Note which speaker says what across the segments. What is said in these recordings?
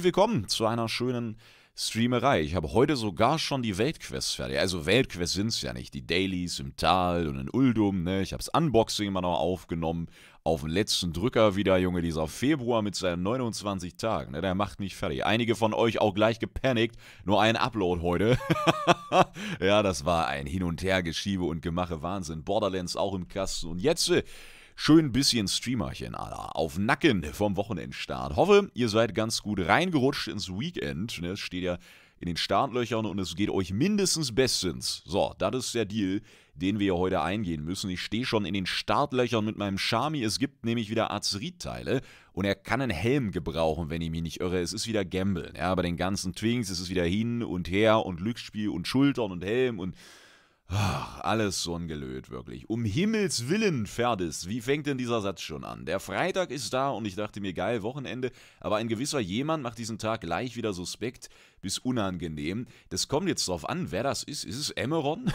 Speaker 1: Willkommen zu einer schönen Streamerei. Ich habe heute sogar schon die Weltquests fertig. Also Weltquests sind es ja nicht. Die Dailies im Tal und in Uldum. Ne? Ich habe das Unboxing immer noch aufgenommen. Auf den letzten Drücker wieder, Junge. Dieser Februar mit seinen 29 Tagen. Ne? Der macht mich fertig. Einige von euch auch gleich gepanickt. Nur ein Upload heute. ja, das war ein Hin- und Hergeschiebe und Gemache. Wahnsinn. Borderlands auch im Kasten. Und jetzt... Äh, schön bisschen Streamerchen, Alter, auf Nacken vom Wochenendstart. Hoffe, ihr seid ganz gut reingerutscht ins Weekend. Ne? Es steht ja in den Startlöchern und es geht euch mindestens bestens. So, das ist der Deal, den wir heute eingehen müssen. Ich stehe schon in den Startlöchern mit meinem Shami. Es gibt nämlich wieder Azerit-Teile und er kann einen Helm gebrauchen, wenn ich mich nicht irre. Es ist wieder Gambeln. Ja, bei den ganzen Twinks ist es wieder hin und her und Glücksspiel und Schultern und Helm und Ach, alles Sonnengelöt, wirklich. Um Himmels Willen, Pferdes, wie fängt denn dieser Satz schon an? Der Freitag ist da und ich dachte mir, geil, Wochenende, aber ein gewisser jemand macht diesen Tag gleich wieder suspekt bis unangenehm. Das kommt jetzt drauf an, wer das ist. Ist es Emeron?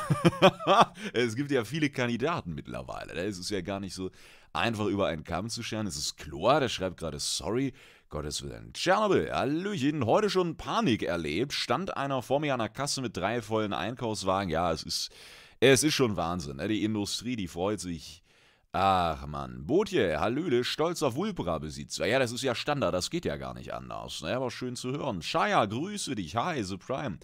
Speaker 1: es gibt ja viele Kandidaten mittlerweile. Es ist ja gar nicht so einfach, über einen Kamm zu scheren. Es Ist Chlor, der schreibt gerade sorry? Gottes Willen. Tschernobyl, Hallöchen, heute schon Panik erlebt. Stand einer vor mir an der Kasse mit drei vollen Einkaufswagen. Ja, es ist, es ist schon Wahnsinn. Ne? Die Industrie, die freut sich. Ach man, Botje, Hallöle, stolzer vulpra besitzer Ja, das ist ja Standard, das geht ja gar nicht anders. Naja, ne? war schön zu hören. Shaya, grüße dich. Hi, The Prime.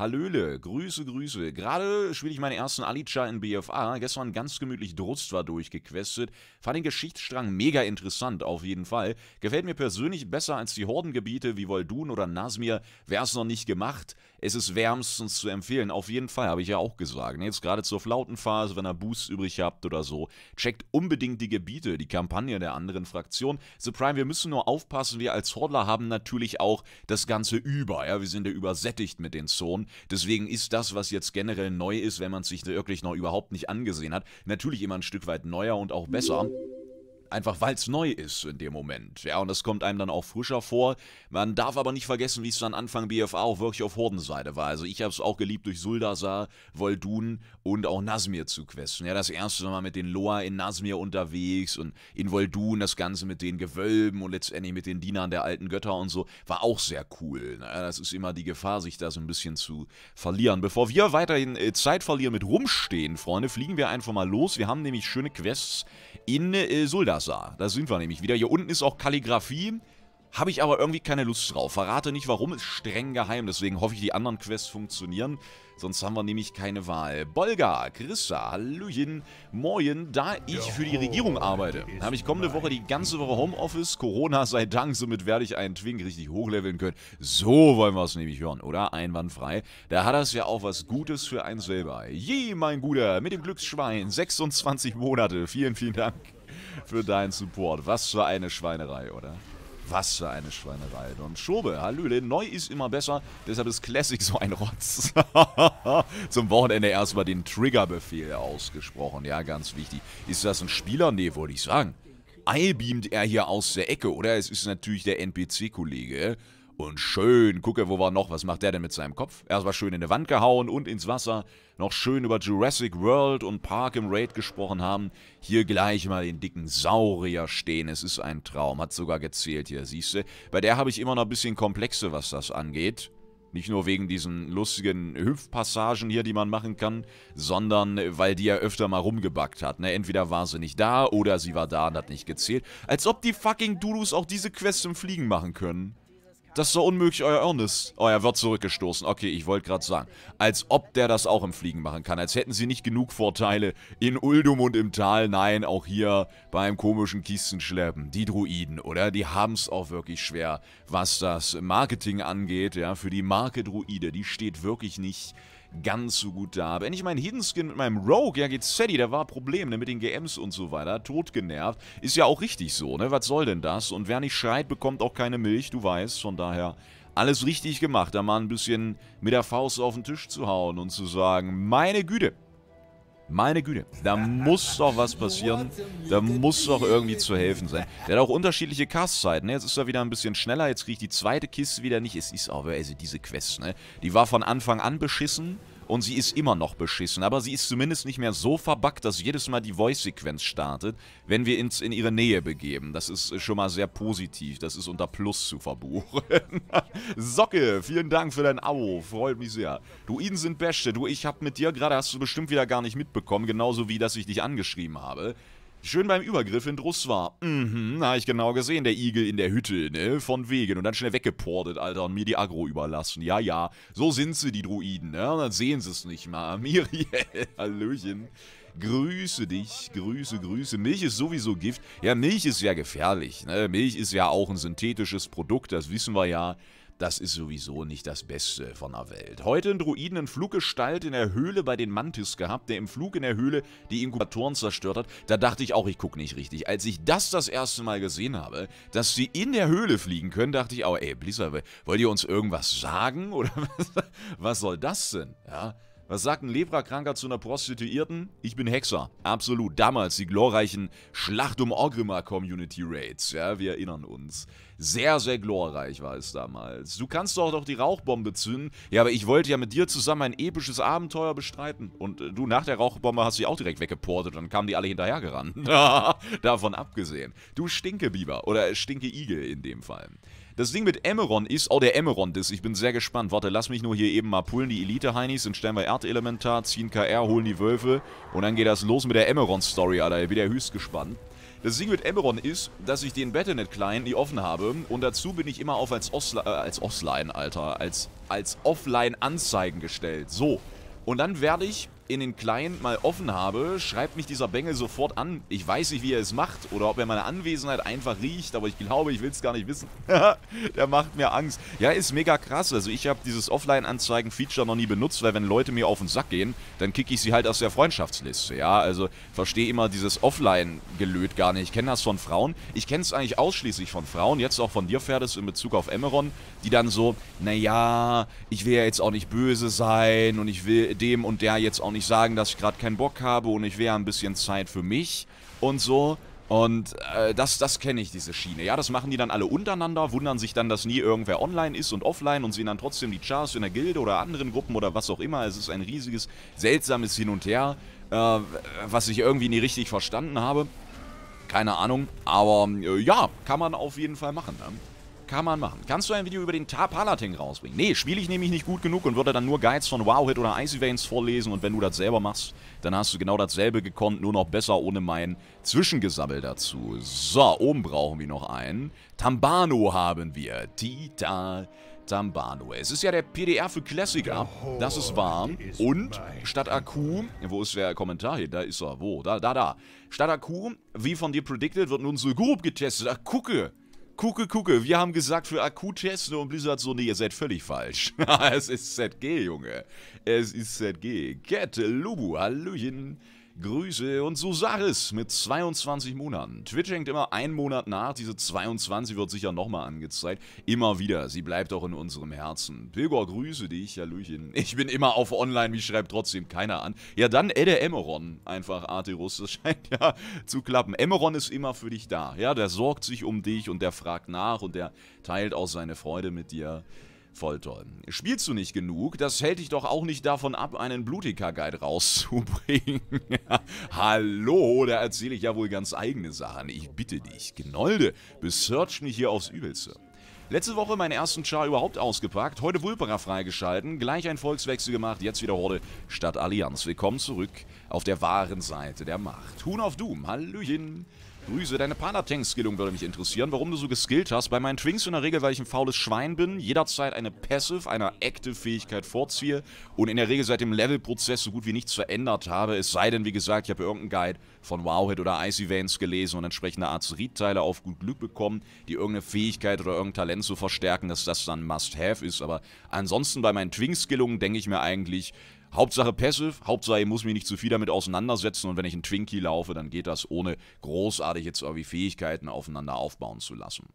Speaker 1: Hallöle, Grüße, Grüße. Gerade spiele ich meine ersten Alicia in BFA. Gestern ganz gemütlich Drust war durchgequestet. Fand den Geschichtsstrang mega interessant, auf jeden Fall. Gefällt mir persönlich besser als die Hordengebiete wie Voldun oder Nasmir. Wer es noch nicht gemacht, es ist wärmstens zu empfehlen. Auf jeden Fall, habe ich ja auch gesagt. Ne? Jetzt gerade zur Flautenphase, wenn ihr Boosts übrig habt oder so, checkt unbedingt die Gebiete, die Kampagne der anderen Fraktion. The Prime, wir müssen nur aufpassen, wir als Hordler haben natürlich auch das Ganze über. Ja? Wir sind ja übersättigt mit den Zonen. Deswegen ist das, was jetzt generell neu ist, wenn man es sich wirklich noch überhaupt nicht angesehen hat, natürlich immer ein Stück weit neuer und auch besser einfach weil es neu ist in dem Moment. Ja, und das kommt einem dann auch frischer vor. Man darf aber nicht vergessen, wie es dann Anfang BFA auch wirklich auf Hordenseite war. Also ich habe es auch geliebt, durch Suldasar, Voldun und auch Nasmir zu questen. Ja, das erste Mal mit den Loa in Nasmir unterwegs und in Voldun das Ganze mit den Gewölben und letztendlich mit den Dienern der alten Götter und so, war auch sehr cool. Ja, ne. das ist immer die Gefahr, sich da so ein bisschen zu verlieren. Bevor wir weiterhin äh, Zeit verlieren mit Rumstehen, Freunde, fliegen wir einfach mal los. Wir haben nämlich schöne Quests in äh, Suldasar. Salazar. Da sind wir nämlich wieder. Hier unten ist auch Kalligrafie. Habe ich aber irgendwie keine Lust drauf. Verrate nicht warum, ist streng geheim. Deswegen hoffe ich, die anderen Quests funktionieren. Sonst haben wir nämlich keine Wahl. Bolga, Christa, Hallöchen, Moin. Da ich für die Regierung arbeite, habe ich kommende Woche die ganze Woche Homeoffice. Corona sei Dank, somit werde ich einen Twink richtig hochleveln können. So wollen wir es nämlich hören, oder? Einwandfrei. Da hat das ja auch was Gutes für einen selber. Je, mein Guter, mit dem Glücksschwein. 26 Monate. Vielen, vielen Dank für deinen Support. Was für eine Schweinerei, oder? Was für eine Schweinerei. Und Schobe, Hallöle, neu ist immer besser, deshalb ist Classic so ein Rotz. Zum Wochenende erstmal den Triggerbefehl ausgesprochen, ja, ganz wichtig. Ist das ein Spieler? Nee, wollte ich sagen. Eilbeamt er hier aus der Ecke, oder? Es ist natürlich der NPC-Kollege. Und schön, gucke, wo war noch, was macht der denn mit seinem Kopf? Erstmal schön in die Wand gehauen und ins Wasser noch schön über Jurassic World und Park im Raid gesprochen haben, hier gleich mal den dicken Saurier stehen. Es ist ein Traum, hat sogar gezählt hier, siehst du. Bei der habe ich immer noch ein bisschen Komplexe, was das angeht. Nicht nur wegen diesen lustigen Hüpfpassagen hier, die man machen kann, sondern äh, weil die ja öfter mal rumgebackt hat. Ne? Entweder war sie nicht da oder sie war da und hat nicht gezählt. Als ob die fucking Dudus auch diese Quests im Fliegen machen können. Das ist doch unmöglich, euer Ernest. Oh, er wird zurückgestoßen. Okay, ich wollte gerade sagen. Als ob der das auch im Fliegen machen kann. Als hätten sie nicht genug Vorteile in Uldum und im Tal. Nein, auch hier beim komischen Kistenschleppen. Die Druiden, oder? Die haben es auch wirklich schwer, was das Marketing angeht. Ja, für die Marke Druide, die steht wirklich nicht ganz so gut da. Aber ich meinen Hidden Skin mit meinem Rogue, ja geht Sadie, da war Probleme ne, mit den GMs und so weiter, totgenervt. Ist ja auch richtig so, ne? Was soll denn das? Und wer nicht schreit, bekommt auch keine Milch, du weißt, von daher... Alles richtig gemacht, da mal ein bisschen mit der Faust auf den Tisch zu hauen und zu sagen, meine Güte, meine Güte, da muss doch was passieren. Da muss doch irgendwie zu helfen sein. Der hat auch unterschiedliche Castzeiten. Ne? Jetzt ist er wieder ein bisschen schneller. Jetzt kriege ich die zweite Kiste wieder nicht. Es ist aber, also diese Quest, ne? Die war von Anfang an beschissen. Und sie ist immer noch beschissen, aber sie ist zumindest nicht mehr so verbuggt, dass jedes Mal die Voice-Sequenz startet, wenn wir uns in ihre Nähe begeben. Das ist äh, schon mal sehr positiv. Das ist unter Plus zu verbuchen. Socke, vielen Dank für dein Abo. Freut mich sehr. Druiden sind Beste. Du, ich hab mit dir gerade, hast du bestimmt wieder gar nicht mitbekommen, genauso wie, dass ich dich angeschrieben habe. Schön beim Übergriff in Druss war. Mhm, hab ich genau gesehen, der Igel in der Hütte, ne? Von wegen. Und dann schnell weggeportet, Alter, und mir die Agro überlassen. Ja, ja, so sind sie, die Druiden, ne? Und dann sehen sie es nicht mal. Miriel, Hallöchen. Grüße dich, Grüße, Grüße. Milch ist sowieso Gift. Ja, Milch ist ja gefährlich, ne? Milch ist ja auch ein synthetisches Produkt, das wissen wir ja das ist sowieso nicht das Beste von der Welt. Heute einen Druiden in Fluggestalt in der Höhle bei den Mantis gehabt, der im Flug in der Höhle die Inkubatoren zerstört hat. Da dachte ich auch, ich gucke nicht richtig. Als ich das das erste Mal gesehen habe, dass sie in der Höhle fliegen können, dachte ich auch, oh, ey, Blizzard, wollt ihr uns irgendwas sagen? Oder was, soll das denn? Ja. Was sagt ein Leprakranker zu einer Prostituierten? Ich bin Hexer. Absolut. Damals die glorreichen Schlacht um Orgrimmar Community Raids. Ja, wir erinnern uns. Sehr, sehr glorreich war es damals. Du kannst doch doch die Rauchbombe zünden. Ja, aber ich wollte ja mit dir zusammen ein episches Abenteuer bestreiten. Und äh, du, nach der Rauchbombe hast du die auch direkt weggeportet. Dann kamen die alle hinterhergerannt. Davon abgesehen. Du Stinkebiber. Oder Stinke-Igel in dem Fall. Das Ding mit Emeron ist, oh der Emeron ist, ich bin sehr gespannt. Warte, lass mich nur hier eben mal pullen, die Elite-Heinis, dann stellen wir Erdelementar, ziehen KR, holen die Wölfe und dann geht das los mit der Emeron-Story, Alter. Ich bin ja höchst gespannt. Das Ding mit Eberron ist, dass ich den Battle.net-Client nie offen habe und dazu bin ich immer auf als, Osla äh, als Offline, Alter, als, als Offline-Anzeigen gestellt. So, und dann werde ich in den Client mal offen habe, schreibt mich dieser Bengel sofort an. Ich weiß nicht, wie er es macht oder ob er meine Anwesenheit einfach riecht, aber ich glaube, ich will es gar nicht wissen. der macht mir Angst. Ja, ist mega krass. Also ich habe dieses Offline-Anzeigen-Feature noch nie benutzt, weil wenn Leute mir auf den Sack gehen, dann kicke ich sie halt aus der Freundschaftsliste. Ja, also verstehe immer dieses Offline-Gelöt gar nicht. Ich kenne das von Frauen. Ich kenne es eigentlich ausschließlich von Frauen, jetzt auch von dir, Ferdes, in Bezug auf Emeron, die dann so, naja, ich will ja jetzt auch nicht böse sein und ich will dem und der jetzt auch nicht ich sagen, dass ich gerade keinen Bock habe und ich wäre ein bisschen Zeit für mich und so. Und äh, das, das kenne ich, diese Schiene. Ja, das machen die dann alle untereinander, wundern sich dann, dass nie irgendwer online ist und offline und sehen dann trotzdem die Chars in der Gilde oder anderen Gruppen oder was auch immer. Es ist ein riesiges, seltsames Hin und Her, äh, was ich irgendwie nie richtig verstanden habe. Keine Ahnung, aber äh, ja, kann man auf jeden Fall machen. Ne? Kann man machen. Kannst du ein Video über den Tar rausbringen? Nee, spiele ich nämlich nicht gut genug und würde dann nur Guides von Wowhit oder Icy Veins vorlesen und wenn du das selber machst, dann hast du genau dasselbe gekonnt, nur noch besser ohne mein Zwischengesammel dazu. So, oben brauchen wir noch einen. Tambano haben wir. Tita Tambano. Es ist ja der PDR für Klassiker. Das ist warm. Und statt Akku, wo ist der Kommentar hier? Da ist er. Wo? Da, da, da. Statt Akku, wie von dir predicted, wird nun so grob getestet. Ach, gucke. Kucke, Kucke, wir haben gesagt für AQ-Teste und Blizzard so, nee, ihr seid völlig falsch. es ist ZG, Junge. Es ist ZG. Get Lubu, Hallöchen. Grüße und Susaris mit 22 Monaten. Twitch hängt immer einen Monat nach, diese 22 wird sicher nochmal angezeigt. Immer wieder, sie bleibt auch in unserem Herzen. Pilgor, grüße dich, Hallöchen. Ich bin immer auf online, mich schreibt trotzdem keiner an. Ja, dann Edde Emeron, einfach Aterus, das scheint ja zu klappen. Emeron ist immer für dich da, ja, der sorgt sich um dich und der fragt nach und der teilt auch seine Freude mit dir. Voll Spielst du nicht genug? Das hält dich doch auch nicht davon ab, einen Blutica-Guide rauszubringen. Hallo, da erzähle ich ja wohl ganz eigene Sachen. Ich bitte dich, Gnolde, besearch mich hier aufs Übelste. Letzte Woche meinen ersten Char überhaupt ausgepackt, heute Vulpera freigeschalten, gleich ein Volkswechsel gemacht, jetzt wieder Horde statt Allianz. Willkommen zurück auf der wahren Seite der Macht. Huhn auf Doom, Hallöchen. Grüße, deine panda tank skillung würde mich interessieren, warum du so geskillt hast. Bei meinen Twinks in der Regel, weil ich ein faules Schwein bin, jederzeit eine Passive, eine Active-Fähigkeit vorziehe und in der Regel seit dem Level-Prozess so gut wie nichts verändert habe. Es sei denn, wie gesagt, ich habe irgendeinen Guide von Wowhead oder Icy Vans gelesen und entsprechende arzerit auf gut Glück bekommen, die irgendeine Fähigkeit oder irgendein Talent so verstärken, dass das dann Must-Have ist. Aber ansonsten bei meinen Twinks-Skillungen denke ich mir eigentlich, Hauptsache passive, Hauptsache ich muss mich nicht zu viel damit auseinandersetzen und wenn ich einen Twinkie laufe, dann geht das ohne großartig jetzt irgendwie Fähigkeiten aufeinander aufbauen zu lassen.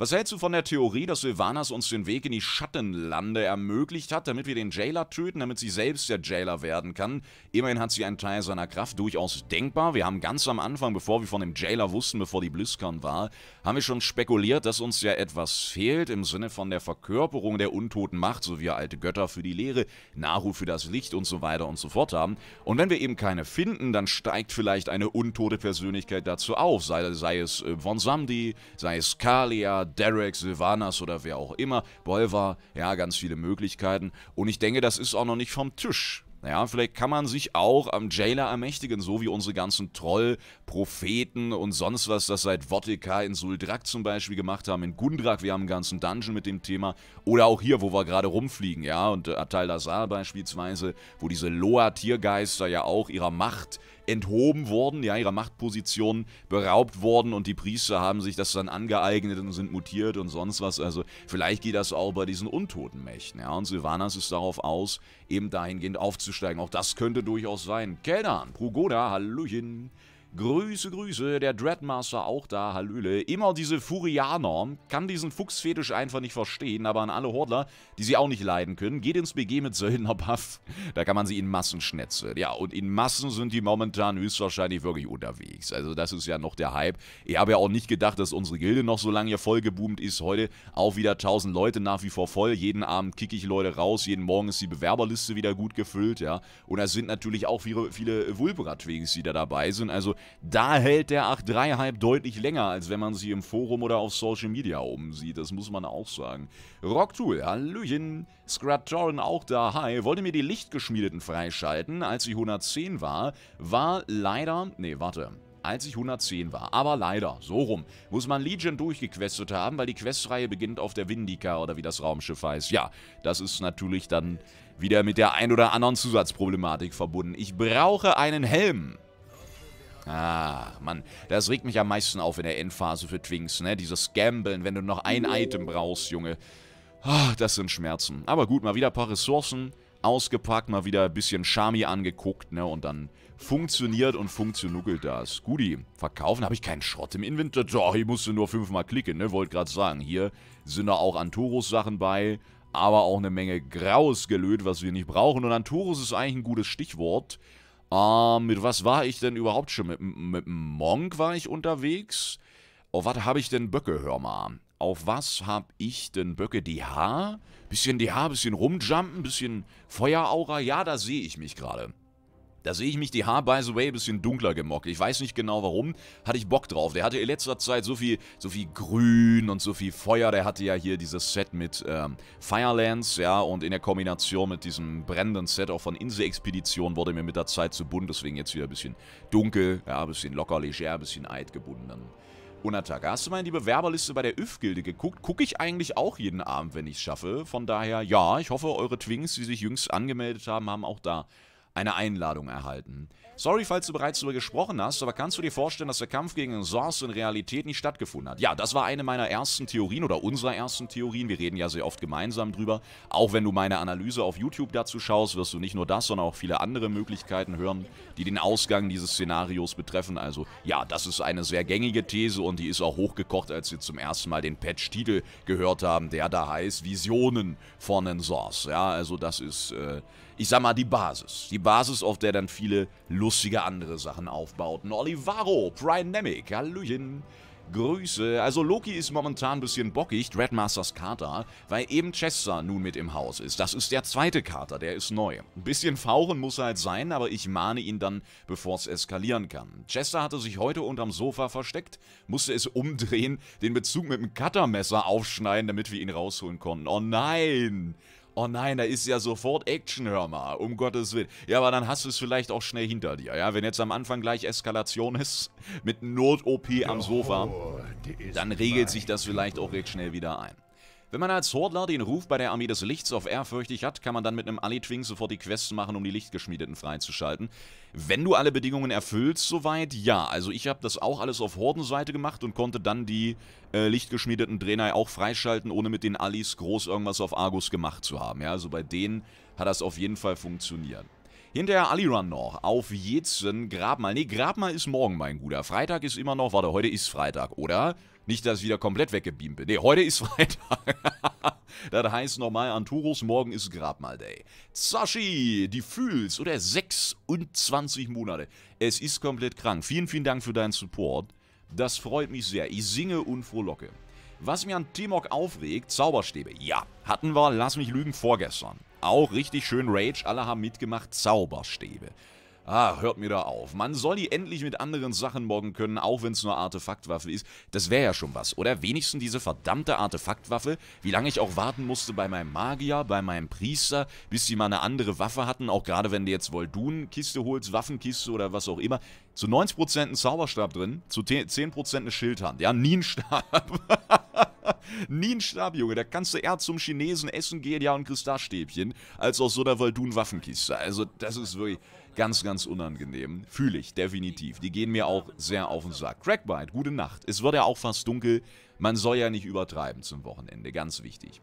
Speaker 1: Was hältst du von der Theorie, dass Sylvanas uns den Weg in die Schattenlande ermöglicht hat, damit wir den Jailer töten, damit sie selbst der Jailer werden kann? Immerhin hat sie einen Teil seiner Kraft durchaus denkbar. Wir haben ganz am Anfang, bevor wir von dem Jailer wussten, bevor die BlizzCon war, haben wir schon spekuliert, dass uns ja etwas fehlt im Sinne von der Verkörperung der untoten Macht, so wie alte Götter für die Lehre, Naru für das Licht und so weiter und so fort haben. Und wenn wir eben keine finden, dann steigt vielleicht eine untote Persönlichkeit dazu auf, sei, sei es äh, Von Samdi, sei es Kalia, Derek, Silvanas oder wer auch immer, Bolvar, ja, ganz viele Möglichkeiten. Und ich denke, das ist auch noch nicht vom Tisch. Naja, vielleicht kann man sich auch am Jailer ermächtigen, so wie unsere ganzen Troll, Propheten und sonst was das seit Votika in Suldrak zum Beispiel gemacht haben, in Gundrak, wir haben einen ganzen Dungeon mit dem Thema, oder auch hier, wo wir gerade rumfliegen, ja, und Atal Lazar beispielsweise, wo diese Loa-Tiergeister ja auch ihrer Macht enthoben worden, ja, ihrer Machtposition beraubt worden und die Priester haben sich das dann angeeignet und sind mutiert und sonst was. Also vielleicht geht das auch bei diesen untoten Mächten, ja. Und Sylvanas ist darauf aus, eben dahingehend aufzusteigen. Auch das könnte durchaus sein. Kellner, Prugoda, Hallöchen. Grüße, Grüße, der Dreadmaster auch da, Hallöle. Immer diese Furianer, kann diesen Fuchsfetisch einfach nicht verstehen, aber an alle Hordler, die sie auch nicht leiden können, geht ins BG mit Söldnerbuff. Da kann man sie in Massen schnetzen. Ja, und in Massen sind die momentan höchstwahrscheinlich wirklich unterwegs. Also das ist ja noch der Hype. Ich habe ja auch nicht gedacht, dass unsere Gilde noch so lange hier vollgeboomt ist. Heute auch wieder 1000 Leute nach wie vor voll. Jeden Abend kicke ich Leute raus, jeden Morgen ist die Bewerberliste wieder gut gefüllt, ja. Und es sind natürlich auch viele, viele Wulbratwings, die da dabei sind. Also da hält der 8,3-Hype deutlich länger, als wenn man sie im Forum oder auf Social Media oben sieht. Das muss man auch sagen. Rocktool, Hallöchen. Scraptoren auch da. Hi. Wollte mir die Lichtgeschmiedeten freischalten, als ich 110 war. War leider. Nee, warte als ich 110 war. Aber leider, so rum, muss man Legion durchgequestet haben, weil die Questreihe beginnt auf der Windica oder wie das Raumschiff heißt. Ja, das ist natürlich dann wieder mit der ein oder anderen Zusatzproblematik verbunden. Ich brauche einen Helm. Ah, Mann. Das regt mich am meisten auf in der Endphase für Twinks, ne? Dieses Gambeln, wenn du noch ein Item brauchst, Junge. Ah, das sind Schmerzen. Aber gut, mal wieder ein paar Ressourcen ausgepackt, mal wieder ein bisschen Shami angeguckt, ne? Und dann funktioniert und funktionuckelt das. Guti, verkaufen habe ich keinen Schrott im Inventar. Doch, ich musste nur fünfmal klicken, ne? Wollte gerade sagen, hier sind da auch Antorus-Sachen bei, aber auch eine Menge Graues gelöt, was wir nicht brauchen. Und Antorus ist eigentlich ein gutes Stichwort. Ähm, mit was war ich denn überhaupt schon? Mit, mit Monk war ich unterwegs. Auf was habe ich denn Böcke, hör mal. Auf was habe ich denn Böcke? Die Haar? Bisschen die Haar, bisschen rumjumpen, bisschen Feueraura. Ja, da sehe ich mich gerade. Da sehe ich mich die Haar, by the way, ein bisschen dunkler gemockt. Ich weiß nicht genau warum. Hatte ich Bock drauf. Der hatte in letzter Zeit so viel, so viel Grün und so viel Feuer. Der hatte ja hier dieses Set mit ähm, Firelands, ja, und in der Kombination mit diesem brennenden Set auch von insel wurde mir mit der Zeit zu bunt. Deswegen jetzt wieder ein bisschen dunkel, ja, ein bisschen locker, leger, ein bisschen eidgebunden. Dann Unattacke. Hast du mal in die Bewerberliste bei der ÖF-Gilde geguckt? Gucke ich eigentlich auch jeden Abend, wenn ich es schaffe. Von daher, ja, ich hoffe, eure Twings, die sich jüngst angemeldet haben, haben auch da eine Einladung erhalten. Sorry, falls du bereits darüber gesprochen hast, aber kannst du dir vorstellen, dass der Kampf gegen den Source in Realität nicht stattgefunden hat? Ja, das war eine meiner ersten Theorien oder unserer ersten Theorien. Wir reden ja sehr oft gemeinsam drüber. Auch wenn du meine Analyse auf YouTube dazu schaust, wirst du nicht nur das, sondern auch viele andere Möglichkeiten hören, die den Ausgang dieses Szenarios betreffen. Also ja, das ist eine sehr gängige These und die ist auch hochgekocht, als wir zum ersten Mal den Patch-Titel gehört haben, der da heißt Visionen von den Source. Ja, also das ist... Äh, ich sag mal, die Basis. Die Basis, auf der dann viele lustige andere Sachen aufbauten. Olivaro, Prynemic, Hallöchen. Grüße. Also Loki ist momentan ein bisschen bockig, Dreadmasters Kater, weil eben Chester nun mit im Haus ist. Das ist der zweite Kater, der ist neu. Ein bisschen fauchen muss er halt sein, aber ich mahne ihn dann, bevor es eskalieren kann. Chester hatte sich heute unterm Sofa versteckt, musste es umdrehen, den Bezug mit dem Cuttermesser aufschneiden, damit wir ihn rausholen konnten. Oh nein! oh nein, da ist ja sofort Action, hör mal, um Gottes Willen. Ja, aber dann hast du es vielleicht auch schnell hinter dir, ja? Wenn jetzt am Anfang gleich Eskalation ist, mit Not-OP am Sofa, dann regelt sich das vielleicht auch recht schnell wieder ein. Wenn man als Hordler den Ruf bei der Armee des Lichts auf ehrfürchtig hat, kann man dann mit einem Ali-Twing sofort die Quests machen, um die Lichtgeschmiedeten freizuschalten. Wenn du alle Bedingungen erfüllst, soweit, ja. Also ich habe das auch alles auf Hordenseite gemacht und konnte dann die äh, Lichtgeschmiedeten Drenai auch freischalten, ohne mit den Alis groß irgendwas auf Argus gemacht zu haben. Ja, also bei denen hat das auf jeden Fall funktioniert. Hinterher Alirun noch auf Jetsen Grabmal. Nee, Grabmal ist morgen, mein Guter. Freitag ist immer noch, warte, heute ist Freitag, oder? Nicht, dass ich wieder komplett weggebeamt bin. Nee, heute ist Freitag. das heißt nochmal Anturus, morgen ist Grabmal Day. Sashi, die Fühls, oder 26 Monate. Es ist komplett krank. Vielen, vielen Dank für deinen Support. Das freut mich sehr. Ich singe und frohlocke. Was mir an Timok aufregt, Zauberstäbe. Ja, hatten wir, lass mich lügen, vorgestern. Auch richtig schön Rage, alle haben mitgemacht, Zauberstäbe. Ah, hört mir da auf. Man soll die endlich mit anderen Sachen morgen können, auch wenn es nur Artefaktwaffe ist. Das wäre ja schon was. Oder wenigstens diese verdammte Artefaktwaffe, wie lange ich auch warten musste bei meinem Magier, bei meinem Priester, bis die mal eine andere Waffe hatten, auch gerade wenn du jetzt Voldun-Kiste holst, Waffenkiste oder was auch immer. Zu 90% ein Zauberstab drin, zu 10% eine Schildhand. Ja, Nienstab. Nienstab, Junge. Da kannst du eher zum Chinesen essen gehen, ja, und Kristallstäbchen, als aus so einer Voldun-Waffenkiste. Also, das ist wirklich... Ganz, ganz unangenehm. Fühle ich, definitiv. Die gehen mir auch sehr auf den Sack. Crackbite, gute Nacht. Es wird ja auch fast dunkel. Man soll ja nicht übertreiben zum Wochenende. Ganz wichtig.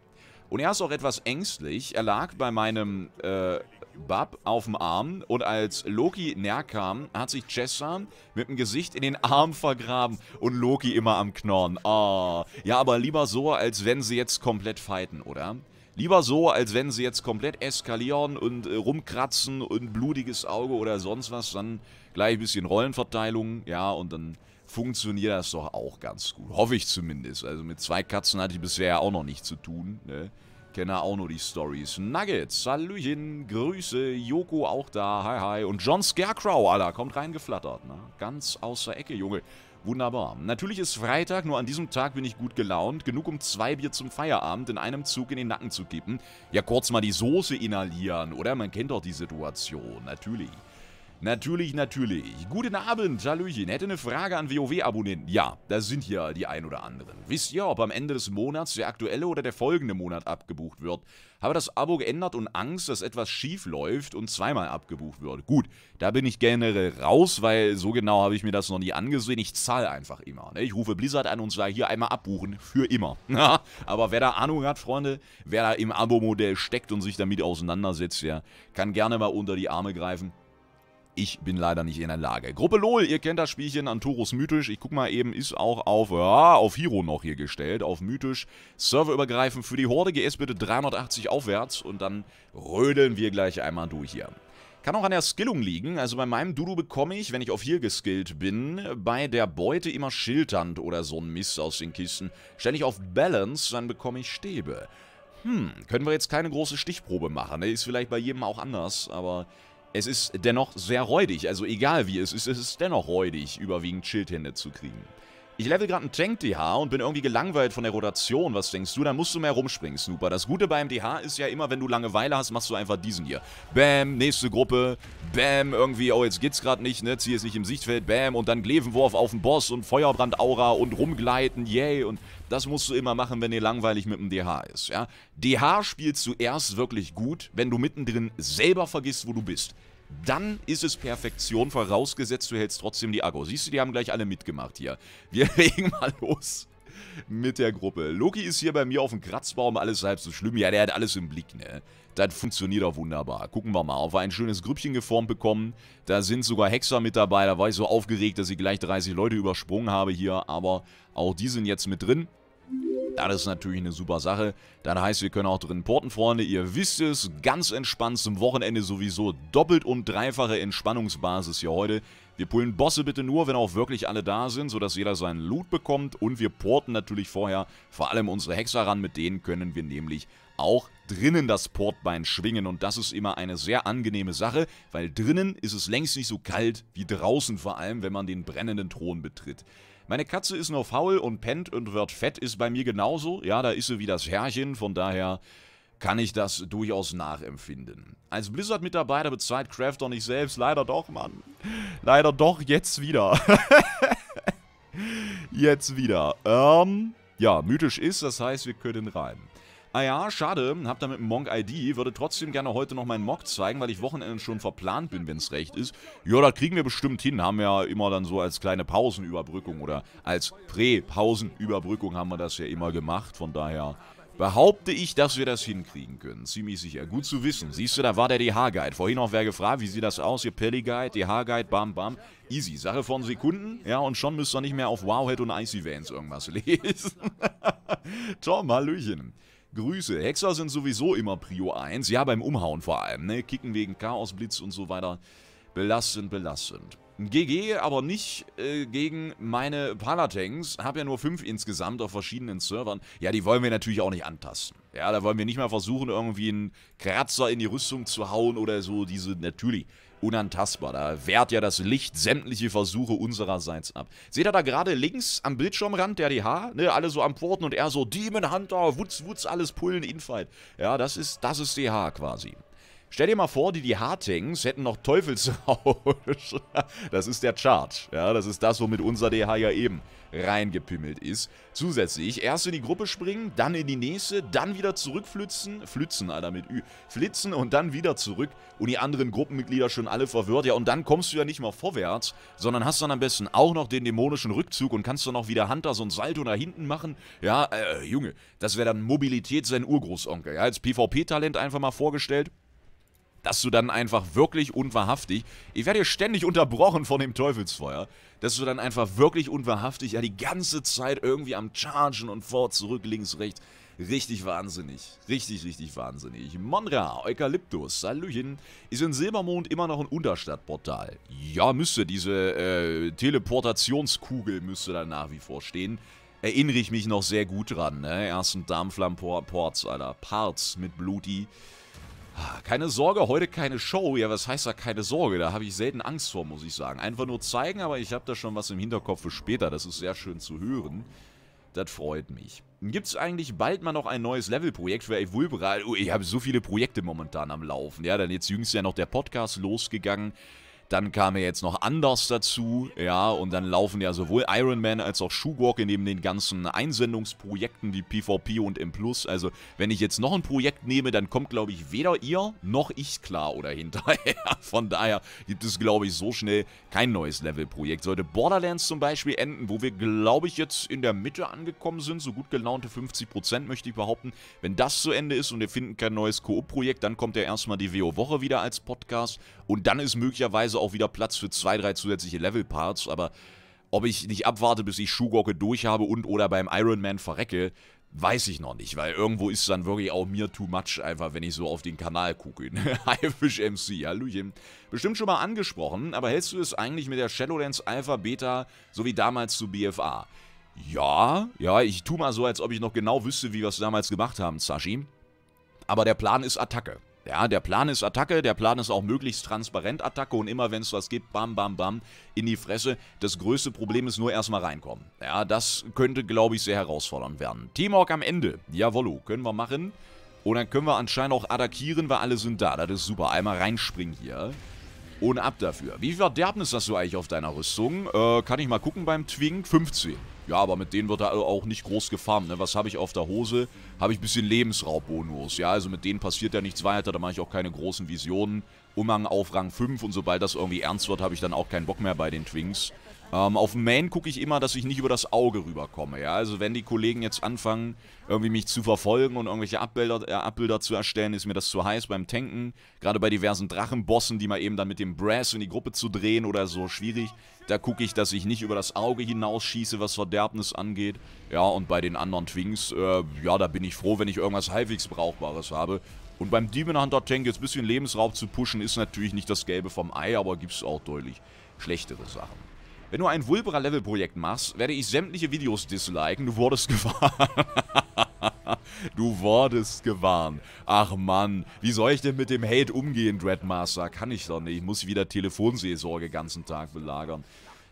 Speaker 1: Und er ist auch etwas ängstlich. Er lag bei meinem äh, Bab auf dem Arm und als Loki näher kam, hat sich Jessa mit dem Gesicht in den Arm vergraben und Loki immer am Knorren. Oh, ah, ja, aber lieber so, als wenn sie jetzt komplett fighten, oder? Lieber so, als wenn sie jetzt komplett eskalieren und äh, rumkratzen und blutiges Auge oder sonst was. Dann gleich ein bisschen Rollenverteilung, ja, und dann funktioniert das doch auch ganz gut. Hoffe ich zumindest. Also mit zwei Katzen hatte ich bisher ja auch noch nichts zu tun, ne? Kenne auch nur die Stories. Nuggets, Hallöchen, Grüße, Joko auch da, hi hi. Und John Scarecrow, Alter, kommt reingeflattert, ne? Ganz außer Ecke, Junge. Wunderbar. Natürlich ist Freitag, nur an diesem Tag bin ich gut gelaunt. Genug um zwei Bier zum Feierabend in einem Zug in den Nacken zu kippen. Ja, kurz mal die Soße inhalieren, oder? Man kennt doch die Situation, natürlich. Natürlich, natürlich. Guten Abend, Hallöchen. Hätte eine Frage an WoW-Abonnenten. Ja, da sind ja die ein oder anderen. Wisst ihr, ob am Ende des Monats der aktuelle oder der folgende Monat abgebucht wird? Habe das Abo geändert und Angst, dass etwas schief läuft und zweimal abgebucht wird. Gut, da bin ich generell raus, weil so genau habe ich mir das noch nie angesehen. Ich zahle einfach immer. Ne? Ich rufe Blizzard an und sage, hier einmal abbuchen. Für immer. Aber wer da Ahnung hat, Freunde, wer da im Abo-Modell steckt und sich damit auseinandersetzt, der kann gerne mal unter die Arme greifen. Ich bin leider nicht in der Lage. Gruppe LOL, ihr kennt das Spielchen, an Anturus mythisch. Ich guck mal eben, ist auch auf, ja, auf Hero noch hier gestellt, auf mythisch. Serverübergreifend für die Horde, GS bitte 380 aufwärts und dann rödeln wir gleich einmal durch hier. Kann auch an der Skillung liegen. Also bei meinem Dudu bekomme ich, wenn ich auf hier geskillt bin, bei der Beute immer Schildernd oder so ein Mist aus den Kisten. Ständig auf Balance, dann bekomme ich Stäbe. Hm, können wir jetzt keine große Stichprobe machen. Ne? Ist vielleicht bei jedem auch anders, aber es ist dennoch sehr räudig, also egal wie es ist, es ist dennoch räudig, überwiegend Schildhände zu kriegen. Ich level gerade einen Tank-DH und bin irgendwie gelangweilt von der Rotation. Was denkst du? Dann musst du mehr rumspringen, Snooper. Das Gute beim DH ist ja immer, wenn du Langeweile hast, machst du einfach diesen hier. Bam, nächste Gruppe. Bam, irgendwie, oh, jetzt geht's gerade nicht, ne? Zieh es nicht im Sichtfeld. Bam, und dann Glevenwurf auf den Boss und Feuerbrand-Aura und rumgleiten. Yay, und das musst du immer machen, wenn dir langweilig mit dem DH ist. Ja? DH spielst du erst wirklich gut, wenn du mittendrin selber vergisst, wo du bist. Dann ist es Perfektion, vorausgesetzt du hältst trotzdem die Agro. Siehst du, die haben gleich alle mitgemacht hier. Wir legen mal los mit der Gruppe. Loki ist hier bei mir auf dem Kratzbaum, alles halb so schlimm. Ja, der hat alles im Blick, ne? Das funktioniert auch wunderbar. Gucken wir mal, ob wir ein schönes Grüppchen geformt bekommen. Da sind sogar Hexer mit dabei. Da war ich so aufgeregt, dass ich gleich 30 Leute übersprungen habe hier. Aber auch die sind jetzt mit drin. Das ist natürlich eine super Sache. Dann heißt, wir können auch drin porten, Freunde. Ihr wisst es, ganz entspannt zum Wochenende sowieso doppelt und dreifache Entspannungsbasis hier heute. Wir pullen Bosse bitte nur, wenn auch wirklich alle da sind, sodass jeder seinen Loot bekommt. Und wir porten natürlich vorher vor allem unsere Hexer ran. Mit denen können wir nämlich auch drinnen das Portbein schwingen und das ist immer eine sehr angenehme Sache, weil drinnen ist es längst nicht so kalt wie draußen, vor allem wenn man den brennenden Thron betritt. Meine Katze ist nur faul und pennt und wird fett, ist bei mir genauso. Ja, da ist sie wie das Herrchen, von daher kann ich das durchaus nachempfinden. Als Blizzard-Mitarbeiter bezahlt Crafter nicht selbst. Leider doch, Mann. Leider doch, jetzt wieder. jetzt wieder. Ähm, ja, mythisch ist, das heißt, wir können rein. Ah ja, schade, hab damit einen Monk ID, würde trotzdem gerne heute noch meinen Mock zeigen, weil ich Wochenende schon verplant bin, wenn's recht ist. Ja, das kriegen wir bestimmt hin, haben wir ja immer dann so als kleine Pausenüberbrückung oder als Prä-Pausenüberbrückung haben wir das ja immer gemacht, von daher behaupte ich, dass wir das hinkriegen können. Ziemlich sicher. Gut zu wissen. Siehst du, da war der DH-Guide. Vorhin noch wer gefragt, wie sieht das aus, ihr Pelly-Guide, DH-Guide, bam, bam. Easy. Sache von Sekunden, ja, und schon müsst ihr nicht mehr auf Wowhead und Icy Vans irgendwas lesen. Tom, Hallöchen. Grüße. Hexer sind sowieso immer Prio 1. Ja, beim Umhauen vor allem. Ne? Kicken wegen Chaosblitz und so weiter. Belastend, belastend. GG aber nicht äh, gegen meine Palatanks. Hab ja nur fünf insgesamt auf verschiedenen Servern. Ja, die wollen wir natürlich auch nicht antasten. Ja, da wollen wir nicht mal versuchen, irgendwie einen Kratzer in die Rüstung zu hauen oder so. Diese, natürlich, unantastbar. Da wehrt ja das Licht sämtliche Versuche unsererseits ab. Seht ihr da gerade links am Bildschirmrand der DH? Ne, alle so am Porten und er so Demon Hunter, wutz, wutz, alles pullen, Infight. Ja, das ist, das ist DH quasi. Stell dir mal vor, die, die Hartings hätten noch Teufelsrausch. Das ist der Chart. Ja, das ist das, womit unser DH ja eben reingepümmelt ist. Zusätzlich erst in die Gruppe springen, dann in die nächste, dann wieder zurückflitzen. Flitzen, Alter, mit Ü. Flitzen und dann wieder zurück. Und die anderen Gruppenmitglieder schon alle verwirrt. Ja, und dann kommst du ja nicht mal vorwärts, sondern hast dann am besten auch noch den dämonischen Rückzug und kannst dann auch wieder Hunter so ein Salto nach hinten machen. Ja, äh, Junge, das wäre dann Mobilität sein Urgroßonkel. Ja, als PvP-Talent einfach mal vorgestellt dass du dann einfach wirklich unwahrhaftig, ich werde hier ständig unterbrochen von dem Teufelsfeuer, dass du dann einfach wirklich unwahrhaftig ja die ganze Zeit irgendwie am Chargen und vor, zurück, links, rechts. Richtig wahnsinnig. Richtig, richtig wahnsinnig. Monra, Eukalyptus, Salüchen. Ist in Silbermond immer noch ein Unterstadtportal? Ja, müsste. Diese äh, Teleportationskugel müsste da nach wie vor stehen. Erinnere ich mich noch sehr gut dran, ne? Ersten Darmflammenports, Alter. Parts mit Bluti. Ah, keine Sorge, heute keine Show. Ja, was heißt da keine Sorge? Da habe ich selten Angst vor, muss ich sagen. Einfach nur zeigen, aber ich habe da schon was im Hinterkopf für später. Das ist sehr schön zu hören. Das freut mich. Gibt es eigentlich bald mal noch ein neues Levelprojekt für Evulbra? Oh, ich habe so viele Projekte momentan am Laufen. Ja, dann jetzt jüngst ja noch der Podcast losgegangen. Dann kam er jetzt noch Anders dazu, ja, und dann laufen ja sowohl Iron Man als auch Schuhwalk neben den ganzen Einsendungsprojekten wie PvP und M+. Also, wenn ich jetzt noch ein Projekt nehme, dann kommt, glaube ich, weder ihr noch ich klar oder hinterher. Von daher gibt es, glaube ich, so schnell kein neues Levelprojekt. Sollte Borderlands zum Beispiel enden, wo wir, glaube ich, jetzt in der Mitte angekommen sind, so gut gelaunte 50%, möchte ich behaupten. Wenn das zu Ende ist und wir finden kein neues Koop-Projekt, dann kommt ja erstmal die WO-Woche wieder als Podcast und dann ist möglicherweise möglicherweise auch wieder Platz für zwei, drei zusätzliche Level-Parts, aber ob ich nicht abwarte, bis ich Schuhgocke durch habe und oder beim Iron Man verrecke, weiß ich noch nicht, weil irgendwo ist dann wirklich auch mir too much, einfach wenn ich so auf den Kanal gucke. Hi Haifisch MC, Hallöchen. Bestimmt schon mal angesprochen, aber hältst du es eigentlich mit der Shadowlands Alpha Beta so wie damals zu BFA? Ja, ja, ich tu mal so, als ob ich noch genau wüsste, wie wir es damals gemacht haben, Sashi. Aber der Plan ist Attacke. Ja, der Plan ist Attacke, der Plan ist auch möglichst transparent Attacke und immer wenn es was gibt, bam, bam, bam, in die Fresse. Das größte Problem ist nur erstmal reinkommen. Ja, das könnte, glaube ich, sehr herausfordernd werden. Teamhawk am Ende. Jawollo, können wir machen. Und dann können wir anscheinend auch attackieren, weil alle sind da. Das ist super. Einmal reinspringen hier. Und ab dafür. Wie viel Verderbnis hast du eigentlich auf deiner Rüstung? Äh, kann ich mal gucken beim Twink? 15. Ja, aber mit denen wird er auch nicht groß gefarmt, ne? Was habe ich auf der Hose? Habe ich ein bisschen Lebensraubbonus, ja? Also mit denen passiert ja nichts weiter, da mache ich auch keine großen Visionen. Umhang auf Rang 5 und sobald das irgendwie ernst wird, habe ich dann auch keinen Bock mehr bei den Twinks. Ähm, auf Main gucke ich immer, dass ich nicht über das Auge rüberkomme, ja. Also wenn die Kollegen jetzt anfangen, irgendwie mich zu verfolgen und irgendwelche Abbilder, äh, Abbilder zu erstellen, ist mir das zu heiß beim Tanken. Gerade bei diversen Drachenbossen, die mal eben dann mit dem Brass in die Gruppe zu drehen oder so, schwierig. Da gucke ich, dass ich nicht über das Auge hinausschieße, was Verderbnis angeht. Ja, und bei den anderen Twings, äh, ja, da bin ich froh, wenn ich irgendwas halbwegs Brauchbares habe. Und beim Demon Hunter Tank jetzt ein bisschen Lebensraub zu pushen, ist natürlich nicht das Gelbe vom Ei, aber gibt es auch deutlich schlechtere Sachen. Wenn du ein vulbra Level Projekt machst, werde ich sämtliche Videos disliken. Du wurdest gewarnt. du wurdest gewarnt. Ach Mann, wie soll ich denn mit dem Hate umgehen, Dreadmaster? Kann ich doch nicht. Ich muss wieder Telefonseelsorge ganzen Tag belagern.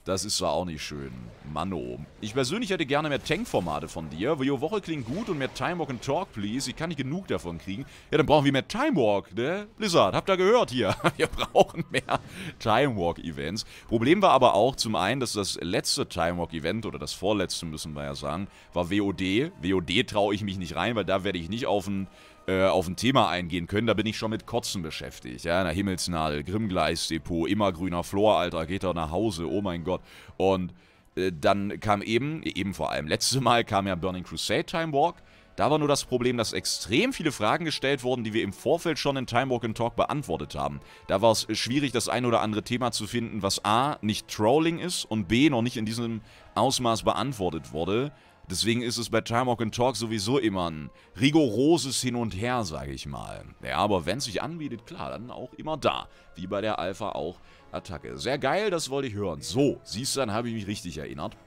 Speaker 1: Das ist zwar auch nicht schön. Mano. Ich persönlich hätte gerne mehr Tank-Formate von dir. Vio Woche klingt gut und mehr Time Walk and Talk, please. Ich kann nicht genug davon kriegen. Ja, dann brauchen wir mehr Time Walk, ne? Blizzard, habt ihr gehört hier? Wir brauchen mehr Time Walk-Events. Problem war aber auch zum einen, dass das letzte Time Walk-Event, oder das vorletzte müssen wir ja sagen, war WOD. WOD traue ich mich nicht rein, weil da werde ich nicht auf ein äh, auf ein Thema eingehen können, da bin ich schon mit Kotzen beschäftigt. Ja, na Himmelsnadel, Grimmgleisdepot, immergrüner Flor, Alter, geht doch nach Hause, oh mein Gott. Und äh, dann kam eben, eben vor allem letztes Mal, kam ja Burning Crusade Time Walk. Da war nur das Problem, dass extrem viele Fragen gestellt wurden, die wir im Vorfeld schon in Time Walk and Talk beantwortet haben. Da war es schwierig, das ein oder andere Thema zu finden, was A, nicht Trolling ist und B, noch nicht in diesem Ausmaß beantwortet wurde. Deswegen ist es bei Time Walk and Talk sowieso immer ein rigoroses Hin und Her, sage ich mal. Ja, aber wenn es sich anbietet, klar, dann auch immer da. Wie bei der Alpha auch Attacke. Sehr geil, das wollte ich hören. So, siehst du, dann habe ich mich richtig erinnert.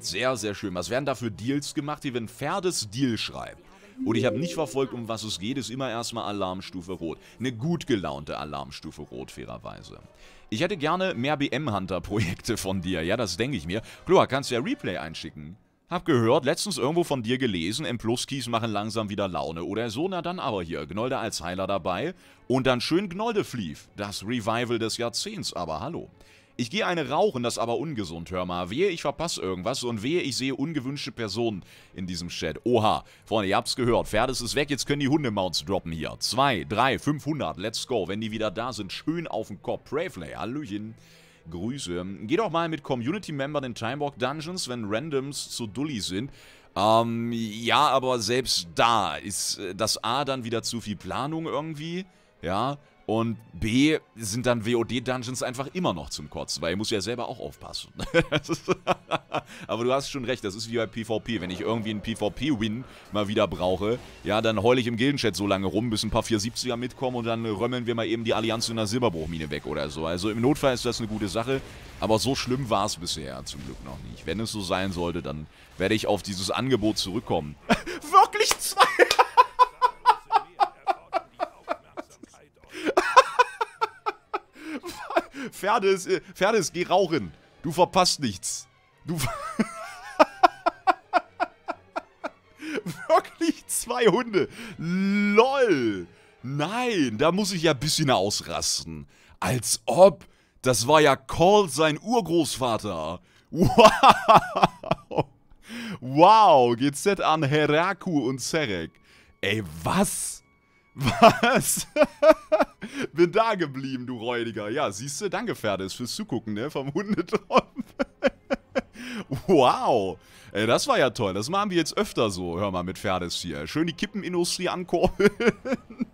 Speaker 1: Sehr, sehr schön. Was werden da für Deals gemacht? die wenn Pferdes Deal schreibt. Und ich habe nicht verfolgt, um was es geht, ist immer erstmal Alarmstufe Rot. Eine gut gelaunte Alarmstufe Rot, fairerweise. Ich hätte gerne mehr BM-Hunter-Projekte von dir, ja, das denke ich mir. Klar, kannst du ja Replay einschicken. Hab gehört, letztens irgendwo von dir gelesen, m machen langsam wieder Laune oder so, na dann aber hier, Gnolde als Heiler dabei und dann schön Gnolde flief. Das Revival des Jahrzehnts, aber hallo. Ich gehe eine rauchen, das aber ungesund, hör mal. Wehe, ich verpasse irgendwas und wehe, ich sehe ungewünschte Personen in diesem Chat. Oha, Freunde, ihr habt's gehört. Pferdes ist weg, jetzt können die Hundemounts droppen hier. Zwei, drei, 500, let's go. Wenn die wieder da sind, schön auf den Kopf. Preflay, Hallöchen. Grüße. Geh doch mal mit Community-Membern in Timewalk Dungeons, wenn Randoms zu Dulli sind. Ähm, ja, aber selbst da ist äh, das A dann wieder zu viel Planung irgendwie. Ja, und B sind dann WOD-Dungeons einfach immer noch zum Kotzen, weil ihr muss ja selber auch aufpassen. Aber du hast schon recht, das ist wie bei PvP. Wenn ich irgendwie einen PvP-Win mal wieder brauche, ja, dann heule ich im Gildenchat so lange rum, bis ein paar 470er mitkommen und dann römmeln wir mal eben die Allianz in der Silberbruchmine weg oder so. Also im Notfall ist das eine gute Sache, aber so schlimm war es bisher zum Glück noch nicht. Wenn es so sein sollte, dann werde ich auf dieses Angebot zurückkommen. Wirklich zwei? Ferdes, äh, Ferdes, geh rauchen. Du verpasst nichts. Du Wirklich zwei Hunde. LOL. Nein, da muss ich ja ein bisschen ausrasten. Als ob. Das war ja Call sein Urgroßvater. Wow. Wow, GZ an Heraku und Serek. Ey, was? Was? Bin da geblieben, du Räudiger. Ja, siehst du, danke, Pferde. fürs Zugucken, ne? Vom Hundetromp. wow. Ey, das war ja toll. Das machen wir jetzt öfter so. Hör mal, mit Pferdes hier. Schön die Kippenindustrie ankurbeln.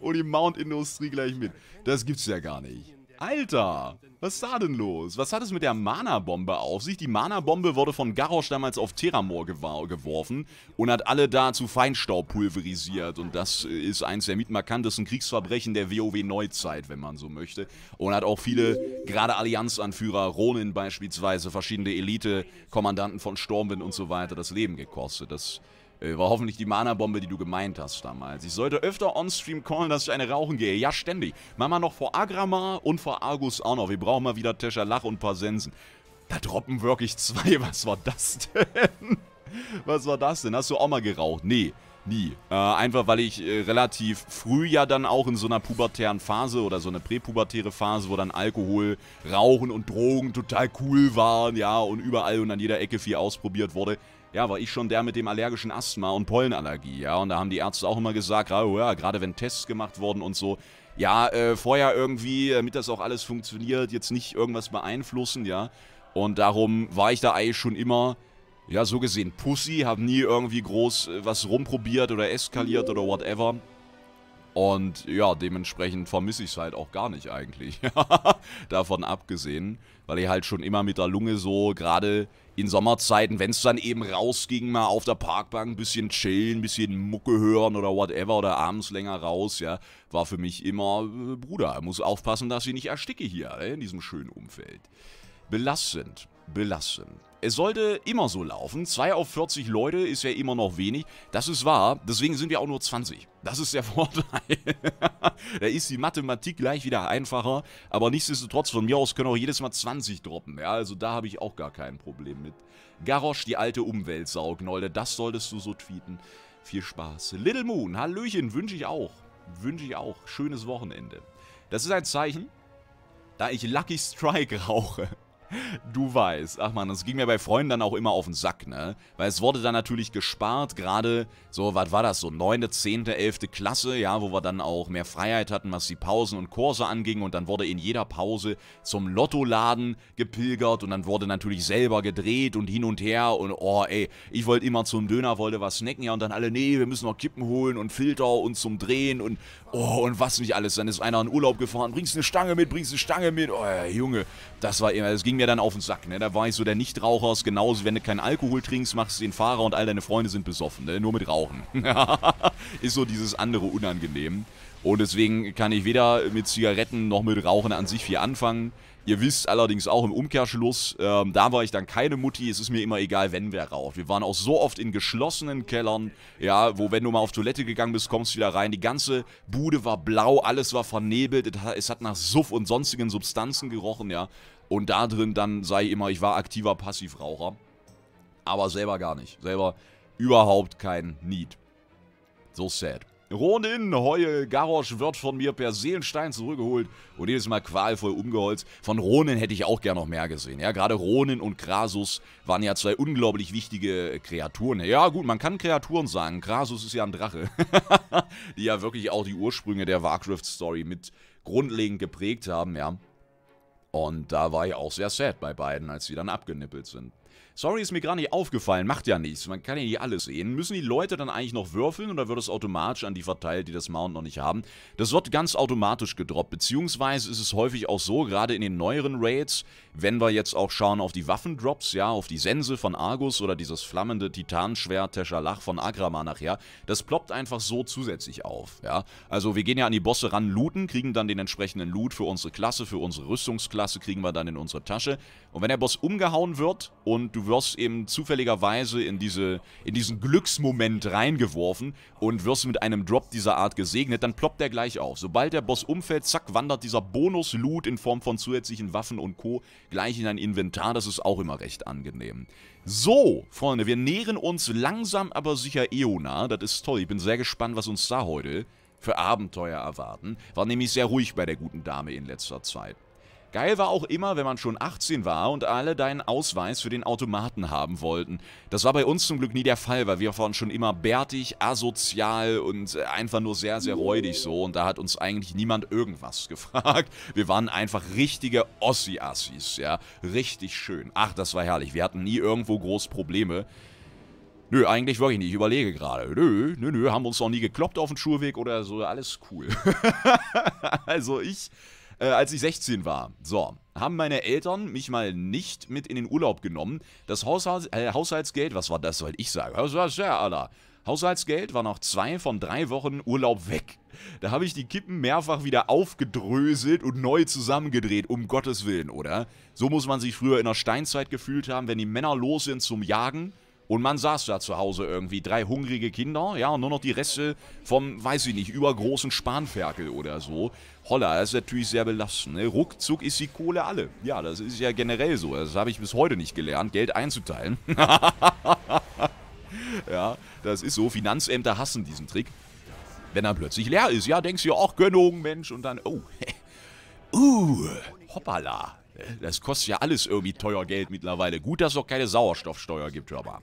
Speaker 1: Und die Mountindustrie gleich mit. Das gibt's ja gar nicht. Alter, was ist da denn los? Was hat es mit der Mana-Bombe auf sich? Die Mana-Bombe wurde von Garrosh damals auf Terramor geworfen und hat alle da zu Feinstaub pulverisiert. Und das ist eins der mitmarkantesten Kriegsverbrechen der WoW-Neuzeit, wenn man so möchte. Und hat auch viele, gerade Allianz-Anführer, Ronin beispielsweise, verschiedene Elite-Kommandanten von Stormwind und so weiter, das Leben gekostet. Das äh, war hoffentlich die Mana-Bombe, die du gemeint hast damals. Ich sollte öfter on-stream callen, dass ich eine rauchen gehe. Ja, ständig. Machen wir noch vor Agramar und vor Argus auch noch. Wir brauchen mal wieder Teschalach und ein paar Sensen. Da droppen wirklich zwei. Was war das denn? Was war das denn? Hast du auch mal geraucht? Nee, nie. Äh, einfach, weil ich äh, relativ früh ja dann auch in so einer pubertären Phase oder so eine präpubertäre Phase, wo dann Alkohol, Rauchen und Drogen total cool waren, ja, und überall und an jeder Ecke viel ausprobiert wurde ja, war ich schon der mit dem allergischen Asthma und Pollenallergie, ja. Und da haben die Ärzte auch immer gesagt, oh ja, gerade wenn Tests gemacht wurden und so, ja, äh, vorher irgendwie, äh, damit das auch alles funktioniert, jetzt nicht irgendwas beeinflussen, ja. Und darum war ich da eigentlich schon immer, ja, so gesehen Pussy, hab nie irgendwie groß äh, was rumprobiert oder eskaliert oder whatever. Und ja, dementsprechend vermisse ich es halt auch gar nicht eigentlich. Davon abgesehen, weil ich halt schon immer mit der Lunge so gerade in Sommerzeiten, wenn es dann eben rausging, mal auf der Parkbank ein bisschen chillen, ein bisschen Mucke hören oder whatever oder abends länger raus, ja, war für mich immer, äh, Bruder, muss aufpassen, dass ich nicht ersticke hier äh, in diesem schönen Umfeld. Belastend belassen. Es sollte immer so laufen. 2 auf 40 Leute ist ja immer noch wenig. Das ist wahr. Deswegen sind wir auch nur 20. Das ist der Vorteil. da ist die Mathematik gleich wieder einfacher. Aber nichtsdestotrotz, von mir aus können auch jedes Mal 20 droppen. Ja, also da habe ich auch gar kein Problem mit. Garrosch, die alte Umweltsau, Gnolde. Das solltest du so tweeten. Viel Spaß. Little Moon, Hallöchen, wünsche ich auch. Wünsche ich auch. Schönes Wochenende. Das ist ein Zeichen, da ich Lucky Strike rauche. Du weißt. Ach man, das ging mir bei Freunden dann auch immer auf den Sack, ne? Weil es wurde dann natürlich gespart, gerade so, was war das, so 9., 10., 11. Klasse, ja, wo wir dann auch mehr Freiheit hatten, was die Pausen und Kurse anging und dann wurde in jeder Pause zum Lottoladen gepilgert und dann wurde natürlich selber gedreht und hin und her und oh ey, ich wollte immer zum Döner, wollte was snacken, ja, und dann alle, nee, wir müssen noch Kippen holen und Filter und zum Drehen und Oh, und was nicht alles. Dann ist einer in Urlaub gefahren. Bringst eine Stange mit, bringst eine Stange mit. Oh, Junge. Das war immer, das ging mir dann auf den Sack, ne? Da war ich so der Nichtraucher. genauso, wenn du keinen Alkohol trinkst, machst du den Fahrer und all deine Freunde sind besoffen, ne? Nur mit Rauchen. ist so dieses andere unangenehm. Und deswegen kann ich weder mit Zigaretten noch mit Rauchen an sich viel anfangen. Ihr wisst allerdings auch im Umkehrschluss, ähm, da war ich dann keine Mutti, es ist mir immer egal, wenn wer raucht. Wir waren auch so oft in geschlossenen Kellern, ja, wo wenn du mal auf Toilette gegangen bist, kommst du wieder rein. Die ganze Bude war blau, alles war vernebelt, es hat nach Suff und sonstigen Substanzen gerochen, ja. Und da drin dann sei immer, ich war aktiver Passivraucher. Aber selber gar nicht. Selber überhaupt kein Need. So sad. Ronin, Heul, Garrosch wird von mir per Seelenstein zurückgeholt und jedes Mal qualvoll umgeholzt. Von Ronin hätte ich auch gern noch mehr gesehen. Ja, gerade Ronin und Krasus waren ja zwei unglaublich wichtige Kreaturen. Ja gut, man kann Kreaturen sagen. Krasus ist ja ein Drache. die ja wirklich auch die Ursprünge der Warcraft-Story mit grundlegend geprägt haben, ja. Und da war ich auch sehr sad bei beiden, als sie dann abgenippelt sind. Sorry, ist mir gerade nicht aufgefallen, macht ja nichts, man kann ja nicht alles sehen. Müssen die Leute dann eigentlich noch würfeln oder wird es automatisch an die verteilt, die das Mount noch nicht haben? Das wird ganz automatisch gedroppt, beziehungsweise ist es häufig auch so, gerade in den neueren Raids, wenn wir jetzt auch schauen auf die Waffendrops, ja, auf die Sense von Argus oder dieses flammende Titanschwert Teschalach von Agrama nachher, das ploppt einfach so zusätzlich auf, ja. Also wir gehen ja an die Bosse ran, looten, kriegen dann den entsprechenden Loot für unsere Klasse, für unsere Rüstungsklasse, kriegen wir dann in unsere Tasche und wenn der Boss umgehauen wird und du wirst eben zufälligerweise in, diese, in diesen Glücksmoment reingeworfen und wirst mit einem Drop dieser Art gesegnet, dann ploppt der gleich auf. Sobald der Boss umfällt, zack, wandert dieser Bonus-Loot in Form von zusätzlichen Waffen und Co. gleich in dein Inventar. Das ist auch immer recht angenehm. So, Freunde, wir nähren uns langsam aber sicher Eona. Das ist toll. Ich bin sehr gespannt, was uns da heute für Abenteuer erwarten. War nämlich sehr ruhig bei der guten Dame in letzter Zeit. Geil war auch immer, wenn man schon 18 war und alle deinen Ausweis für den Automaten haben wollten. Das war bei uns zum Glück nie der Fall, weil wir waren schon immer bärtig, asozial und äh, einfach nur sehr, sehr räudig so. Und da hat uns eigentlich niemand irgendwas gefragt. Wir waren einfach richtige Ossi-Assis, ja. Richtig schön. Ach, das war herrlich. Wir hatten nie irgendwo groß Probleme. Nö, eigentlich wirklich nicht. Ich überlege gerade. Nö, nö, nö, haben wir uns noch nie gekloppt auf dem Schulweg oder so. Alles cool. also ich äh, als ich 16 war. So, haben meine Eltern mich mal nicht mit in den Urlaub genommen. Das Haushalt, äh, Haushaltsgeld, was war das, soll ich sagen? Was war das, Alter? Haushaltsgeld war nach zwei von drei Wochen Urlaub weg. Da habe ich die Kippen mehrfach wieder aufgedröselt und neu zusammengedreht, um Gottes Willen, oder? So muss man sich früher in der Steinzeit gefühlt haben, wenn die Männer los sind zum Jagen und man saß da zu Hause irgendwie, drei hungrige Kinder, ja, und nur noch die Reste vom, weiß ich nicht, übergroßen Spanferkel oder so. Holla, das ist natürlich sehr belastend. Ne? Ruckzuck ist die Kohle alle. Ja, das ist ja generell so. Das habe ich bis heute nicht gelernt, Geld einzuteilen. ja, das ist so. Finanzämter hassen diesen Trick. Wenn er plötzlich leer ist, ja, denkst du ja auch Gönnung, Mensch, und dann, oh, uh, hoppala. Das kostet ja alles irgendwie teuer Geld mittlerweile. Gut, dass es auch keine Sauerstoffsteuer gibt, hör mal.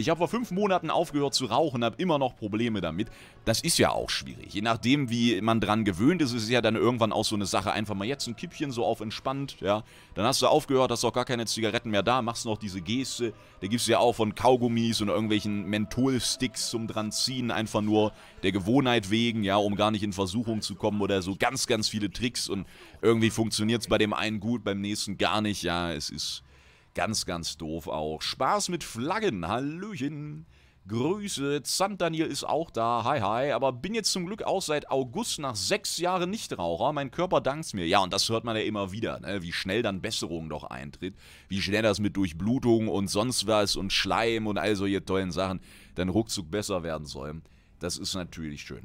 Speaker 1: Ich habe vor fünf Monaten aufgehört zu rauchen, habe immer noch Probleme damit. Das ist ja auch schwierig. Je nachdem, wie man dran gewöhnt ist, ist es ja dann irgendwann auch so eine Sache. Einfach mal jetzt ein Kippchen so auf entspannt, ja. Dann hast du aufgehört, hast auch gar keine Zigaretten mehr da, machst noch diese Geste. Da gibt es ja auch von Kaugummis und irgendwelchen Mentholsticks zum dran ziehen. Einfach nur der Gewohnheit wegen, ja, um gar nicht in Versuchung zu kommen oder so. Ganz, ganz viele Tricks und irgendwie funktioniert es bei dem einen gut, beim nächsten gar nicht. Ja, es ist Ganz, ganz doof auch. Spaß mit Flaggen. Hallöchen. Grüße. Zandaniel ist auch da. Hi, hi. Aber bin jetzt zum Glück auch seit August nach sechs Jahren Nichtraucher. Mein Körper dankt's mir. Ja, und das hört man ja immer wieder, ne? wie schnell dann Besserung doch eintritt. Wie schnell das mit Durchblutung und sonst was und Schleim und all solche tollen Sachen dann ruckzuck besser werden soll. Das ist natürlich schön.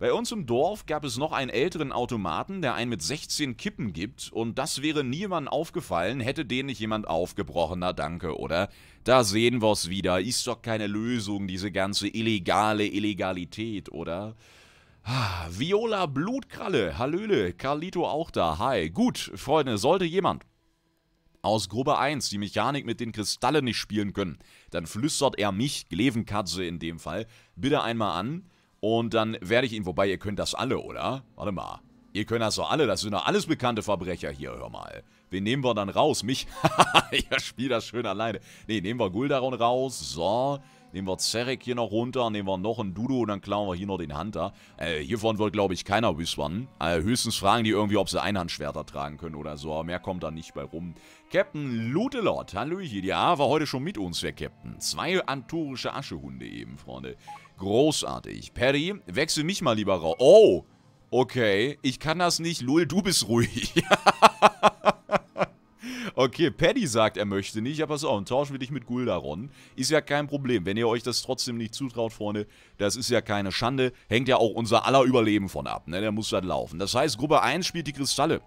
Speaker 1: Bei uns im Dorf gab es noch einen älteren Automaten, der einen mit 16 Kippen gibt, und das wäre niemandem aufgefallen, hätte den nicht jemand aufgebrochen, na danke, oder? Da sehen wir's wieder, ist doch keine Lösung, diese ganze illegale Illegalität, oder? Ah, Viola Blutkralle, Hallöle, Carlito auch da, hi. Gut, Freunde, sollte jemand aus Gruppe 1 die Mechanik mit den Kristallen nicht spielen können, dann flüstert er mich, Glevenkatze in dem Fall, bitte einmal an und dann werde ich ihn, wobei ihr könnt das alle, oder? Warte mal. Ihr könnt das doch alle, das sind doch alles bekannte Verbrecher hier, hör mal. Wen nehmen wir dann raus? Mich? ich spiele das schön alleine. Ne, nehmen wir Guldaron raus, so. Nehmen wir Zerek hier noch runter, nehmen wir noch einen Dudo und dann klauen wir hier noch den Hunter. Äh, hiervon wird, glaube ich, keiner wispern. Äh, höchstens fragen die irgendwie, ob sie Einhandschwerter tragen können oder so. Aber mehr kommt da nicht bei rum. Captain Lutelot, hallo hier. Ja, war heute schon mit uns, der Captain. Zwei anturische Aschehunde eben, Freunde. Großartig. Perry, wechsel mich mal lieber raus. Oh, okay. Ich kann das nicht. Lul, du bist ruhig. okay, Paddy sagt, er möchte nicht, aber so, und tauschen wir dich mit Guldaron. Ist ja kein Problem. Wenn ihr euch das trotzdem nicht zutraut, Freunde, das ist ja keine Schande. Hängt ja auch unser aller Überleben von ab, ne? Der muss dann laufen. Das heißt, Gruppe 1 spielt die Kristalle.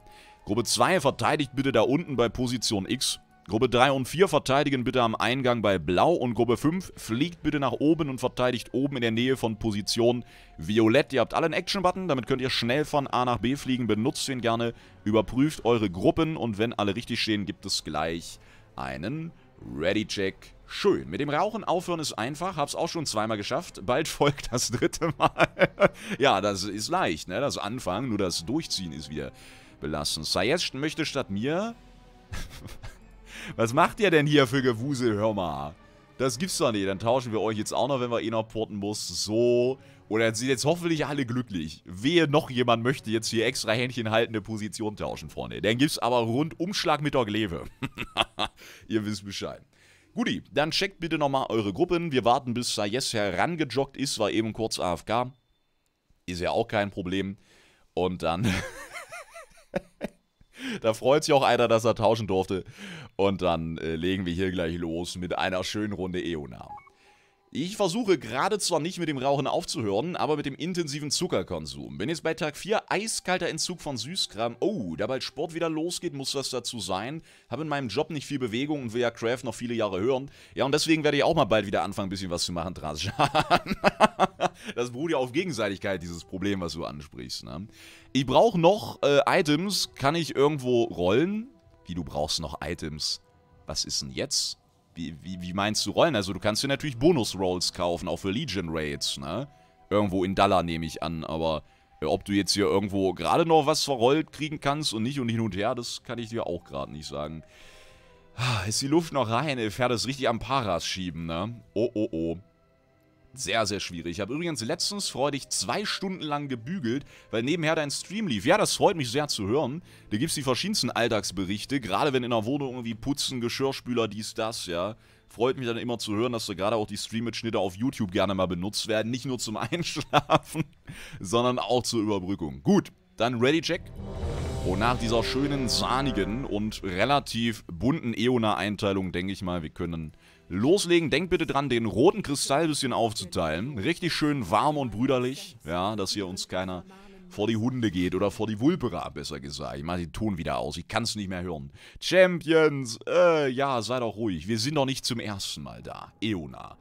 Speaker 1: Gruppe 2 verteidigt bitte da unten bei Position X. Gruppe 3 und 4 verteidigen bitte am Eingang bei Blau und Gruppe 5 fliegt bitte nach oben und verteidigt oben in der Nähe von Position Violett. Ihr habt alle einen Action-Button, damit könnt ihr schnell von A nach B fliegen. Benutzt ihn gerne, überprüft eure Gruppen und wenn alle richtig stehen, gibt es gleich einen Ready-Check. Schön. Mit dem Rauchen aufhören ist einfach. Hab's auch schon zweimal geschafft. Bald folgt das dritte Mal. ja, das ist leicht, ne? Das Anfangen, nur das Durchziehen ist wieder belassen. Sayest möchte statt mir... Was macht ihr denn hier für Gewusel? Hör mal. Das gibt's doch nicht. Dann tauschen wir euch jetzt auch noch, wenn wir eh noch porten muss. So. Und dann sind jetzt hoffentlich alle glücklich. Wehe, noch jemand möchte jetzt hier extra Händchen haltende Position tauschen, Freunde. Dann gibt's aber Rundumschlag mit der Gleve. ihr wisst Bescheid. Guti, dann checkt bitte nochmal eure Gruppen. Wir warten, bis Sayes herangejoggt ist, war eben kurz AFK. Ist ja auch kein Problem. Und dann... Da freut sich auch einer, dass er tauschen durfte. Und dann äh, legen wir hier gleich los mit einer schönen Runde EONAM. Ich versuche gerade zwar nicht mit dem Rauchen aufzuhören, aber mit dem intensiven Zuckerkonsum. Bin jetzt bei Tag 4, eiskalter Entzug von Süßkram. Oh, da bald Sport wieder losgeht, muss das dazu sein. Habe in meinem Job nicht viel Bewegung und will ja Craft noch viele Jahre hören. Ja, und deswegen werde ich auch mal bald wieder anfangen, ein bisschen was zu machen, Trajan. das beruht ja auf Gegenseitigkeit, dieses Problem, was du ansprichst. Ne? Ich brauche noch äh, Items. Kann ich irgendwo rollen? Wie, du brauchst noch Items? Was ist denn jetzt? wie, wie, meinst du Rollen? Also du kannst dir natürlich Bonus-Rolls kaufen, auch für Legion-Raids, ne? Irgendwo in Dalla nehme ich an, aber äh, ob du jetzt hier irgendwo gerade noch was verrollt kriegen kannst und nicht und hin und her, das kann ich dir auch gerade nicht sagen. Ah, ist die Luft noch rein? Er äh, fährt es richtig am Paras schieben, ne? Oh, oh, oh. Sehr, sehr schwierig. Ich habe übrigens letztens freudig zwei Stunden lang gebügelt, weil nebenher dein Stream lief. Ja, das freut mich sehr zu hören. Da gibt es die verschiedensten Alltagsberichte, gerade wenn in der Wohnung irgendwie putzen, Geschirrspüler, dies, das, ja. Freut mich dann immer zu hören, dass da gerade auch die Stream-Mitschnitte auf YouTube gerne mal benutzt werden. Nicht nur zum Einschlafen, sondern auch zur Überbrückung. Gut, dann Ready Check. Und nach dieser schönen, sahnigen und relativ bunten Eona-Einteilung denke ich mal, wir können loslegen. Denkt bitte dran, den roten Kristall ein bisschen aufzuteilen. Richtig schön warm und brüderlich. Ja, dass hier uns keiner vor die Hunde geht oder vor die Wulpera, besser gesagt. Ich mache den Ton wieder aus, ich kann es nicht mehr hören. Champions, äh, ja, sei doch ruhig. Wir sind doch nicht zum ersten Mal da. Eona.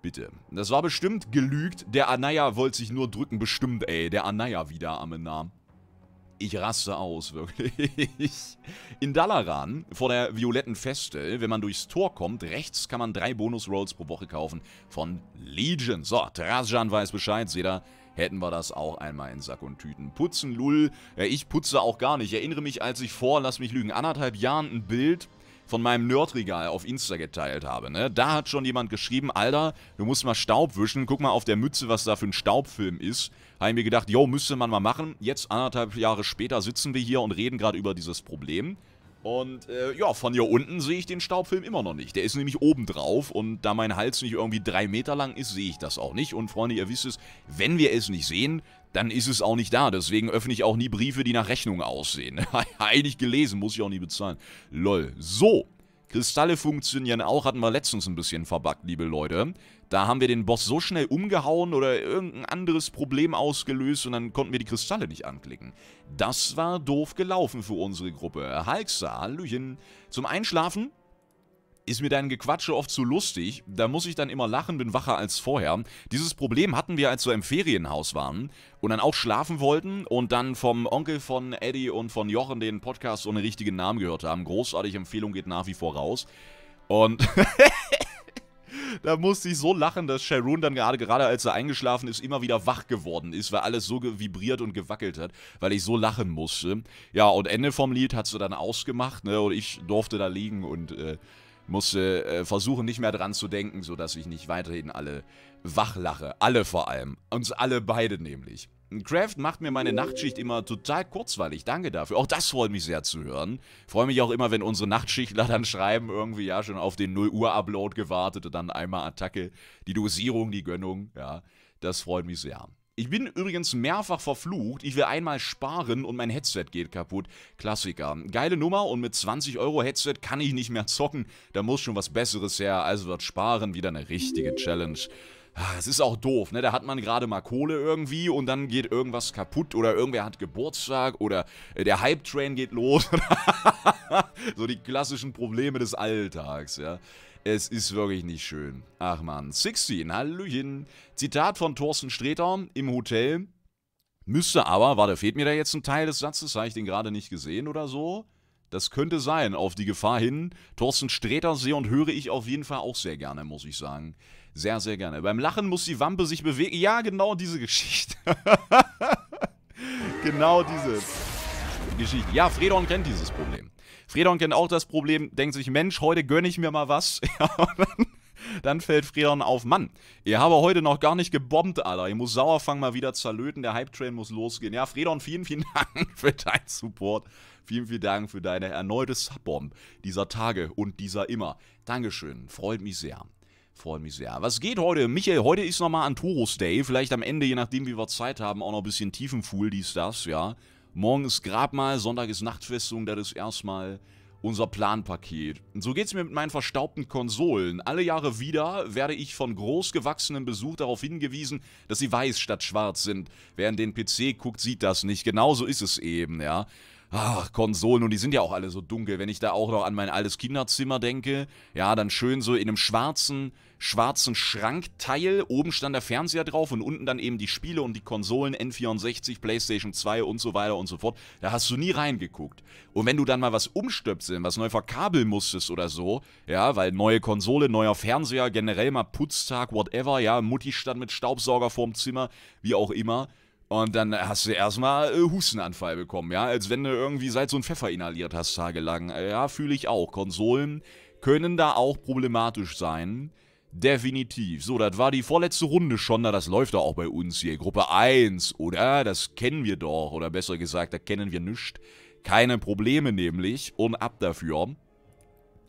Speaker 1: Bitte. Das war bestimmt gelügt. Der Anaya wollte sich nur drücken. Bestimmt, ey. Der Anaya wieder am Namen. Ich raste aus, wirklich. In Dalaran, vor der Violetten Feste, wenn man durchs Tor kommt, rechts kann man drei Bonus-Rolls pro Woche kaufen von Legion. So, Terrasjan weiß Bescheid, seht ihr? hätten wir das auch einmal in Sack und Tüten. Putzen, Lull. Ich putze auch gar nicht. Ich Erinnere mich, als ich vor, lass mich lügen, anderthalb Jahren ein Bild von meinem Nerdregal auf Insta geteilt habe. Ne? Da hat schon jemand geschrieben, Alter, du musst mal Staub wischen. Guck mal auf der Mütze, was da für ein Staubfilm ist. Haben wir gedacht, yo, müsste man mal machen. Jetzt anderthalb Jahre später sitzen wir hier und reden gerade über dieses Problem. Und äh, ja, von hier unten sehe ich den Staubfilm immer noch nicht. Der ist nämlich oben drauf und da mein Hals nicht irgendwie drei Meter lang ist, sehe ich das auch nicht. Und Freunde, ihr wisst es, wenn wir es nicht sehen, dann ist es auch nicht da. Deswegen öffne ich auch nie Briefe, die nach Rechnung aussehen. Eigentlich gelesen, muss ich auch nie bezahlen. Lol. So, Kristalle funktionieren auch, hatten wir letztens ein bisschen verbuggt, liebe Leute. Da haben wir den Boss so schnell umgehauen oder irgendein anderes Problem ausgelöst und dann konnten wir die Kristalle nicht anklicken. Das war doof gelaufen für unsere Gruppe. Halksa, Hallöchen. Zum Einschlafen ist mir dein Gequatsche oft zu lustig, da muss ich dann immer lachen, bin wacher als vorher. Dieses Problem hatten wir, als wir im Ferienhaus waren und dann auch schlafen wollten und dann vom Onkel von Eddie und von Jochen den Podcast ohne richtigen Namen gehört haben. Großartige Empfehlung geht nach wie vor raus. Und da musste ich so lachen, dass Sharon dann gerade, gerade als er eingeschlafen ist, immer wieder wach geworden ist, weil alles so vibriert und gewackelt hat, weil ich so lachen musste. Ja, und Ende vom Lied hat sie dann ausgemacht, ne, und ich durfte da liegen und, äh, musste äh, äh, versuchen, nicht mehr dran zu denken, sodass ich nicht weiterhin alle wachlache. Alle vor allem. Uns alle beide nämlich. Craft macht mir meine Nachtschicht immer total kurzweilig. Danke dafür. Auch das freut mich sehr zu hören. Freue mich auch immer, wenn unsere Nachtschichtler dann schreiben, irgendwie, ja, schon auf den 0 Uhr Upload gewartet und dann einmal Attacke. Die Dosierung, die Gönnung, ja. Das freut mich sehr. Ich bin übrigens mehrfach verflucht. Ich will einmal sparen und mein Headset geht kaputt. Klassiker. Geile Nummer und mit 20 Euro Headset kann ich nicht mehr zocken. Da muss schon was Besseres her. Also wird Sparen wieder eine richtige Challenge. Ah, es ist auch doof, ne? Da hat man gerade mal Kohle irgendwie und dann geht irgendwas kaputt oder irgendwer hat Geburtstag oder äh, der Hype-Train geht los. so die klassischen Probleme des Alltags, ja. Es ist wirklich nicht schön. Ach man. 16, Hallöchen. Zitat von Thorsten Sträter im Hotel. Müsste aber, warte, fehlt mir da jetzt ein Teil des Satzes? Habe ich den gerade nicht gesehen oder so? Das könnte sein, auf die Gefahr hin. Thorsten Sträter sehe und höre ich auf jeden Fall auch sehr gerne, muss ich sagen. Sehr, sehr gerne. Beim Lachen muss die Wampe sich bewegen. Ja, genau diese Geschichte. genau diese Geschichte. Ja, Fredon kennt dieses Problem. Fredon kennt auch das Problem, denkt sich, Mensch, heute gönne ich mir mal was. dann, fällt Fredon auf, Mann, ihr habe heute noch gar nicht gebombt, Alter. Ihr muss Sauerfang mal wieder zerlöten, der Hype-Train muss losgehen. Ja, Fredon, vielen, vielen Dank für deinen Support. Vielen, vielen Dank für deine erneute Subbomb dieser Tage und dieser immer. Dankeschön, freut mich sehr. Freut mich sehr. Was geht heute? Michael, heute ist nochmal Antoros Day. Vielleicht am Ende, je nachdem, wie wir Zeit haben, auch noch ein bisschen Tiefenfuhl, dies, das, ja. Morgen ist Grabmal, Sonntag ist Nachtfestung, das ist erstmal unser Planpaket. Und so geht's mir mit meinen verstaubten Konsolen. Alle Jahre wieder werde ich von großgewachsenem Besuch darauf hingewiesen, dass sie weiß statt schwarz sind. Wer in den PC guckt, sieht das nicht. Genauso ist es eben, ja ach, Konsolen und die sind ja auch alle so dunkel. Wenn ich da auch noch an mein altes Kinderzimmer denke, ja, dann schön so in einem schwarzen, schwarzen Schrankteil. Oben stand der Fernseher drauf und unten dann eben die Spiele und die Konsolen, N64, PlayStation 2 und so weiter und so fort. Da hast du nie reingeguckt. Und wenn du dann mal was umstöpseln, was neu verkabeln musstest oder so, ja, weil neue Konsole, neuer Fernseher, generell mal Putztag, whatever, ja, Mutti stand mit Staubsauger vorm Zimmer, wie auch immer, und dann hast du erstmal äh, Hustenanfall bekommen, ja. Als wenn du irgendwie seit so ein Pfeffer inhaliert hast, tagelang. Äh, ja, fühle ich auch. Konsolen können da auch problematisch sein. Definitiv. So, das war die vorletzte Runde schon. Na, das läuft doch auch bei uns hier. Gruppe 1, oder? Das kennen wir doch. Oder besser gesagt, da kennen wir nichts. Keine Probleme nämlich. Und ab dafür.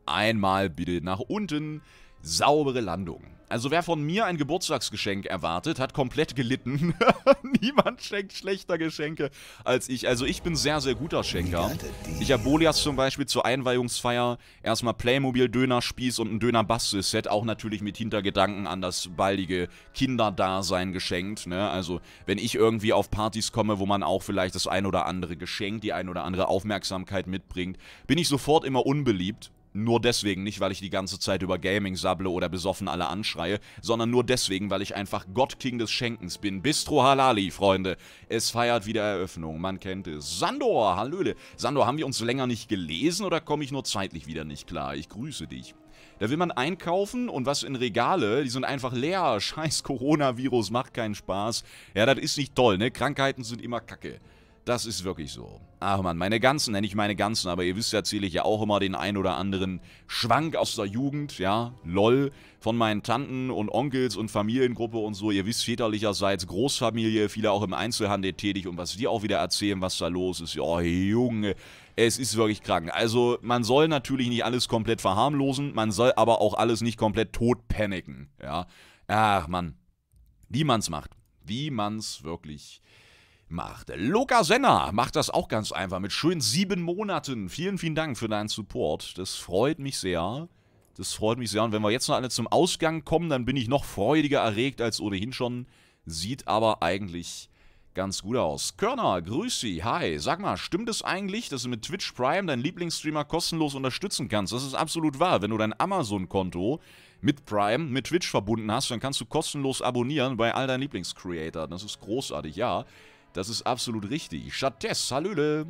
Speaker 1: Einmal bitte nach unten. Saubere Landung. Also wer von mir ein Geburtstagsgeschenk erwartet, hat komplett gelitten. Niemand schenkt schlechter Geschenke als ich. Also ich bin sehr, sehr guter Schenker. Ich habe Bolias zum Beispiel zur Einweihungsfeier erstmal Playmobil, Dönerspieß und ein döner set auch natürlich mit Hintergedanken an das baldige Kinderdasein geschenkt. Ne? Also wenn ich irgendwie auf Partys komme, wo man auch vielleicht das ein oder andere Geschenk, die ein oder andere Aufmerksamkeit mitbringt, bin ich sofort immer unbeliebt nur deswegen, nicht weil ich die ganze Zeit über Gaming sable oder besoffen alle anschreie, sondern nur deswegen, weil ich einfach Gottking des Schenkens bin. Bistro Halali, Freunde. Es feiert wieder Eröffnung, man kennt es. Sandor, hallöle. Sandor, haben wir uns länger nicht gelesen oder komme ich nur zeitlich wieder nicht klar? Ich grüße dich. Da will man einkaufen und was in Regale, die sind einfach leer. Scheiß Coronavirus, macht keinen Spaß. Ja, das ist nicht toll, ne? Krankheiten sind immer kacke. Das ist wirklich so. Ach man, meine ganzen, nenne ich meine ganzen, aber ihr wisst, erzähle ich ja auch immer den ein oder anderen Schwank aus der Jugend, ja, lol, von meinen Tanten und Onkels und Familiengruppe und so. Ihr wisst väterlicherseits Großfamilie, viele auch im Einzelhandel tätig und was die auch wieder erzählen, was da los ist. Ja, Junge, es ist wirklich krank. Also, man soll natürlich nicht alles komplett verharmlosen, man soll aber auch alles nicht komplett tot paniken, ja. Ach man, wie man's macht, wie man's wirklich macht macht. Luca Senna macht das auch ganz einfach mit schön sieben Monaten. Vielen, vielen Dank für deinen Support. Das freut mich sehr. Das freut mich sehr. Und wenn wir jetzt noch alle zum Ausgang kommen, dann bin ich noch freudiger erregt als ohnehin schon. Sieht aber eigentlich ganz gut aus. Körner, grüß Sie. Hi. Sag mal, stimmt es eigentlich, dass du mit Twitch Prime deinen Lieblingsstreamer kostenlos unterstützen kannst? Das ist absolut wahr. Wenn du dein Amazon-Konto mit Prime, mit Twitch verbunden hast, dann kannst du kostenlos abonnieren bei all deinen Lieblingscreators. Das ist großartig, ja. Das ist absolut richtig. Chattes, hallöle.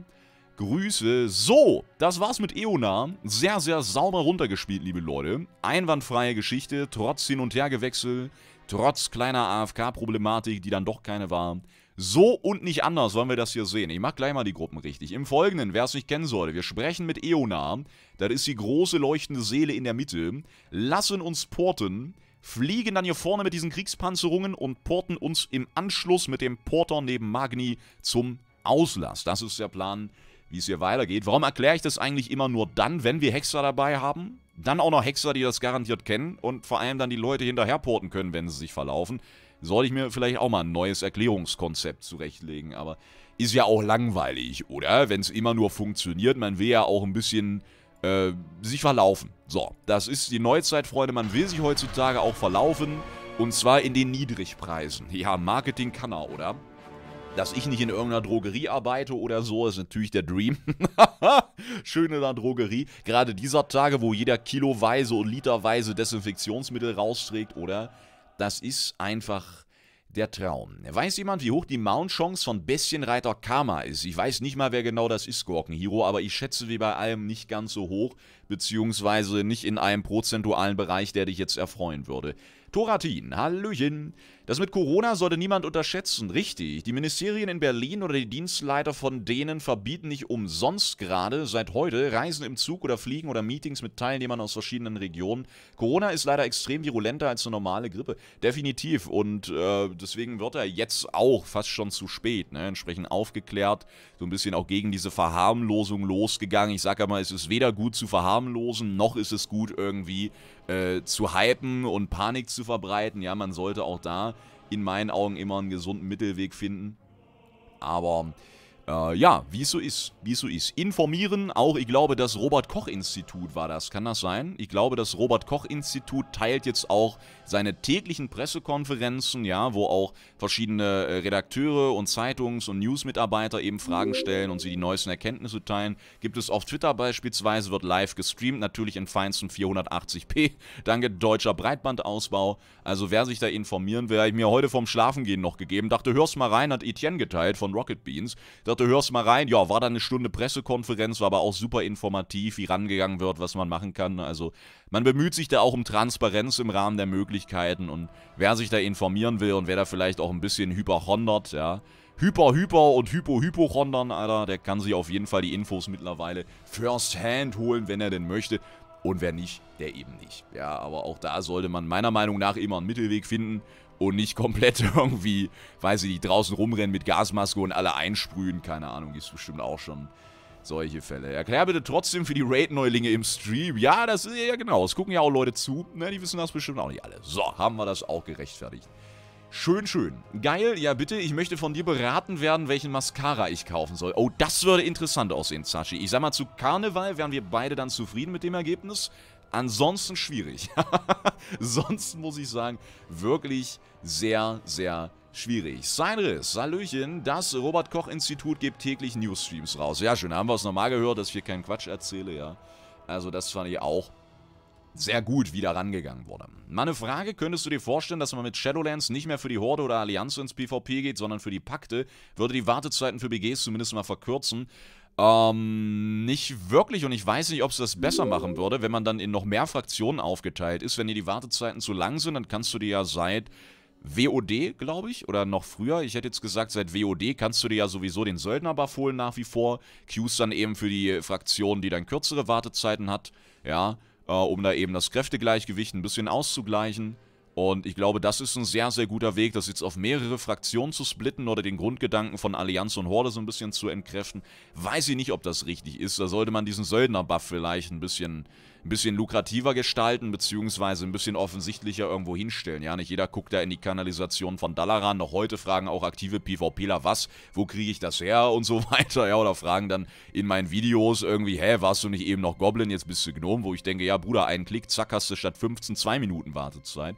Speaker 1: Grüße. So, das war's mit Eona. Sehr, sehr sauber runtergespielt, liebe Leute. Einwandfreie Geschichte, trotz Hin- und Hergewechsel, trotz kleiner AFK-Problematik, die dann doch keine war. So und nicht anders wollen wir das hier sehen. Ich mach gleich mal die Gruppen richtig. Im Folgenden, wer es nicht kennen sollte, wir sprechen mit Eona. Das ist die große leuchtende Seele in der Mitte. Lassen uns porten fliegen dann hier vorne mit diesen Kriegspanzerungen und porten uns im Anschluss mit dem Porter neben Magni zum Auslass. Das ist der Plan, wie es hier weitergeht. Warum erkläre ich das eigentlich immer nur dann, wenn wir Hexer dabei haben? Dann auch noch Hexer, die das garantiert kennen und vor allem dann die Leute hinterher porten können, wenn sie sich verlaufen. Sollte ich mir vielleicht auch mal ein neues Erklärungskonzept zurechtlegen, aber ist ja auch langweilig, oder? Wenn es immer nur funktioniert, man will ja auch ein bisschen äh, sich verlaufen. So, das ist die Neuzeit, Freunde. Man will sich heutzutage auch verlaufen. Und zwar in den Niedrigpreisen. Ja, Marketing kann er, oder? Dass ich nicht in irgendeiner Drogerie arbeite oder so, ist natürlich der Dream. Schön in der Drogerie. Gerade dieser Tage, wo jeder kiloweise und literweise Desinfektionsmittel rausträgt, oder? Das ist einfach der Traum. Weiß jemand, wie hoch die Mount-Chance von Bäschenreiter Karma ist? Ich weiß nicht mal, wer genau das ist, Gorkenhiro, aber ich schätze wie bei allem nicht ganz so hoch, beziehungsweise nicht in einem prozentualen Bereich, der dich jetzt erfreuen würde. Toratin, Hallöchen. Das mit Corona sollte niemand unterschätzen, richtig. Die Ministerien in Berlin oder die Dienstleiter von denen verbieten nicht umsonst gerade seit heute Reisen im Zug oder Fliegen oder Meetings mit Teilnehmern aus verschiedenen Regionen. Corona ist leider extrem virulenter als eine normale Grippe. Definitiv. Und äh, deswegen wird er jetzt auch fast schon zu spät, ne? entsprechend aufgeklärt, so ein bisschen auch gegen diese Verharmlosung losgegangen. Ich sage ja mal, es ist weder gut zu verharmlosen, noch ist es gut irgendwie äh, zu hypen und Panik zu verbreiten. Ja, man sollte auch da in meinen Augen immer einen gesunden Mittelweg finden. Aber äh, ja, wie es so ist, wie es so ist. Informieren auch, ich glaube, das Robert Koch Institut war das, kann das sein? Ich glaube, das Robert Koch Institut teilt jetzt auch seine täglichen Pressekonferenzen, ja, wo auch verschiedene äh, Redakteure und Zeitungs- und Newsmitarbeiter eben Fragen stellen und sie die neuesten Erkenntnisse teilen. Gibt es auf Twitter beispielsweise, wird live gestreamt, natürlich in feinsten 480p. Danke deutscher Breitbandausbau. Also wer sich da informieren will, habe ich mir heute vom Schlafengehen noch gegeben. Dachte, hörst mal rein, hat Etienne geteilt von Rocket Beans. Dachte, hörst mal rein. Ja, war dann eine Stunde Pressekonferenz, war aber auch super informativ, wie rangegangen wird, was man machen kann. Also man bemüht sich da auch um Transparenz im Rahmen der Möglichkeiten und wer sich da informieren will und wer da vielleicht auch ein bisschen hyperhondert, ja, Hyper, Hyper und Hypo, Hypo Alter, der kann sich auf jeden Fall die Infos mittlerweile first hand holen, wenn er denn möchte. Und wer nicht, der eben nicht. Ja, aber auch da sollte man meiner Meinung nach immer einen Mittelweg finden und nicht komplett irgendwie, weiß ich nicht, draußen rumrennen mit Gasmaske und alle einsprühen. Keine Ahnung, ist bestimmt auch schon solche Fälle. Erklär bitte trotzdem für die Raid-Neulinge im Stream. Ja, das ist ja genau. Es gucken ja auch Leute zu. Ne, die wissen das bestimmt auch nicht alle. So, haben wir das auch gerechtfertigt. Schön, schön. Geil, ja bitte, ich möchte von dir beraten werden, welchen Mascara ich kaufen soll. Oh, das würde interessant aussehen, Sashi. Ich sag mal, zu Karneval wären wir beide dann zufrieden mit dem Ergebnis. Ansonsten schwierig. Sonst muss ich sagen, wirklich sehr, sehr schwierig. Schwierig. Sein Riss, Hallöchen, das Robert-Koch-Institut gibt täglich Newsstreams raus. Ja, schön, da haben wir es nochmal gehört, dass ich hier keinen Quatsch erzähle, ja. Also das fand ich auch sehr gut, wie da rangegangen wurde. Meine Frage, könntest du dir vorstellen, dass man mit Shadowlands nicht mehr für die Horde oder Allianz ins PvP geht, sondern für die Pakte? Würde die Wartezeiten für BGs zumindest mal verkürzen? Ähm, nicht wirklich und ich weiß nicht, ob es das besser machen würde, wenn man dann in noch mehr Fraktionen aufgeteilt ist. Wenn dir die Wartezeiten zu lang sind, dann kannst du dir ja seit WOD, glaube ich, oder noch früher. Ich hätte jetzt gesagt, seit WOD kannst du dir ja sowieso den Söldnerbuff holen nach wie vor. Qs dann eben für die Fraktion, die dann kürzere Wartezeiten hat, ja, äh, um da eben das Kräftegleichgewicht ein bisschen auszugleichen. Und ich glaube, das ist ein sehr, sehr guter Weg, das jetzt auf mehrere Fraktionen zu splitten oder den Grundgedanken von Allianz und Horde so ein bisschen zu entkräften. Weiß ich nicht, ob das richtig ist. Da sollte man diesen Söldnerbuff vielleicht ein bisschen ein bisschen lukrativer gestalten, beziehungsweise ein bisschen offensichtlicher irgendwo hinstellen. Ja, nicht jeder guckt da in die Kanalisation von Dalaran. Noch heute fragen auch aktive PvPler, was, wo kriege ich das her und so weiter. Ja, oder fragen dann in meinen Videos irgendwie, hä, warst du nicht eben noch Goblin, jetzt bist du Gnome, wo ich denke, ja, Bruder, einen Klick, zack, hast du statt 15 zwei Minuten Wartezeit.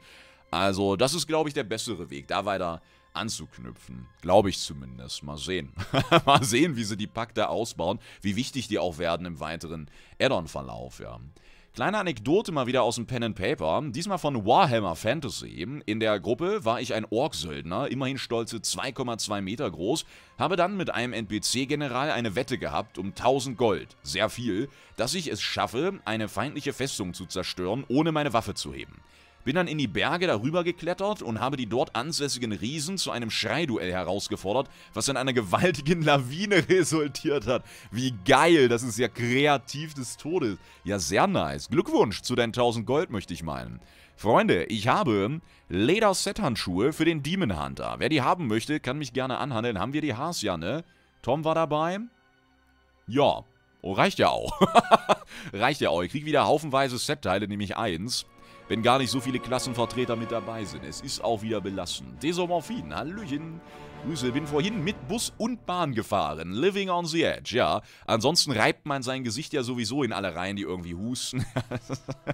Speaker 1: Also, das ist, glaube ich, der bessere Weg, da weiter anzuknüpfen. Glaube ich zumindest. Mal sehen. Mal sehen, wie sie die Pakte ausbauen, wie wichtig die auch werden im weiteren addon verlauf ja. Kleine Anekdote mal wieder aus dem Pen and Paper, diesmal von Warhammer Fantasy. In der Gruppe war ich ein Orksöldner, immerhin stolze 2,2 Meter groß, habe dann mit einem NPC-General eine Wette gehabt um 1000 Gold, sehr viel, dass ich es schaffe, eine feindliche Festung zu zerstören, ohne meine Waffe zu heben. Bin dann in die Berge darüber geklettert und habe die dort ansässigen Riesen zu einem Schreiduell herausgefordert, was in einer gewaltigen Lawine resultiert hat. Wie geil, das ist ja kreativ des Todes. Ja, sehr nice. Glückwunsch zu deinen 1000 Gold, möchte ich meinen. Freunde, ich habe Leder-Set-Handschuhe für den Demon Hunter. Wer die haben möchte, kann mich gerne anhandeln. Haben wir die ja, ne? Tom war dabei. Ja, oh, reicht ja auch. reicht ja auch. Ich kriege wieder haufenweise Set-Teile, nämlich eins wenn gar nicht so viele Klassenvertreter mit dabei sind. Es ist auch wieder belastend. Desomorphin, Hallöchen. Grüße, bin vorhin mit Bus und Bahn gefahren. Living on the edge, ja. Ansonsten reibt man sein Gesicht ja sowieso in alle Reihen, die irgendwie husten.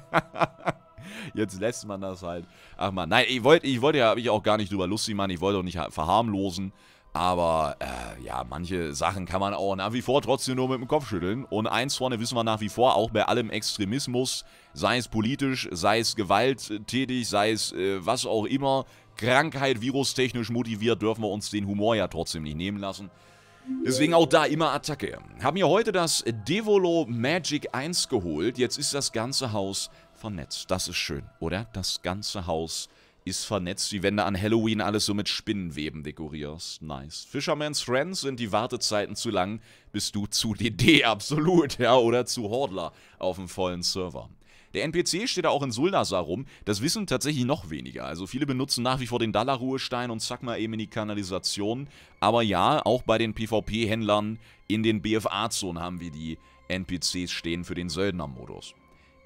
Speaker 1: Jetzt lässt man das halt. Ach man, nein, ich wollte ich wollt ja, habe ich auch gar nicht drüber lustig machen. Ich wollte auch nicht verharmlosen. Aber äh, ja, manche Sachen kann man auch nach wie vor trotzdem nur mit dem Kopf schütteln. Und eins vorne wissen wir nach wie vor, auch bei allem Extremismus, sei es politisch, sei es gewalttätig, sei es äh, was auch immer, Krankheit virustechnisch motiviert, dürfen wir uns den Humor ja trotzdem nicht nehmen lassen. Deswegen auch da immer Attacke. Haben wir heute das Devolo Magic 1 geholt. Jetzt ist das ganze Haus vernetzt. Das ist schön, oder? Das ganze Haus vernetzt ist vernetzt, wie wenn du an Halloween alles so mit Spinnenweben dekorierst. Nice. Fisherman's Friends sind die Wartezeiten zu lang, bist du zu DD, absolut, ja, oder zu Hordler auf dem vollen Server. Der NPC steht da auch in Suldasar rum, das wissen tatsächlich noch weniger. Also viele benutzen nach wie vor den Dalla-Ruhestein und zack mal eben in die Kanalisation. Aber ja, auch bei den PvP-Händlern in den BFA-Zonen haben wir die NPCs stehen für den Söldner-Modus.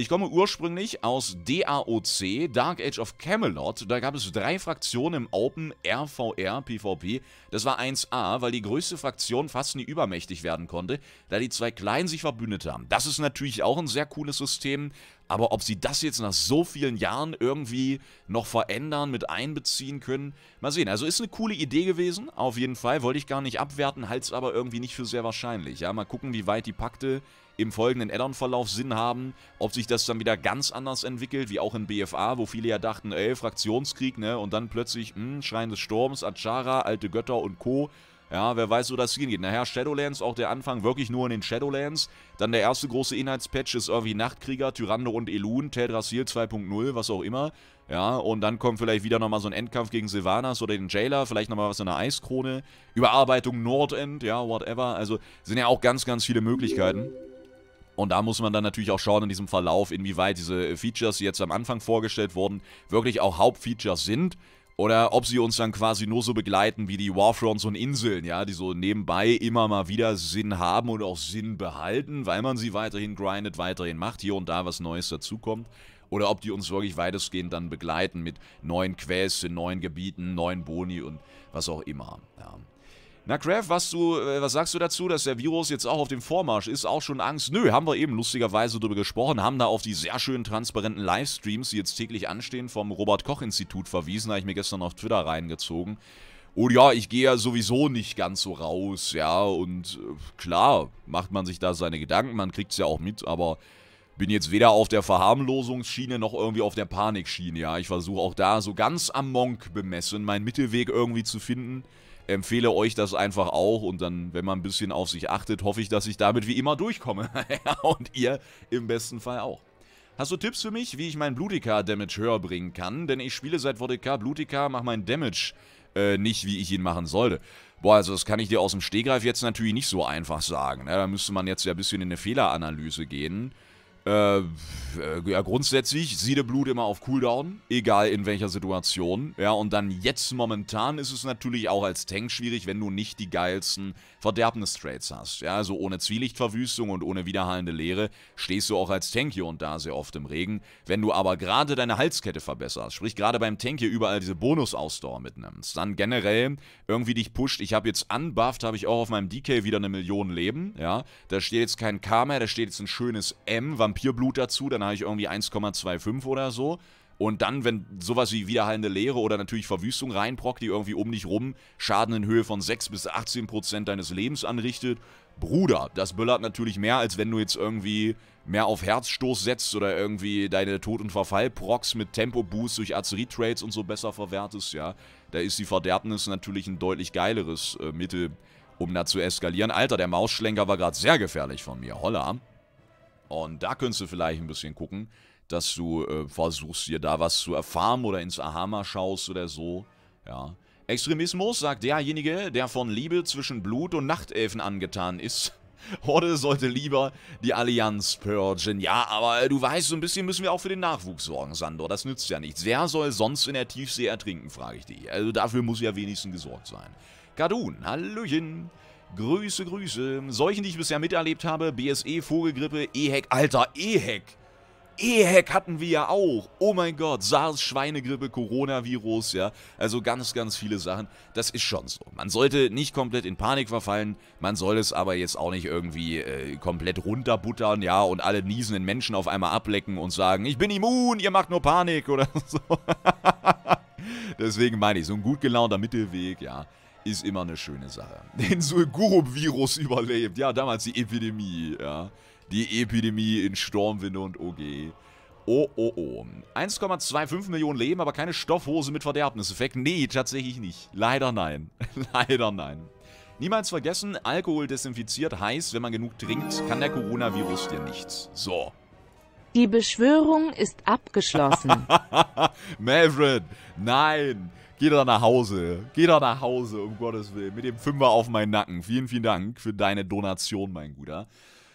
Speaker 1: Ich komme ursprünglich aus DAOC, Dark Age of Camelot. Da gab es drei Fraktionen im Open RVR, PvP. Das war 1A, weil die größte Fraktion fast nie übermächtig werden konnte, da die zwei Kleinen sich verbündet haben. Das ist natürlich auch ein sehr cooles System, aber ob sie das jetzt nach so vielen Jahren irgendwie noch verändern, mit einbeziehen können, mal sehen. Also ist eine coole Idee gewesen, auf jeden Fall. Wollte ich gar nicht abwerten, halte es aber irgendwie nicht für sehr wahrscheinlich. Ja, mal gucken, wie weit die Pakte im folgenden Addon-Verlauf Sinn haben. Ob sich das dann wieder ganz anders entwickelt, wie auch in BFA, wo viele ja dachten, ey, Fraktionskrieg, ne? Und dann plötzlich, hm, Schrein des Sturms, Achara, alte Götter und Co. Ja, wer weiß, wo das hingeht. Naja, Shadowlands, auch der Anfang wirklich nur in den Shadowlands. Dann der erste große Inhaltspatch ist irgendwie Nachtkrieger, Tyrande und Elun, Teldrassil 2.0, was auch immer. Ja, und dann kommt vielleicht wieder nochmal so ein Endkampf gegen Sylvanas oder den Jailer, vielleicht nochmal was in der Eiskrone. Überarbeitung Nordend, ja, whatever. Also sind ja auch ganz, ganz viele Möglichkeiten. Und da muss man dann natürlich auch schauen in diesem Verlauf, inwieweit diese Features, die jetzt am Anfang vorgestellt wurden, wirklich auch Hauptfeatures sind. Oder ob sie uns dann quasi nur so begleiten wie die Warfronts und Inseln, ja, die so nebenbei immer mal wieder Sinn haben und auch Sinn behalten, weil man sie weiterhin grindet, weiterhin macht, hier und da was Neues dazukommt. Oder ob die uns wirklich weitestgehend dann begleiten mit neuen Quests in neuen Gebieten, neuen Boni und was auch immer. Ja. Na, Graf, was, du, äh, was sagst du dazu, dass der Virus jetzt auch auf dem Vormarsch ist? Auch schon Angst? Nö, haben wir eben lustigerweise drüber gesprochen, haben da auf die sehr schönen transparenten Livestreams, die jetzt täglich anstehen, vom Robert-Koch-Institut verwiesen. habe ich mir gestern auf Twitter reingezogen. Und ja, ich gehe ja sowieso nicht ganz so raus, ja. Und äh, klar, macht man sich da seine Gedanken, man kriegt es ja auch mit, aber bin jetzt weder auf der Verharmlosungsschiene noch irgendwie auf der Panikschiene, ja. Ich versuche auch da so ganz am Monk bemessen, meinen Mittelweg irgendwie zu finden empfehle euch das einfach auch und dann, wenn man ein bisschen auf sich achtet, hoffe ich, dass ich damit wie immer durchkomme. und ihr im besten Fall auch. Hast du Tipps für mich, wie ich meinen Blutica-Damage höher bringen kann? Denn ich spiele seit VDK Blutica, mache meinen Damage äh, nicht, wie ich ihn machen sollte. Boah, also das kann ich dir aus dem Stehgreif jetzt natürlich nicht so einfach sagen. Ne? Da müsste man jetzt ja ein bisschen in eine Fehleranalyse gehen. Äh, äh, ja, grundsätzlich Siedeblut immer auf Cooldown, egal in welcher Situation. Ja, und dann jetzt momentan ist es natürlich auch als Tank schwierig, wenn du nicht die geilsten Verderbnis-Trades hast. Ja, also ohne Zwielichtverwüstung und ohne widerhallende Leere stehst du auch als Tank hier und da sehr oft im Regen. Wenn du aber gerade deine Halskette verbesserst, sprich gerade beim Tank hier überall diese Bonus-Ausdauer mitnimmst, dann generell irgendwie dich pusht. Ich habe jetzt unbufft, habe ich auch auf meinem DK wieder eine Million Leben. Ja, da steht jetzt kein K mehr, da steht jetzt ein schönes M, weil Vampirblut dazu, dann habe ich irgendwie 1,25 oder so. Und dann, wenn sowas wie wiederhallende Leere oder natürlich Verwüstung reinprockt, die irgendwie um dich rum Schaden in Höhe von 6 bis 18 Prozent deines Lebens anrichtet, Bruder, das böllert natürlich mehr, als wenn du jetzt irgendwie mehr auf Herzstoß setzt oder irgendwie deine Tod- und Verfall-Procs mit Tempo-Boost durch Arzerie-Trades und so besser verwertest, ja. Da ist die Verderbnis natürlich ein deutlich geileres äh, Mittel, um da zu eskalieren. Alter, der Mausschlenker war gerade sehr gefährlich von mir, holla. Und da könntest du vielleicht ein bisschen gucken, dass du äh, versuchst, dir da was zu erfahren oder ins Ahama schaust oder so. Ja. Extremismus, sagt derjenige, der von Liebe zwischen Blut und Nachtelfen angetan ist. Horde sollte lieber die Allianz purgen. Ja, aber äh, du weißt, so ein bisschen müssen wir auch für den Nachwuchs sorgen, Sandor. Das nützt ja nichts. Wer soll sonst in der Tiefsee ertrinken, frage ich dich. Also dafür muss ja wenigstens gesorgt sein. Kadun, Hallöchen. Grüße, Grüße. Solchen, die ich bisher miterlebt habe, BSE, Vogelgrippe, EHEC. Alter, EHEC. EHEC hatten wir ja auch. Oh mein Gott, SARS, Schweinegrippe, Coronavirus, ja. Also ganz, ganz viele Sachen. Das ist schon so. Man sollte nicht komplett in Panik verfallen. Man soll es aber jetzt auch nicht irgendwie äh, komplett runterbuttern, ja, und alle niesenden Menschen auf einmal ablecken und sagen, ich bin immun, ihr macht nur Panik oder so. Deswegen meine ich, so ein gut gelaunter Mittelweg, ja ist immer eine schöne Sache. Den Sulgurub-Virus überlebt. Ja, damals die Epidemie, ja. Die Epidemie in Stormwinde und OG. Oh, oh, oh. 1,25 Millionen Leben, aber keine Stoffhose mit Verderbniseffekt. Nee, tatsächlich nicht. Leider nein. Leider nein. Niemals vergessen, Alkohol desinfiziert heißt, wenn man genug trinkt, kann der Coronavirus dir nichts. So. Die Beschwörung ist abgeschlossen. Maverick, nein. Geh da nach Hause. Geh da nach Hause, um Gottes Willen. Mit dem Fünfer auf meinen Nacken. Vielen, vielen Dank für deine Donation, mein Guter.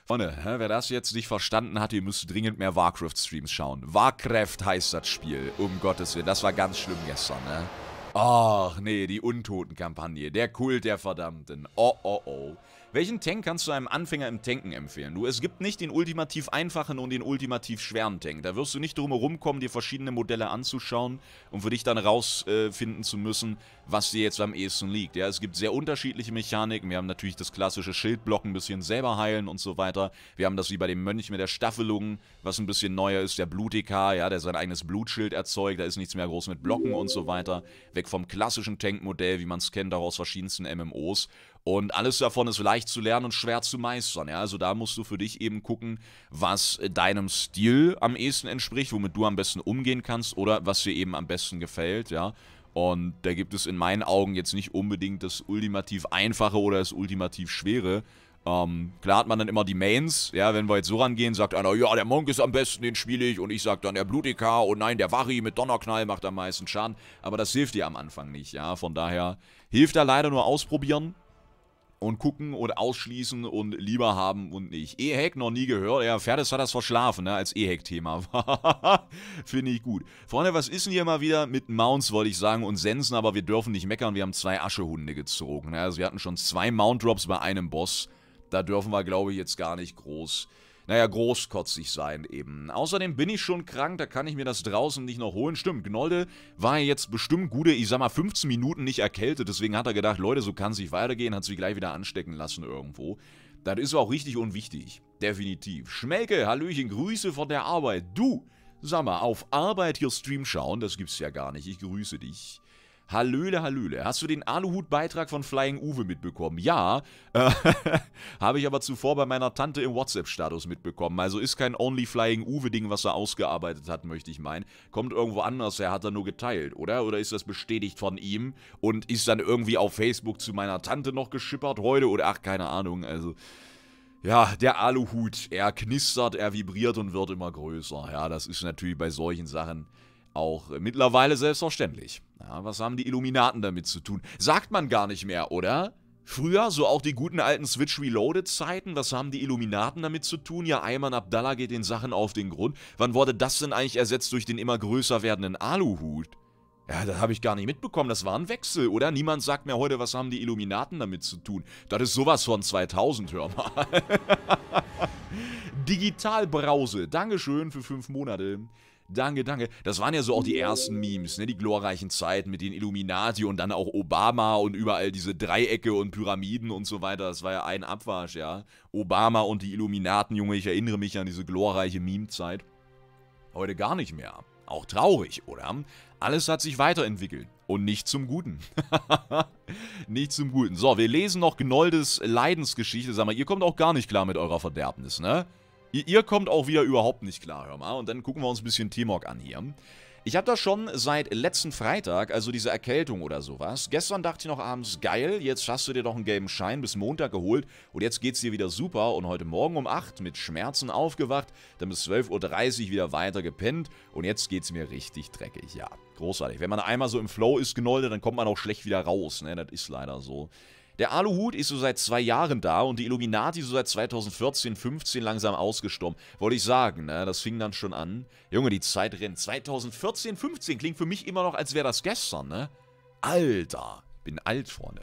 Speaker 1: Freunde, wer das jetzt nicht verstanden hat, ihr müsst dringend mehr Warcraft-Streams schauen. Warcraft heißt das Spiel, um Gottes Willen. Das war ganz schlimm gestern, ne? Ach, nee, die Untoten-Kampagne. Der Kult der Verdammten. Oh, oh, oh. Welchen Tank kannst du einem Anfänger im Tanken empfehlen? Du, es gibt nicht den ultimativ einfachen und den ultimativ schweren Tank. Da wirst du nicht drum herum kommen, dir verschiedene Modelle anzuschauen und für dich dann rausfinden äh, zu müssen, was dir jetzt am ehesten liegt. Ja, es gibt sehr unterschiedliche Mechaniken. Wir haben natürlich das klassische Schildblocken, ein bisschen selber heilen und so weiter. Wir haben das wie bei dem Mönch mit der Staffelung, was ein bisschen neuer ist, der Blut-EK, ja, der sein eigenes Blutschild erzeugt. Da ist nichts mehr groß mit Blocken und so weiter. Weg vom klassischen Tankmodell, wie man es kennt, daraus verschiedensten MMOs. Und alles davon ist leicht zu lernen und schwer zu meistern. Ja? Also da musst du für dich eben gucken, was äh, deinem Stil am ehesten entspricht, womit du am besten umgehen kannst oder was dir eben am besten gefällt. Ja? Und da gibt es in meinen Augen jetzt nicht unbedingt das ultimativ einfache oder das ultimativ schwere. Ähm, klar hat man dann immer die Mains, ja, wenn wir jetzt so rangehen, sagt einer, ja, der Monk ist am besten, den spiele ich, und ich sag dann, der Blutika, und oh nein, der Vari mit Donnerknall macht am meisten Schaden, aber das hilft dir am Anfang nicht, ja, von daher hilft da leider nur ausprobieren, und gucken und ausschließen und lieber haben und nicht. E-Hack noch nie gehört. Ja, Ferdes hat das verschlafen, ne, als E-Hack-Thema. Finde ich gut. Freunde, was ist denn hier mal wieder mit Mounts, wollte ich sagen, und Sensen, aber wir dürfen nicht meckern. Wir haben zwei Aschehunde gezogen. Ne? Also wir hatten schon zwei Mount-Drops bei einem Boss. Da dürfen wir, glaube ich, jetzt gar nicht groß naja, großkotzig sein eben. Außerdem bin ich schon krank, da kann ich mir das draußen nicht noch holen. Stimmt, Gnolde war ja jetzt bestimmt gute, ich sag mal, 15 Minuten nicht erkältet. Deswegen hat er gedacht, Leute, so kann es nicht weitergehen, hat sich gleich wieder anstecken lassen irgendwo. Das ist auch richtig unwichtig. Definitiv. Schmelke, Hallöchen, Grüße von der Arbeit. Du, sag mal, auf Arbeit hier Stream schauen, das gibt's ja gar nicht. Ich grüße dich. Hallöle, Hallöle. Hast du den Aluhut-Beitrag von Flying Uwe mitbekommen? Ja, äh, habe ich aber zuvor bei meiner Tante im WhatsApp-Status mitbekommen. Also ist kein Only Flying Uwe-Ding, was er ausgearbeitet hat, möchte ich meinen. Kommt irgendwo anders her, hat er nur geteilt, oder? Oder ist das bestätigt von ihm und ist dann irgendwie auf Facebook zu meiner Tante noch geschippert heute? Oder ach, keine Ahnung, also... Ja, der Aluhut, er knistert, er vibriert und wird immer größer. Ja, das ist natürlich bei solchen Sachen auch mittlerweile selbstverständlich. Na, was haben die Illuminaten damit zu tun? Sagt man gar nicht mehr, oder? Früher, so auch die guten alten Switch Reloaded-Zeiten, was haben die Illuminaten damit zu tun? Ja, Ayman Abdallah geht den Sachen auf den Grund. Wann wurde das denn eigentlich ersetzt durch den immer größer werdenden Aluhut? Ja, das habe ich gar nicht mitbekommen, das war ein Wechsel, oder? Niemand sagt mir heute, was haben die Illuminaten damit zu tun. Das ist sowas von 2000, hör mal. Digitalbrause, Dankeschön für fünf Monate. Danke, danke. Das waren ja so auch die ersten Memes, ne? Die glorreichen Zeiten mit den Illuminati und dann auch Obama und überall diese Dreiecke und Pyramiden und so weiter. Das war ja ein Abwasch, ja. Obama und die Illuminaten, Junge, ich erinnere mich an diese glorreiche Meme-Zeit. Heute gar nicht mehr. Auch traurig, oder? Alles hat sich weiterentwickelt. Und nicht zum Guten. nicht zum Guten. So, wir lesen noch Gnoldes Leidensgeschichte. Sag mal, ihr kommt auch gar nicht klar mit eurer Verderbnis, ne? Ihr, ihr kommt auch wieder überhaupt nicht klar, hör mal. Und dann gucken wir uns ein bisschen T-Mog an hier. Ich habe das schon seit letzten Freitag, also diese Erkältung oder sowas. Gestern dachte ich noch abends, geil, jetzt hast du dir doch einen gelben Schein bis Montag geholt und jetzt geht's dir wieder super und heute Morgen um 8 mit Schmerzen aufgewacht, dann bis 12.30 Uhr wieder weiter gepennt und jetzt geht's mir richtig dreckig, ja. Großartig. Wenn man einmal so im Flow ist, Genolde, dann kommt man auch schlecht wieder raus, ne, das ist leider so. Der Aluhut ist so seit zwei Jahren da und die Illuminati so seit 2014, 15 langsam ausgestorben. Wollte ich sagen, ne? das fing dann schon an. Junge, die Zeit rennt. 2014, 15 klingt für mich immer noch, als wäre das gestern, ne? Alter, bin alt, Freunde.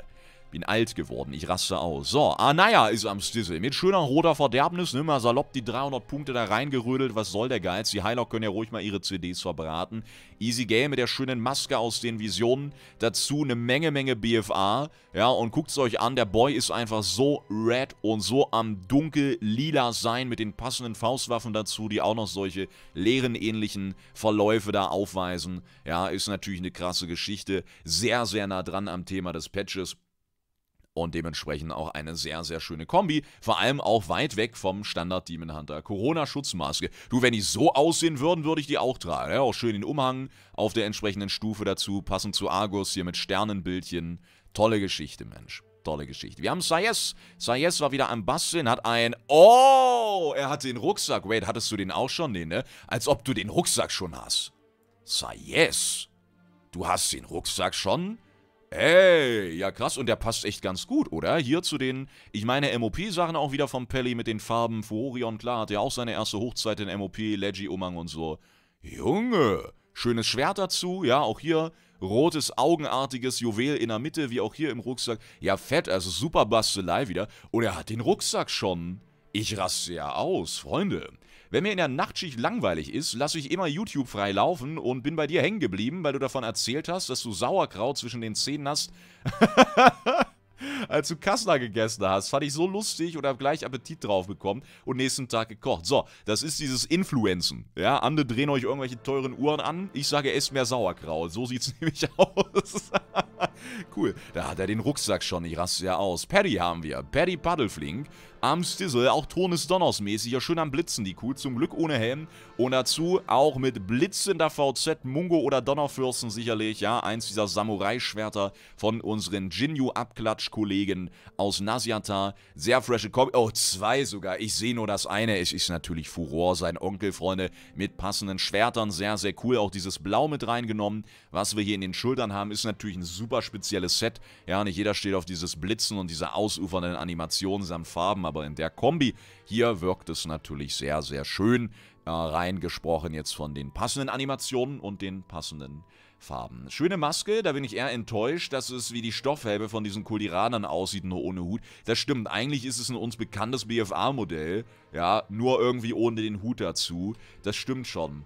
Speaker 1: Bin alt geworden, ich raste aus. So, Anaya ist am Stissel. Mit schöner roter Verderbnis, ne, mal salopp die 300 Punkte da reingerödelt. Was soll der Geiz? Die Heiler können ja ruhig mal ihre CDs verbraten. Easy Game mit der schönen Maske aus den Visionen. Dazu eine Menge, Menge BFA. Ja, und guckt's euch an, der Boy ist einfach so red und so am dunkel-lila sein mit den passenden Faustwaffen dazu, die auch noch solche leeren ähnlichen Verläufe da aufweisen. Ja, ist natürlich eine krasse Geschichte. Sehr, sehr nah dran am Thema des Patches und dementsprechend auch eine sehr, sehr schöne Kombi. Vor allem auch weit weg vom Standard Demon Hunter. Corona-Schutzmaske. Du, wenn die so aussehen würden, würde ich die auch tragen. Ja, auch schön den Umhang auf der entsprechenden Stufe dazu, passend zu Argus hier mit Sternenbildchen. Tolle Geschichte, Mensch. Tolle Geschichte. Wir haben Sayes. Sayes war wieder am Basteln, hat ein... Oh, er hat den Rucksack. Wait, hattest du den auch schon? Nee, ne? Als ob du den Rucksack schon hast. Sayes, du hast den Rucksack schon? Ey, ja krass, und der passt echt ganz gut, oder? Hier zu den, ich meine, MOP-Sachen auch wieder vom Pelli mit den Farben Furion, klar, hat ja auch seine erste Hochzeit in MOP, Leggy, Umang und so. Junge, schönes Schwert dazu, ja, auch hier rotes, augenartiges Juwel in der Mitte, wie auch hier im Rucksack. Ja, fett, also super Bastelei wieder. Und er hat den Rucksack schon. Ich raste ja aus, Freunde. Wenn mir in der Nachtschicht langweilig ist, lasse ich immer YouTube frei laufen und bin bei dir hängen geblieben, weil du davon erzählt hast, dass du Sauerkraut zwischen den Zähnen hast. als du Kassler gegessen hast. Fand ich so lustig und habe gleich Appetit drauf bekommen und nächsten Tag gekocht. So, das ist dieses Influenzen. Ja, andere drehen euch irgendwelche teuren Uhren an. Ich sage, esst mehr Sauerkraut. So sieht's nämlich aus. cool. Da hat er den Rucksack schon. Ich raste ja aus. Paddy haben wir. Paddy Paddelflink am Stizzle, auch Ton des Donners mäßig, ja schön am Blitzen die cool, zum Glück ohne Helm. Und dazu auch mit blitzender VZ, Mungo oder Donnerfürsten sicherlich, ja, eins dieser Samurai-Schwerter von unseren Jinyu-Abklatsch-Kollegen aus Nasiata. Sehr frische Kombi, oh, zwei sogar, ich sehe nur das eine, es ist natürlich Furor, sein Onkel, Freunde, mit passenden Schwertern, sehr, sehr cool, auch dieses Blau mit reingenommen, was wir hier in den Schultern haben, ist natürlich ein super spezielles Set, ja, nicht jeder steht auf dieses Blitzen und diese ausufernden Animationen samt Farben, aber aber in der Kombi hier wirkt es natürlich sehr, sehr schön. Äh, rein jetzt von den passenden Animationen und den passenden Farben. Schöne Maske, da bin ich eher enttäuscht, dass es wie die Stoffhelbe von diesen Kuliranern aussieht, nur ohne Hut. Das stimmt, eigentlich ist es ein uns bekanntes BFA-Modell, ja, nur irgendwie ohne den Hut dazu. Das stimmt schon.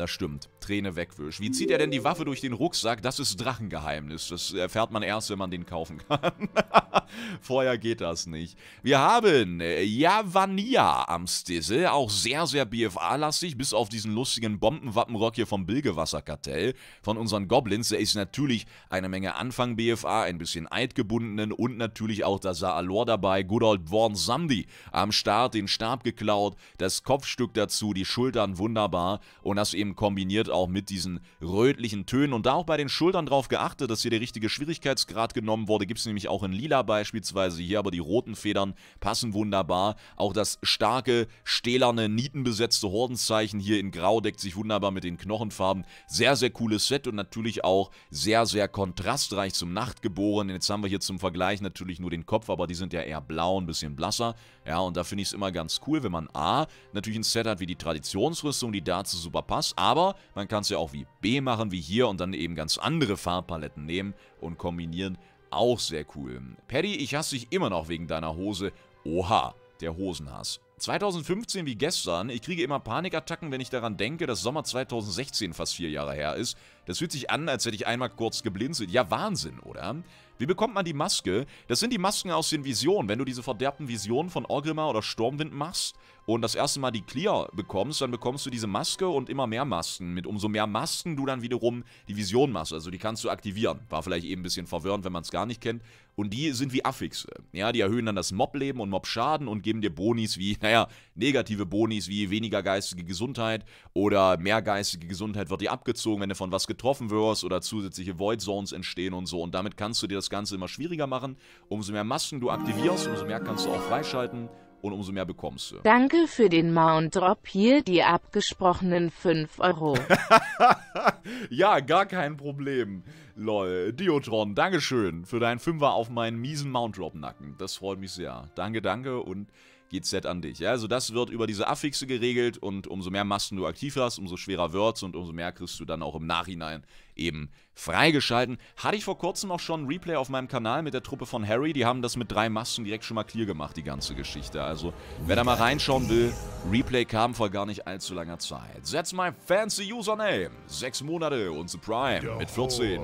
Speaker 1: Das stimmt. Träne wegwisch. Wie zieht er denn die Waffe durch den Rucksack? Das ist Drachengeheimnis. Das erfährt man erst, wenn man den kaufen kann. Vorher geht das nicht. Wir haben äh, Javania am Stisse. Auch sehr, sehr BFA-lastig. Bis auf diesen lustigen Bombenwappenrock hier vom Bilgewasserkartell. Von unseren Goblins. Der ist natürlich eine Menge Anfang BFA, ein bisschen eidgebundenen und natürlich auch der Saalor dabei. Good old Born Sandy am Start. Den Stab geklaut. Das Kopfstück dazu. Die Schultern wunderbar. Und das eben schön kombiniert auch mit diesen rötlichen Tönen und da auch bei den Schultern drauf geachtet, dass hier der richtige Schwierigkeitsgrad genommen wurde, gibt es nämlich auch in lila beispielsweise hier, aber die roten Federn passen wunderbar. Auch das starke, stählerne, nietenbesetzte Hordenzeichen hier in grau deckt sich wunderbar mit den Knochenfarben. Sehr, sehr cooles Set und natürlich auch sehr, sehr kontrastreich zum Nachtgeborenen. Jetzt haben wir hier zum Vergleich natürlich nur den Kopf, aber die sind ja eher blau, ein bisschen blasser. Ja, und da finde ich es immer ganz cool, wenn man A, natürlich ein Set hat wie die Traditionsrüstung, die dazu super passt, aber man kann es ja auch wie B machen, wie hier und dann eben ganz andere Farbpaletten nehmen und kombinieren. Auch sehr cool. Paddy, ich hasse dich immer noch wegen deiner Hose. Oha, der Hosenhass. 2015 wie gestern, ich kriege immer Panikattacken, wenn ich daran denke, dass Sommer 2016 fast vier Jahre her ist. Das fühlt sich an, als hätte ich einmal kurz geblinzelt. Ja, Wahnsinn, oder? Wie bekommt man die Maske? Das sind die Masken aus den Visionen. Wenn du diese verderbten Visionen von Orgrimmar oder Sturmwind machst und das erste Mal die Clear bekommst, dann bekommst du diese Maske und immer mehr Masken. Mit umso mehr Masken du dann wiederum die Vision machst. Also die kannst du aktivieren. War vielleicht eben ein bisschen verwirrend, wenn man es gar nicht kennt. Und die sind wie Affixe. Ja, die erhöhen dann das Mob-Leben und Mob-Schaden und geben dir Bonis wie, naja, negative Bonis wie weniger geistige Gesundheit oder mehr geistige Gesundheit wird dir abgezogen, wenn du von was getroffen wirst oder zusätzliche Void Zones entstehen und so. Und damit kannst du dir das Ganze immer schwieriger machen. Umso mehr Masken du aktivierst, umso mehr kannst du auch freischalten und umso mehr bekommst du. Danke für den Mount Drop hier die abgesprochenen 5 Euro. ja, gar kein Problem. Lol, Diotron, Dankeschön für deinen Fünfer auf meinen miesen Mount Drop Nacken. Das freut mich sehr. Danke, danke und geht Z an dich. Ja? Also das wird über diese Affixe geregelt und umso mehr Masten du aktiv hast, umso schwerer wird's und umso mehr kriegst du dann auch im Nachhinein eben freigeschalten. Hatte ich vor kurzem auch schon ein Replay auf meinem Kanal mit der Truppe von Harry. Die haben das mit drei Masten direkt schon mal clear gemacht, die ganze Geschichte. Also, wer da mal reinschauen will, Replay kam vor gar nicht allzu langer Zeit. That's my fancy username. Sechs Monate und The Prime mit 14.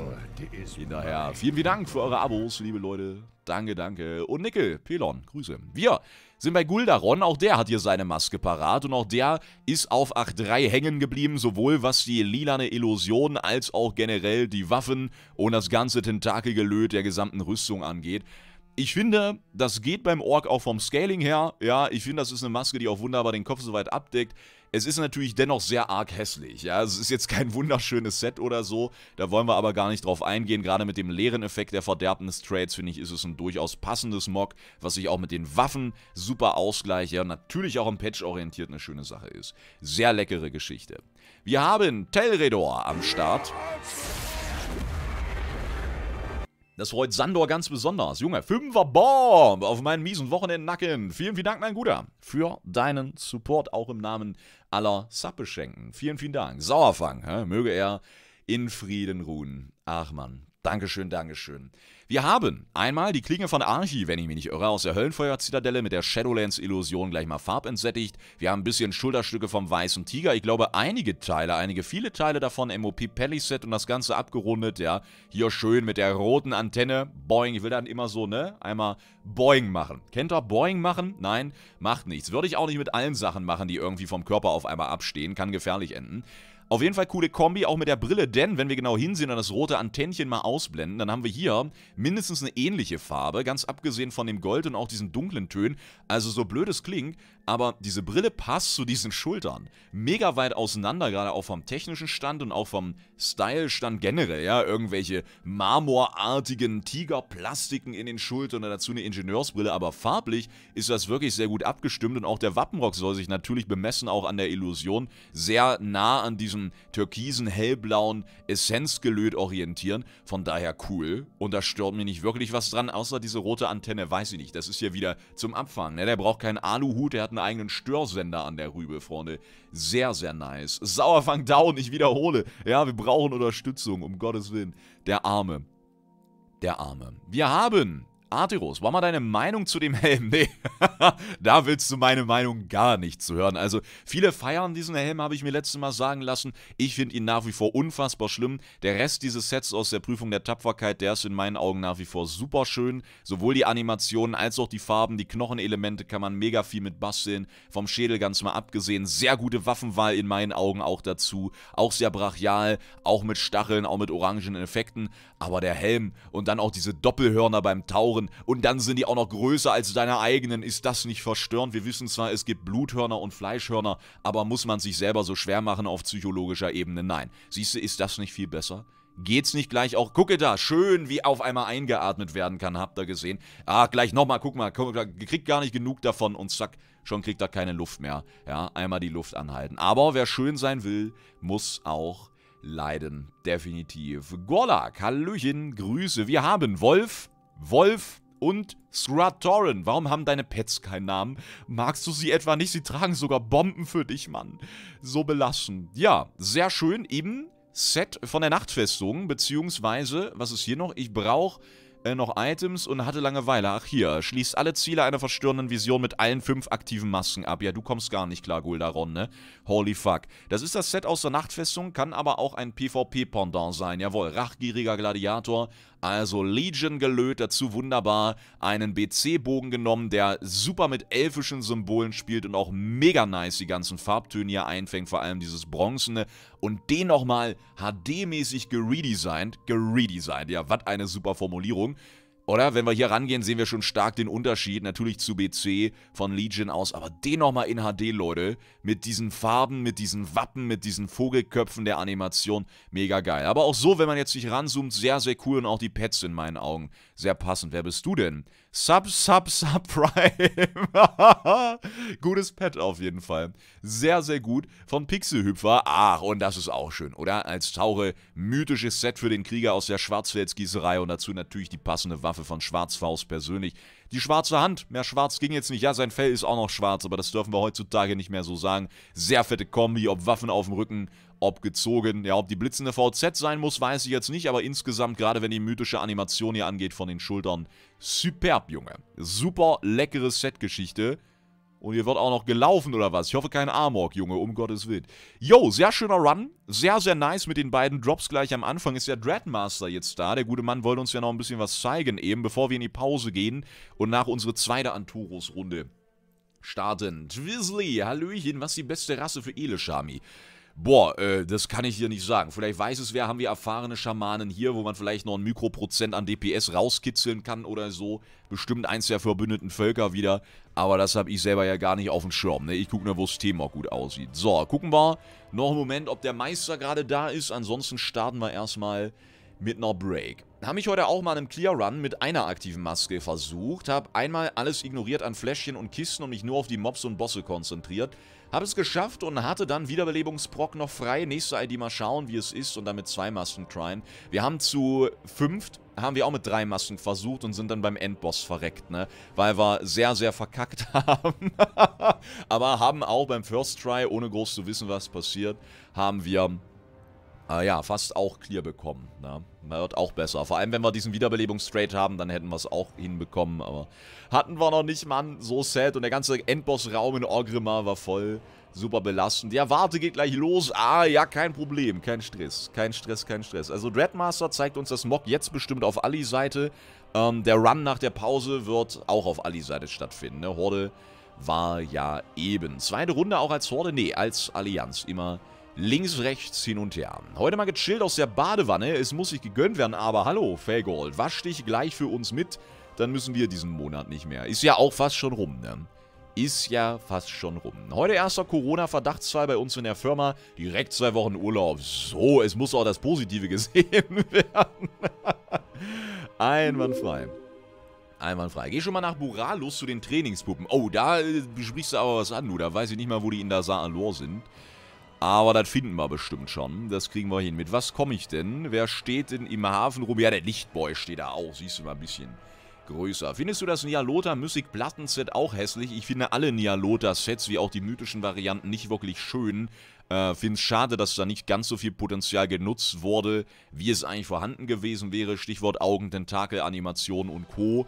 Speaker 1: Hinterher. Vielen, vielen Dank für eure Abos, liebe Leute. Danke, danke. Und Nickel, Pelon, Grüße. Wir sind bei Guldaron, auch der hat hier seine Maske parat und auch der ist auf 8-3 hängen geblieben, sowohl was die lilane Illusion als auch generell die Waffen und das ganze Tentakelgelöt der gesamten Rüstung angeht. Ich finde, das geht beim Ork auch vom Scaling her. Ja, ich finde, das ist eine Maske, die auch wunderbar den Kopf so weit abdeckt. Es ist natürlich dennoch sehr arg hässlich, ja. Es ist jetzt kein wunderschönes Set oder so, da wollen wir aber gar nicht drauf eingehen. Gerade mit dem leeren Effekt der Verderbnis Trades, finde ich, ist es ein durchaus passendes Mock, was sich auch mit den Waffen super ausgleicht, ja, natürlich auch im Patch orientiert eine schöne Sache ist. Sehr leckere Geschichte. Wir haben Telredor am Start. Das freut Sandor ganz besonders. Junge, Fünfer Bomb auf meinen miesen Wochenendnacken. Vielen, vielen Dank, mein Guter, für deinen Support auch im Namen aller Subbeschenken. Vielen, vielen Dank. Sauerfang, hä? möge er in Frieden ruhen. Ach Mann. Dankeschön, Dankeschön. Wir haben einmal die Klinge von Archie, wenn ich mich nicht irre, aus der Höllenfeuer-Zitadelle mit der Shadowlands-Illusion gleich mal farbentsättigt. Wir haben ein bisschen Schulterstücke vom Weißen Tiger. Ich glaube, einige Teile, einige viele Teile davon, MOP Peliset und das Ganze abgerundet, ja. Hier schön mit der roten Antenne. Boing, ich will dann immer so, ne, einmal Boing machen. Kennt ihr Boing machen? Nein, macht nichts. Würde ich auch nicht mit allen Sachen machen, die irgendwie vom Körper auf einmal abstehen. Kann gefährlich enden. Auf jeden Fall coole Kombi, auch mit der Brille, denn wenn wir genau hinsehen und das rote Antennchen mal ausblenden, dann haben wir hier mindestens eine ähnliche Farbe, ganz abgesehen von dem Gold und auch diesen dunklen Tönen. Also so blöd es klingt, aber diese Brille passt zu diesen Schultern. Mega weit auseinander, gerade auch vom technischen Stand und auch vom Style-Stand generell. Ja, irgendwelche marmorartigen Tigerplastiken in den Schultern und dazu eine Ingenieursbrille, aber farblich ist das wirklich sehr gut abgestimmt und auch der Wappenrock soll sich natürlich bemessen auch an der Illusion sehr nah an diesem türkisen, hellblauen Essenzgelöt orientieren. Von daher cool und da stört mir nicht wirklich was dran, außer diese rote Antenne, weiß ich nicht. Das ist hier wieder zum Abfangen. Ne? Der braucht keinen Aluhut, der hat einen eigenen Störsender an der Rübe, Freunde. Sehr, sehr nice. Sauerfang down, ich wiederhole. Ja, wir brauchen Unterstützung, um Gottes Willen. Der Arme. Der Arme. Wir haben Artiros, war mal deine Meinung zu dem Helm? Nee, da willst du meine Meinung gar nicht zu hören. Also, viele feiern diesen Helm, habe ich mir letztes Mal sagen lassen. Ich finde ihn nach wie vor unfassbar schlimm. Der Rest dieses Sets aus der Prüfung der Tapferkeit, der ist in meinen Augen nach wie vor super schön. Sowohl die Animationen als auch die Farben, die Knochenelemente kann man mega viel mit basteln. Vom Schädel ganz mal abgesehen. Sehr gute Waffenwahl in meinen Augen auch dazu. Auch sehr brachial, auch mit Stacheln, auch mit orangen Effekten. Aber der Helm und dann auch diese Doppelhörner beim Tauchen Ohren und dann sind die auch noch größer als deine eigenen. Ist das nicht verstörend? Wir wissen zwar, es gibt Bluthörner und Fleischhörner, aber muss man sich selber so schwer machen auf psychologischer Ebene? Nein. Siehst du, ist das nicht viel besser? Geht's nicht gleich auch? Gucke da, schön, wie auf einmal eingeatmet werden kann, habt ihr gesehen. Ah, gleich nochmal, guck mal, kriegt gar nicht genug davon und zack, schon kriegt er keine Luft mehr. Ja, einmal die Luft anhalten. Aber wer schön sein will, muss auch leiden. Definitiv. Gorlak, Hallöchen, Grüße. Wir haben Wolf, Wolf und Scratoren. Warum haben deine Pets keinen Namen? Magst du sie etwa nicht? Sie tragen sogar Bomben für dich, Mann. So belassen. Ja, sehr schön. Eben Set von der Nachtfestung, beziehungsweise, was ist hier noch? Ich brauche äh, noch Items und hatte Langeweile. Ach hier, schließt alle Ziele einer verstörenden Vision mit allen fünf aktiven Masken ab. Ja, du kommst gar nicht klar, Guldaron, ne? Holy fuck. Das ist das Set aus der Nachtfestung, kann aber auch ein PvP-Pendant sein. Jawohl, rachgieriger Gladiator, also Legion gelöt, dazu wunderbar einen BC-Bogen genommen, der super mit elfischen Symbolen spielt und auch mega nice die ganzen Farbtöne hier einfängt, vor allem dieses Bronzene und den nochmal HD-mäßig geredesigned, geredesigned, ja, was eine super Formulierung. Oder? Wenn wir hier rangehen, sehen wir schon stark den Unterschied, natürlich zu BC von Legion aus, aber den nochmal in HD, Leute. Mit diesen Farben, mit diesen Wappen, mit diesen Vogelköpfen der Animation, mega geil. Aber auch so, wenn man jetzt sich ranzoomt, sehr, sehr cool und auch die Pets in meinen Augen sehr passend. Wer bist du denn? Sub, Sub, Subprime. Gutes Pet auf jeden Fall. Sehr, sehr gut. Von Pixelhüpfer. Ach, und das ist auch schön, oder? Als Taure mythisches Set für den Krieger aus der Schwarzfelsgießerei und dazu natürlich die passende Waffe von Schwarzfaust persönlich. Die schwarze Hand. Mehr schwarz ging jetzt nicht. Ja, sein Fell ist auch noch schwarz, aber das dürfen wir heutzutage nicht mehr so sagen. Sehr fette Kombi, ob Waffen auf dem Rücken ob gezogen. Ja, ob die blitzende VZ sein muss, weiß ich jetzt nicht, aber insgesamt, gerade wenn die mythische Animation hier angeht von den Schultern, superb, Junge. Super leckere Set-Geschichte. Und hier wird auch noch gelaufen oder was? Ich hoffe kein Armorg, Junge, um Gottes Willen. Yo, sehr schöner Run. Sehr, sehr nice mit den beiden Drops gleich am Anfang. Ist der Dreadmaster jetzt da. Der gute Mann wollte uns ja noch ein bisschen was zeigen eben, bevor wir in die Pause gehen und nach unsere zweite Anturos-Runde starten. Twizzly, Hallöchen, was ist die beste Rasse für Elishami? boah, äh, das kann ich hier nicht sagen. Vielleicht weiß es wer, haben wir erfahrene Schamanen hier, wo man vielleicht noch ein Mikroprozent an DPS rauskitzeln kann oder so. Bestimmt eins der verbündeten Völker wieder. Aber das habe ich selber ja gar nicht auf dem Schirm. Ne? Ich gucke nur, wo das Thema gut aussieht. So, gucken wir noch einen Moment, ob der Meister gerade da ist. Ansonsten starten wir erstmal mit einer Break. Habe ich heute auch mal einen Clear Run mit einer aktiven Maske versucht, habe einmal alles ignoriert an Fläschchen und Kisten und mich nur auf die Mobs und Bosse konzentriert. Habe es geschafft und hatte dann Wiederbelebungsproc noch frei. Nächste ID mal schauen, wie es ist und dann mit zwei Masken tryen. Wir haben zu fünft haben wir auch mit drei Masken versucht und sind dann beim Endboss verreckt, ne? Weil wir sehr, sehr verkackt haben. Aber haben auch beim First Try, ohne groß zu wissen, was passiert, haben wir äh, ja, fast auch clear bekommen. Ne? Wird auch besser. Vor allem, wenn wir diesen Wiederbelebungstrade haben, dann hätten wir es auch hinbekommen. Aber hatten wir noch nicht, Mann. So sad. Und der ganze Endboss-Raum in Orgrimmar war voll. Super belastend. Ja, warte, geht gleich los. Ah, ja, kein Problem. Kein Stress. Kein Stress, kein Stress. Also Dreadmaster zeigt uns das Mock jetzt bestimmt auf ali Seite. Ähm, der Run nach der Pause wird auch auf ali Seite stattfinden. Ne? Horde war ja eben. Zweite Runde auch als Horde? Nee, als Allianz. Immer Links, rechts, hin und her. Heute mal gechillt aus der Badewanne. Es muss sich gegönnt werden, aber hallo, Fagold, wasch dich gleich für uns mit. Dann müssen wir diesen Monat nicht mehr. Ist ja auch fast schon rum, ne? Ist ja fast schon rum. Heute erster Corona-Verdachtsfall bei uns in der Firma. Direkt zwei Wochen Urlaub. So, es muss auch das Positive gesehen werden. Einwandfrei. Einwandfrei. Geh schon mal nach Buralus zu den Trainingspuppen. Oh, da besprichst äh, du aber was an, du. Da weiß ich nicht mal, wo die in der Saalor sind. Aber das finden wir bestimmt schon. Das kriegen wir hin. Mit was komme ich denn? Wer steht denn im Hafen rum? Ja, der Lichtboy steht da auch. Siehst du mal ein bisschen größer. Findest du das Nialota Music Set auch hässlich? Ich finde alle Nialota Sets, wie auch die mythischen Varianten, nicht wirklich schön. Äh, finde es schade, dass da nicht ganz so viel Potenzial genutzt wurde, wie es eigentlich vorhanden gewesen wäre. Stichwort Augen, Tentakel, Animation und Co.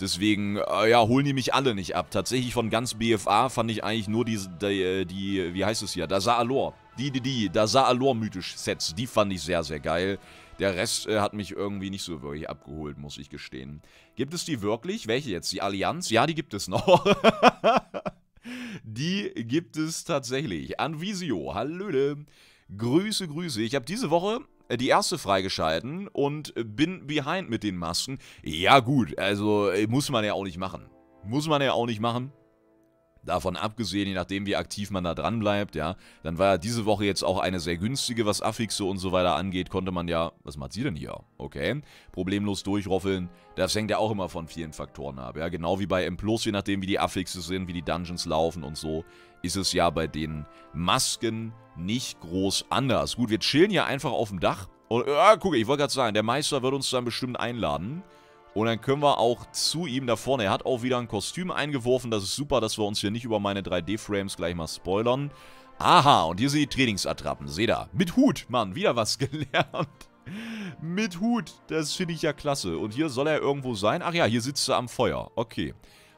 Speaker 1: Deswegen, äh, ja, holen die mich alle nicht ab. Tatsächlich von ganz BFA fand ich eigentlich nur die, die, äh, die wie heißt es hier, Da Dazar Alor. Die, die, die, da Dazar Alor mythisch Sets, die fand ich sehr, sehr geil. Der Rest äh, hat mich irgendwie nicht so wirklich abgeholt, muss ich gestehen. Gibt es die wirklich? Welche jetzt? Die Allianz? Ja, die gibt es noch. die gibt es tatsächlich. Anvisio, hallöle. Grüße, Grüße. Ich habe diese Woche äh, die erste freigeschalten und äh, bin behind mit den Masken. Ja gut, also äh, muss man ja auch nicht machen. Muss man ja auch nicht machen. Davon abgesehen, je nachdem wie aktiv man da dran bleibt, ja, dann war ja diese Woche jetzt auch eine sehr günstige, was Affixe und so weiter angeht, konnte man ja, was macht sie denn hier? Okay, problemlos durchroffeln, das hängt ja auch immer von vielen Faktoren ab, ja, genau wie bei M+, je nachdem wie die Affixe sind, wie die Dungeons laufen und so, ist es ja bei den Masken nicht groß anders. Gut, wir chillen ja einfach auf dem Dach. Und, ja, guck, ich wollte gerade sagen, der Meister wird uns dann bestimmt einladen. Und dann können wir auch zu ihm da vorne. Er hat auch wieder ein Kostüm eingeworfen. Das ist super, dass wir uns hier nicht über meine 3D-Frames gleich mal spoilern. Aha, und hier sind die Trainingsattrappen. Seht ihr? Mit Hut, Mann. Wieder was gelernt. Mit Hut. Das finde ich ja klasse. Und hier soll er irgendwo sein. Ach ja, hier sitzt er am Feuer. Okay.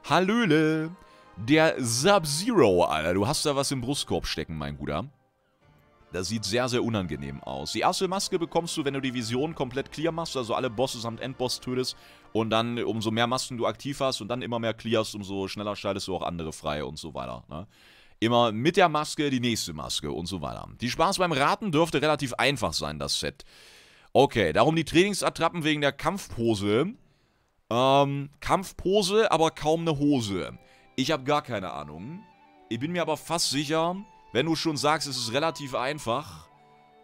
Speaker 1: Hallöle. Der Sub-Zero, Alter. Du hast da was im Brustkorb stecken, mein Guter. Das sieht sehr, sehr unangenehm aus. Die erste Maske bekommst du, wenn du die Vision komplett clear machst, also alle Bosse samt Endboss tötest. Und dann, umso mehr Masken du aktiv hast und dann immer mehr clearst, umso schneller schaltest du auch andere frei und so weiter. Ne? Immer mit der Maske die nächste Maske und so weiter. Die Spaß beim Raten dürfte relativ einfach sein, das Set. Okay, darum die Trainingsattrappen wegen der Kampfpose. Ähm, Kampfpose, aber kaum eine Hose. Ich habe gar keine Ahnung. Ich bin mir aber fast sicher, wenn du schon sagst, es ist relativ einfach,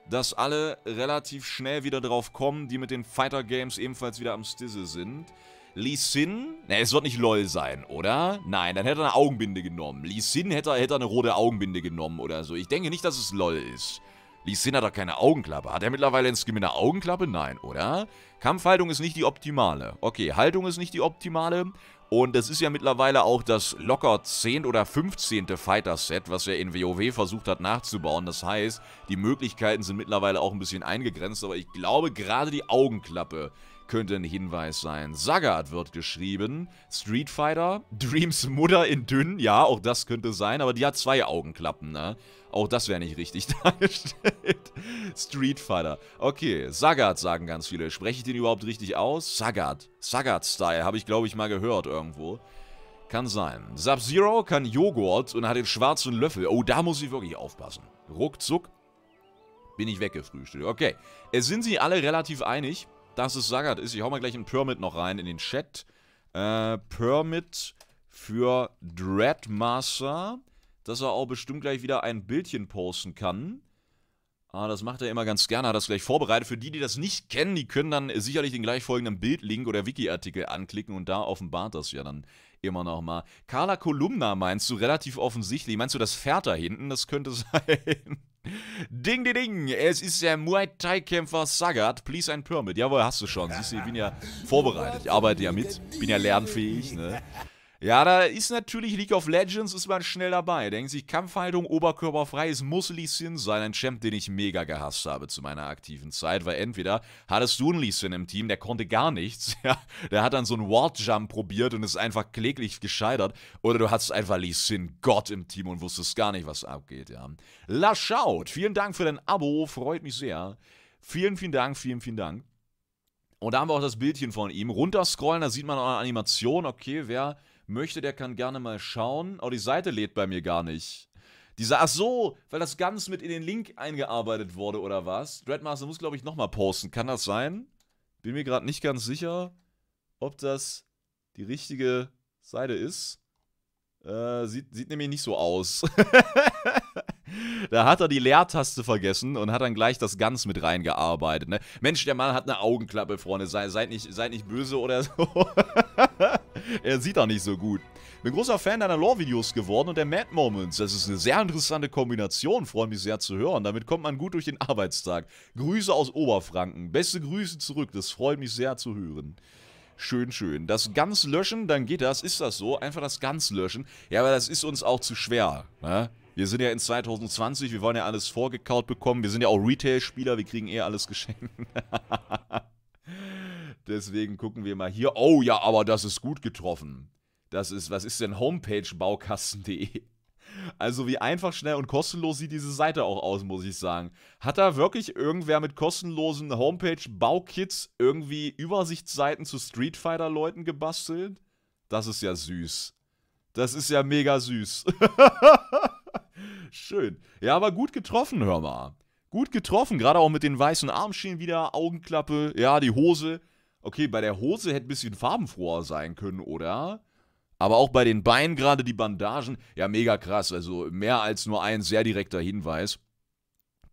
Speaker 1: dass alle relativ schnell wieder drauf kommen, die mit den Fighter Games ebenfalls wieder am Stisse sind. Lee Sin, ne, es wird nicht LOL sein, oder? Nein, dann hätte er eine Augenbinde genommen. Lee Sin hätte, hätte eine rote Augenbinde genommen oder so. Ich denke nicht, dass es LOL ist. Lee Sin hat doch keine Augenklappe. Hat er mittlerweile ein Skin mit einer Augenklappe? Nein, oder? Kampfhaltung ist nicht die optimale. Okay, Haltung ist nicht die optimale. Und es ist ja mittlerweile auch das locker 10. oder 15. Fighter-Set, was er in WoW versucht hat nachzubauen. Das heißt, die Möglichkeiten sind mittlerweile auch ein bisschen eingegrenzt, aber ich glaube, gerade die Augenklappe könnte ein Hinweis sein. Sagat wird geschrieben, Street Fighter, Dreams Mutter in dünn, ja, auch das könnte sein, aber die hat zwei Augenklappen, ne? Auch das wäre nicht richtig dargestellt. Street Fighter. Okay, Sagat sagen ganz viele. Spreche ich den überhaupt richtig aus? Sagat. Sagat-Style habe ich, glaube ich, mal gehört irgendwo. Kann sein. Sub-Zero kann Joghurt und hat den schwarzen Löffel. Oh, da muss ich wirklich aufpassen. Ruckzuck bin ich weggefrühstückt. Okay, es äh, sind sie alle relativ einig, dass es Sagat ist? Ich hau mal gleich ein Permit noch rein in den Chat. Äh, Permit für Dreadmaster dass er auch bestimmt gleich wieder ein Bildchen posten kann. Ah, das macht er immer ganz gerne, hat das gleich vorbereitet. Für die, die das nicht kennen, die können dann sicherlich den gleich folgenden Bildlink oder Wiki-Artikel anklicken und da offenbart das ja dann immer nochmal. Carla Kolumna meinst du relativ offensichtlich. Meinst du das Pferd da hinten? Das könnte sein. Ding, ding, ding. Es ist der Muay Thai-Kämpfer Sagat. Please ein Permit. Jawohl, hast du schon. Siehst du, ich bin ja vorbereitet. Ich arbeite ja mit. Bin ja lernfähig. Ne? Ja, da ist natürlich League of Legends, ist man schnell dabei. Denken sich, Kampfhaltung, Oberkörper frei, es muss Lee Sin sein. Ein Champ, den ich mega gehasst habe zu meiner aktiven Zeit, weil entweder hattest du einen Lee Sin im Team, der konnte gar nichts. Ja, der hat dann so einen Ward probiert und ist einfach kläglich gescheitert. Oder du hattest einfach Lee Sin Gott im Team und wusstest gar nicht, was abgeht. Ja. La Schaut, vielen Dank für dein Abo, freut mich sehr. Vielen, vielen Dank, vielen, vielen Dank. Und da haben wir auch das Bildchen von ihm. Runterscrollen, da sieht man auch eine Animation. Okay, wer möchte, der kann gerne mal schauen. Oh, die Seite lädt bei mir gar nicht. Dieser, ach so, weil das Ganze mit in den Link eingearbeitet wurde oder was? Dreadmaster muss, glaube ich, nochmal posten. Kann das sein? Bin mir gerade nicht ganz sicher, ob das die richtige Seite ist. Äh, sieht, sieht nämlich nicht so aus. Da hat er die Leertaste vergessen und hat dann gleich das Ganz mit reingearbeitet. Ne? Mensch, der Mann hat eine Augenklappe, Freunde. Sei, seid, nicht, seid nicht böse oder so. er sieht auch nicht so gut. Bin großer Fan deiner Lore-Videos geworden und der Mad Moments. Das ist eine sehr interessante Kombination. Freue mich sehr zu hören. Damit kommt man gut durch den Arbeitstag. Grüße aus Oberfranken. Beste Grüße zurück. Das freut mich sehr zu hören. Schön, schön. Das ganz löschen, dann geht das. Ist das so? Einfach das ganz löschen. Ja, aber das ist uns auch zu schwer. Ne? wir sind ja in 2020, wir wollen ja alles vorgekaut bekommen. Wir sind ja auch Retail-Spieler, wir kriegen eh alles geschenkt. Deswegen gucken wir mal hier. Oh ja, aber das ist gut getroffen. Das ist, was ist denn Homepage-Baukasten.de? Also wie einfach, schnell und kostenlos sieht diese Seite auch aus, muss ich sagen. Hat da wirklich irgendwer mit kostenlosen Homepage-Baukits irgendwie Übersichtsseiten zu Street Fighter-Leuten gebastelt? Das ist ja süß. Das ist ja mega süß. Schön. Ja, aber gut getroffen, hör mal. Gut getroffen, gerade auch mit den weißen Armschienen wieder, Augenklappe, ja, die Hose. Okay, bei der Hose hätte ein bisschen farbenfroher sein können, oder? Aber auch bei den Beinen gerade die Bandagen, ja, mega krass. Also mehr als nur ein sehr direkter Hinweis.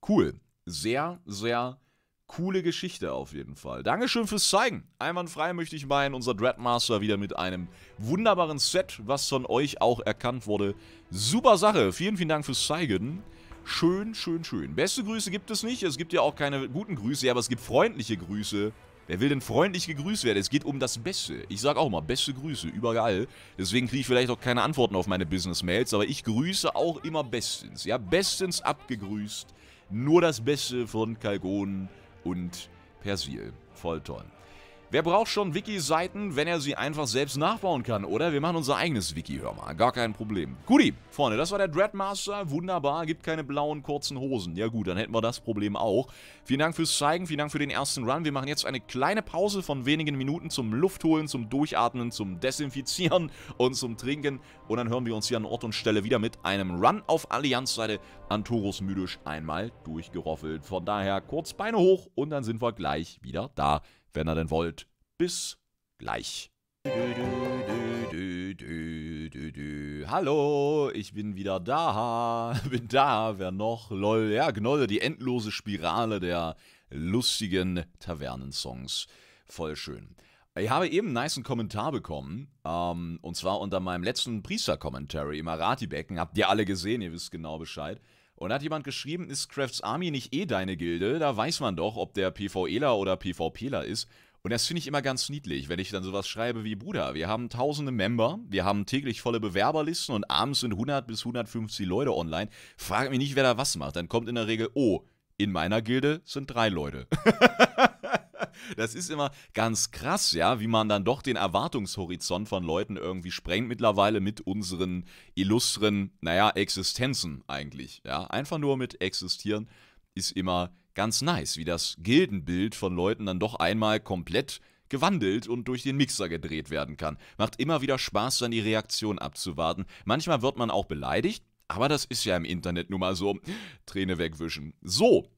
Speaker 1: Cool. Sehr, sehr coole Geschichte auf jeden Fall. Dankeschön fürs Zeigen. Einwandfrei möchte ich meinen, unser Dreadmaster wieder mit einem wunderbaren Set, was von euch auch erkannt wurde. Super Sache. Vielen, vielen Dank fürs Zeigen. Schön, schön, schön. Beste Grüße gibt es nicht. Es gibt ja auch keine guten Grüße, aber es gibt freundliche Grüße. Wer will denn freundlich gegrüßt werden? Es geht um das Beste. Ich sage auch immer, beste Grüße, überall. Deswegen kriege ich vielleicht auch keine Antworten auf meine Business-Mails, aber ich grüße auch immer bestens. Ja, bestens abgegrüßt. Nur das Beste von Kalgonen und Persil. Voll toll. Wer braucht schon Wiki-Seiten, wenn er sie einfach selbst nachbauen kann, oder? Wir machen unser eigenes Wiki, hör mal. Gar kein Problem. Guti, Freunde, das war der Dreadmaster. Wunderbar, gibt keine blauen kurzen Hosen. Ja gut, dann hätten wir das Problem auch. Vielen Dank fürs Zeigen, vielen Dank für den ersten Run. Wir machen jetzt eine kleine Pause von wenigen Minuten zum Luftholen, zum Durchatmen, zum Desinfizieren und zum Trinken. Und dann hören wir uns hier an Ort und Stelle wieder mit einem Run auf Allianzseite an Torus Mydisch einmal durchgeroffelt. Von daher kurz Beine hoch und dann sind wir gleich wieder da wenn ihr denn wollt. Bis gleich. Hallo, ich bin wieder da. Bin da, wer noch? Lol. Ja, genau, die endlose Spirale der lustigen Tavernensongs. Voll schön. Ich habe eben nice einen Kommentar bekommen, ähm, und zwar unter meinem letzten Priester-Commentary im Arati-Becken. Habt ihr alle gesehen, ihr wisst genau Bescheid. Und da hat jemand geschrieben, ist Crafts Army nicht eh deine Gilde? Da weiß man doch, ob der PvEler oder PvPler ist. Und das finde ich immer ganz niedlich, wenn ich dann sowas schreibe wie Bruder. Wir haben tausende Member, wir haben täglich volle Bewerberlisten und abends sind 100 bis 150 Leute online. Frag mich nicht, wer da was macht. Dann kommt in der Regel, oh, in meiner Gilde sind drei Leute. das ist immer ganz krass, ja, wie man dann doch den Erwartungshorizont von Leuten irgendwie sprengt mittlerweile mit unseren illustren, naja, Existenzen eigentlich. Ja, einfach nur mit existieren ist immer ganz nice, wie das Gildenbild von Leuten dann doch einmal komplett gewandelt und durch den Mixer gedreht werden kann. Macht immer wieder Spaß, dann die Reaktion abzuwarten. Manchmal wird man auch beleidigt, aber das ist ja im Internet nun mal so. Träne wegwischen. So,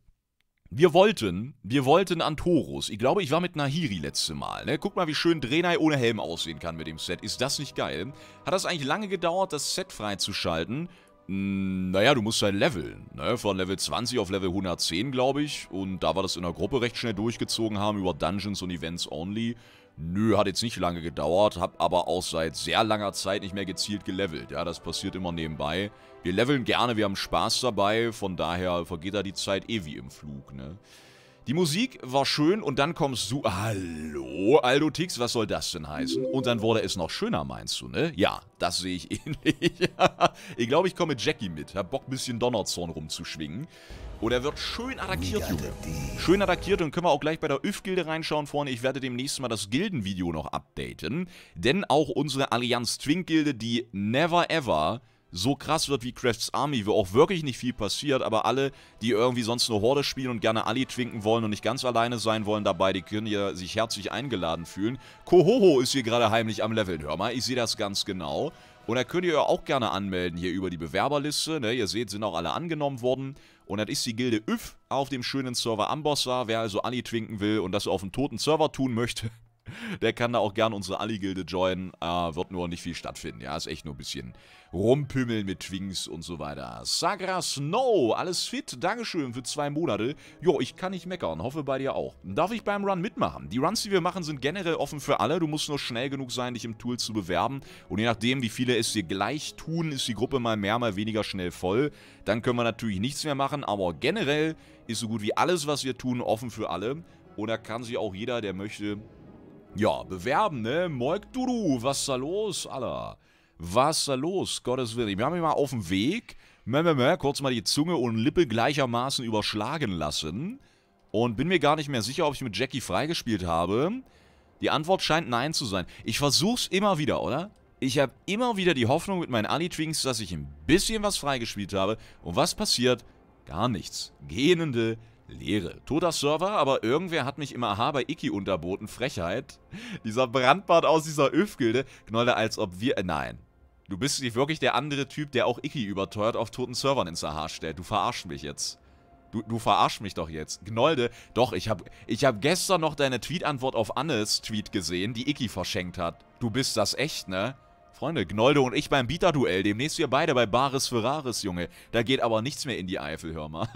Speaker 1: wir wollten, wir wollten Antorus. Ich glaube, ich war mit Nahiri letzte Mal. Ne? Guck mal, wie schön Drenai ohne Helm aussehen kann mit dem Set. Ist das nicht geil? Hat das eigentlich lange gedauert, das Set freizuschalten? Hm, naja, du musst halt leveln. Ne? Von Level 20 auf Level 110, glaube ich. Und da wir das in der Gruppe recht schnell durchgezogen haben, über Dungeons und Events only, Nö, hat jetzt nicht lange gedauert, hab aber auch seit sehr langer Zeit nicht mehr gezielt gelevelt. Ja, das passiert immer nebenbei. Wir leveln gerne, wir haben Spaß dabei, von daher vergeht da die Zeit eh wie im Flug, ne? Die Musik war schön und dann kommst du... Hallo, Aldo Tix, was soll das denn heißen? Und dann wurde es noch schöner, meinst du, ne? Ja, das sehe ich ähnlich. ich glaube, ich komme mit Jackie mit. Hab Bock, ein bisschen Donnerzorn rumzuschwingen. Und er wird schön attackiert, Junge. Schön attackiert und können wir auch gleich bei der ÖF-Gilde reinschauen vorne. Ich werde demnächst mal das Gildenvideo noch updaten. Denn auch unsere Allianz Twink-Gilde, die Never Ever so krass wird wie Crafts Army, wo auch wirklich nicht viel passiert, aber alle, die irgendwie sonst nur Horde spielen und gerne Ali trinken wollen und nicht ganz alleine sein wollen dabei, die können hier sich herzlich eingeladen fühlen. Kohoho ist hier gerade heimlich am Leveln, hör mal, ich sehe das ganz genau. Und da könnt ihr euch auch gerne anmelden hier über die Bewerberliste, ne? ihr seht, sind auch alle angenommen worden. Und das ist die Gilde Üff auf dem schönen Server Ambossa, wer also Ali trinken will und das auf dem toten Server tun möchte, der kann da auch gerne unsere Ali-Gilde joinen. Äh, wird nur nicht viel stattfinden. Ja, ist echt nur ein bisschen rumpümmeln mit Twings und so weiter. Sagra Snow, alles fit. Dankeschön für zwei Monate. Jo, ich kann nicht meckern. Hoffe bei dir auch. Darf ich beim Run mitmachen? Die Runs, die wir machen, sind generell offen für alle. Du musst nur schnell genug sein, dich im Tool zu bewerben. Und je nachdem, wie viele es dir gleich tun, ist die Gruppe mal mehr, mal weniger schnell voll. Dann können wir natürlich nichts mehr machen. Aber generell ist so gut wie alles, was wir tun, offen für alle. Und da kann sich auch jeder, der möchte, ja, bewerben, ne? Moik Dudu, was ist da los, Alter? Was ist da los? Gottes Willen. Wir haben ihn mal auf dem Weg. Mäh, mäh, mäh, kurz mal die Zunge und Lippe gleichermaßen überschlagen lassen. Und bin mir gar nicht mehr sicher, ob ich mit Jackie freigespielt habe. Die Antwort scheint nein zu sein. Ich versuch's immer wieder, oder? Ich habe immer wieder die Hoffnung mit meinen Ali-Twinks, dass ich ein bisschen was freigespielt habe. Und was passiert? Gar nichts. Gähnende Leere. Toter Server, aber irgendwer hat mich im Aha bei Iki unterboten. Frechheit. Dieser Brandbart aus dieser Öfgilde. gilde Knolle, als ob wir... Äh, nein. Du bist nicht wirklich der andere Typ, der auch Icky überteuert auf toten Servern ins Aha stellt. Du verarsch mich jetzt. Du, du verarsch mich doch jetzt. Gnolde, doch, ich habe ich hab gestern noch deine Tweet-Antwort auf Annes Tweet gesehen, die Icky verschenkt hat. Du bist das echt, ne? Freunde, Gnoldo und ich beim Bieterduell. Demnächst wir beide bei Baris Ferraris, Junge. Da geht aber nichts mehr in die Eifel, hör mal.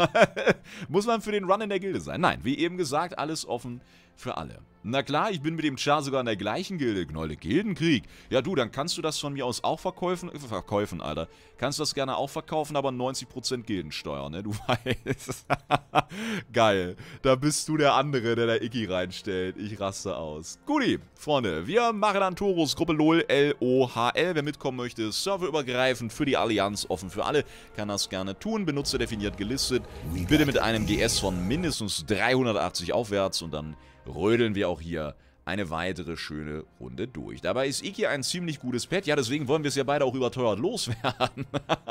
Speaker 1: Muss man für den Run in der Gilde sein? Nein, wie eben gesagt, alles offen für alle. Na klar, ich bin mit dem Char sogar in der gleichen Gilde. Gnolle Gildenkrieg. Ja du, dann kannst du das von mir aus auch verkaufen. Äh, verkaufen, Alter. Kannst du das gerne auch verkaufen, aber 90% Gildensteuer, ne? Du weißt. Geil. Da bist du der andere, der da Icky reinstellt. Ich raste aus. Guti, Freunde. Wir machen dann Torus Gruppe LOL L-O-H-L. Wer mitkommen möchte, serverübergreifend für die Allianz, offen für alle, kann das gerne tun. Benutzer definiert gelistet. Bitte mit einem GS von mindestens 380 aufwärts und dann rödeln wir auf auch hier eine weitere schöne Runde durch. Dabei ist Iki ein ziemlich gutes Pet. Ja, deswegen wollen wir es ja beide auch überteuert loswerden.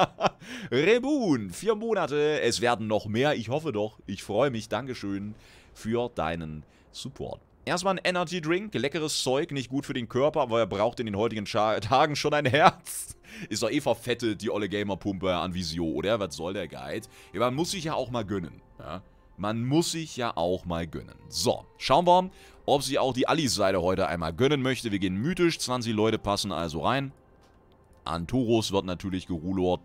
Speaker 1: Reboon, vier Monate. Es werden noch mehr. Ich hoffe doch. Ich freue mich. Dankeschön für deinen Support. Erstmal ein Energy Drink, leckeres Zeug, nicht gut für den Körper, aber er braucht in den heutigen Scha Tagen schon ein Herz. Ist doch eh verfettet, die olle Gamer-Pumpe an Visio, oder? Was soll der Guide? Ja, man muss sich ja auch mal gönnen. Ja? Man muss sich ja auch mal gönnen. So, schauen wir, ob sie auch die Alice-Seite heute einmal gönnen möchte. Wir gehen mythisch, 20 Leute passen also rein. Anturus wird natürlich gerulort.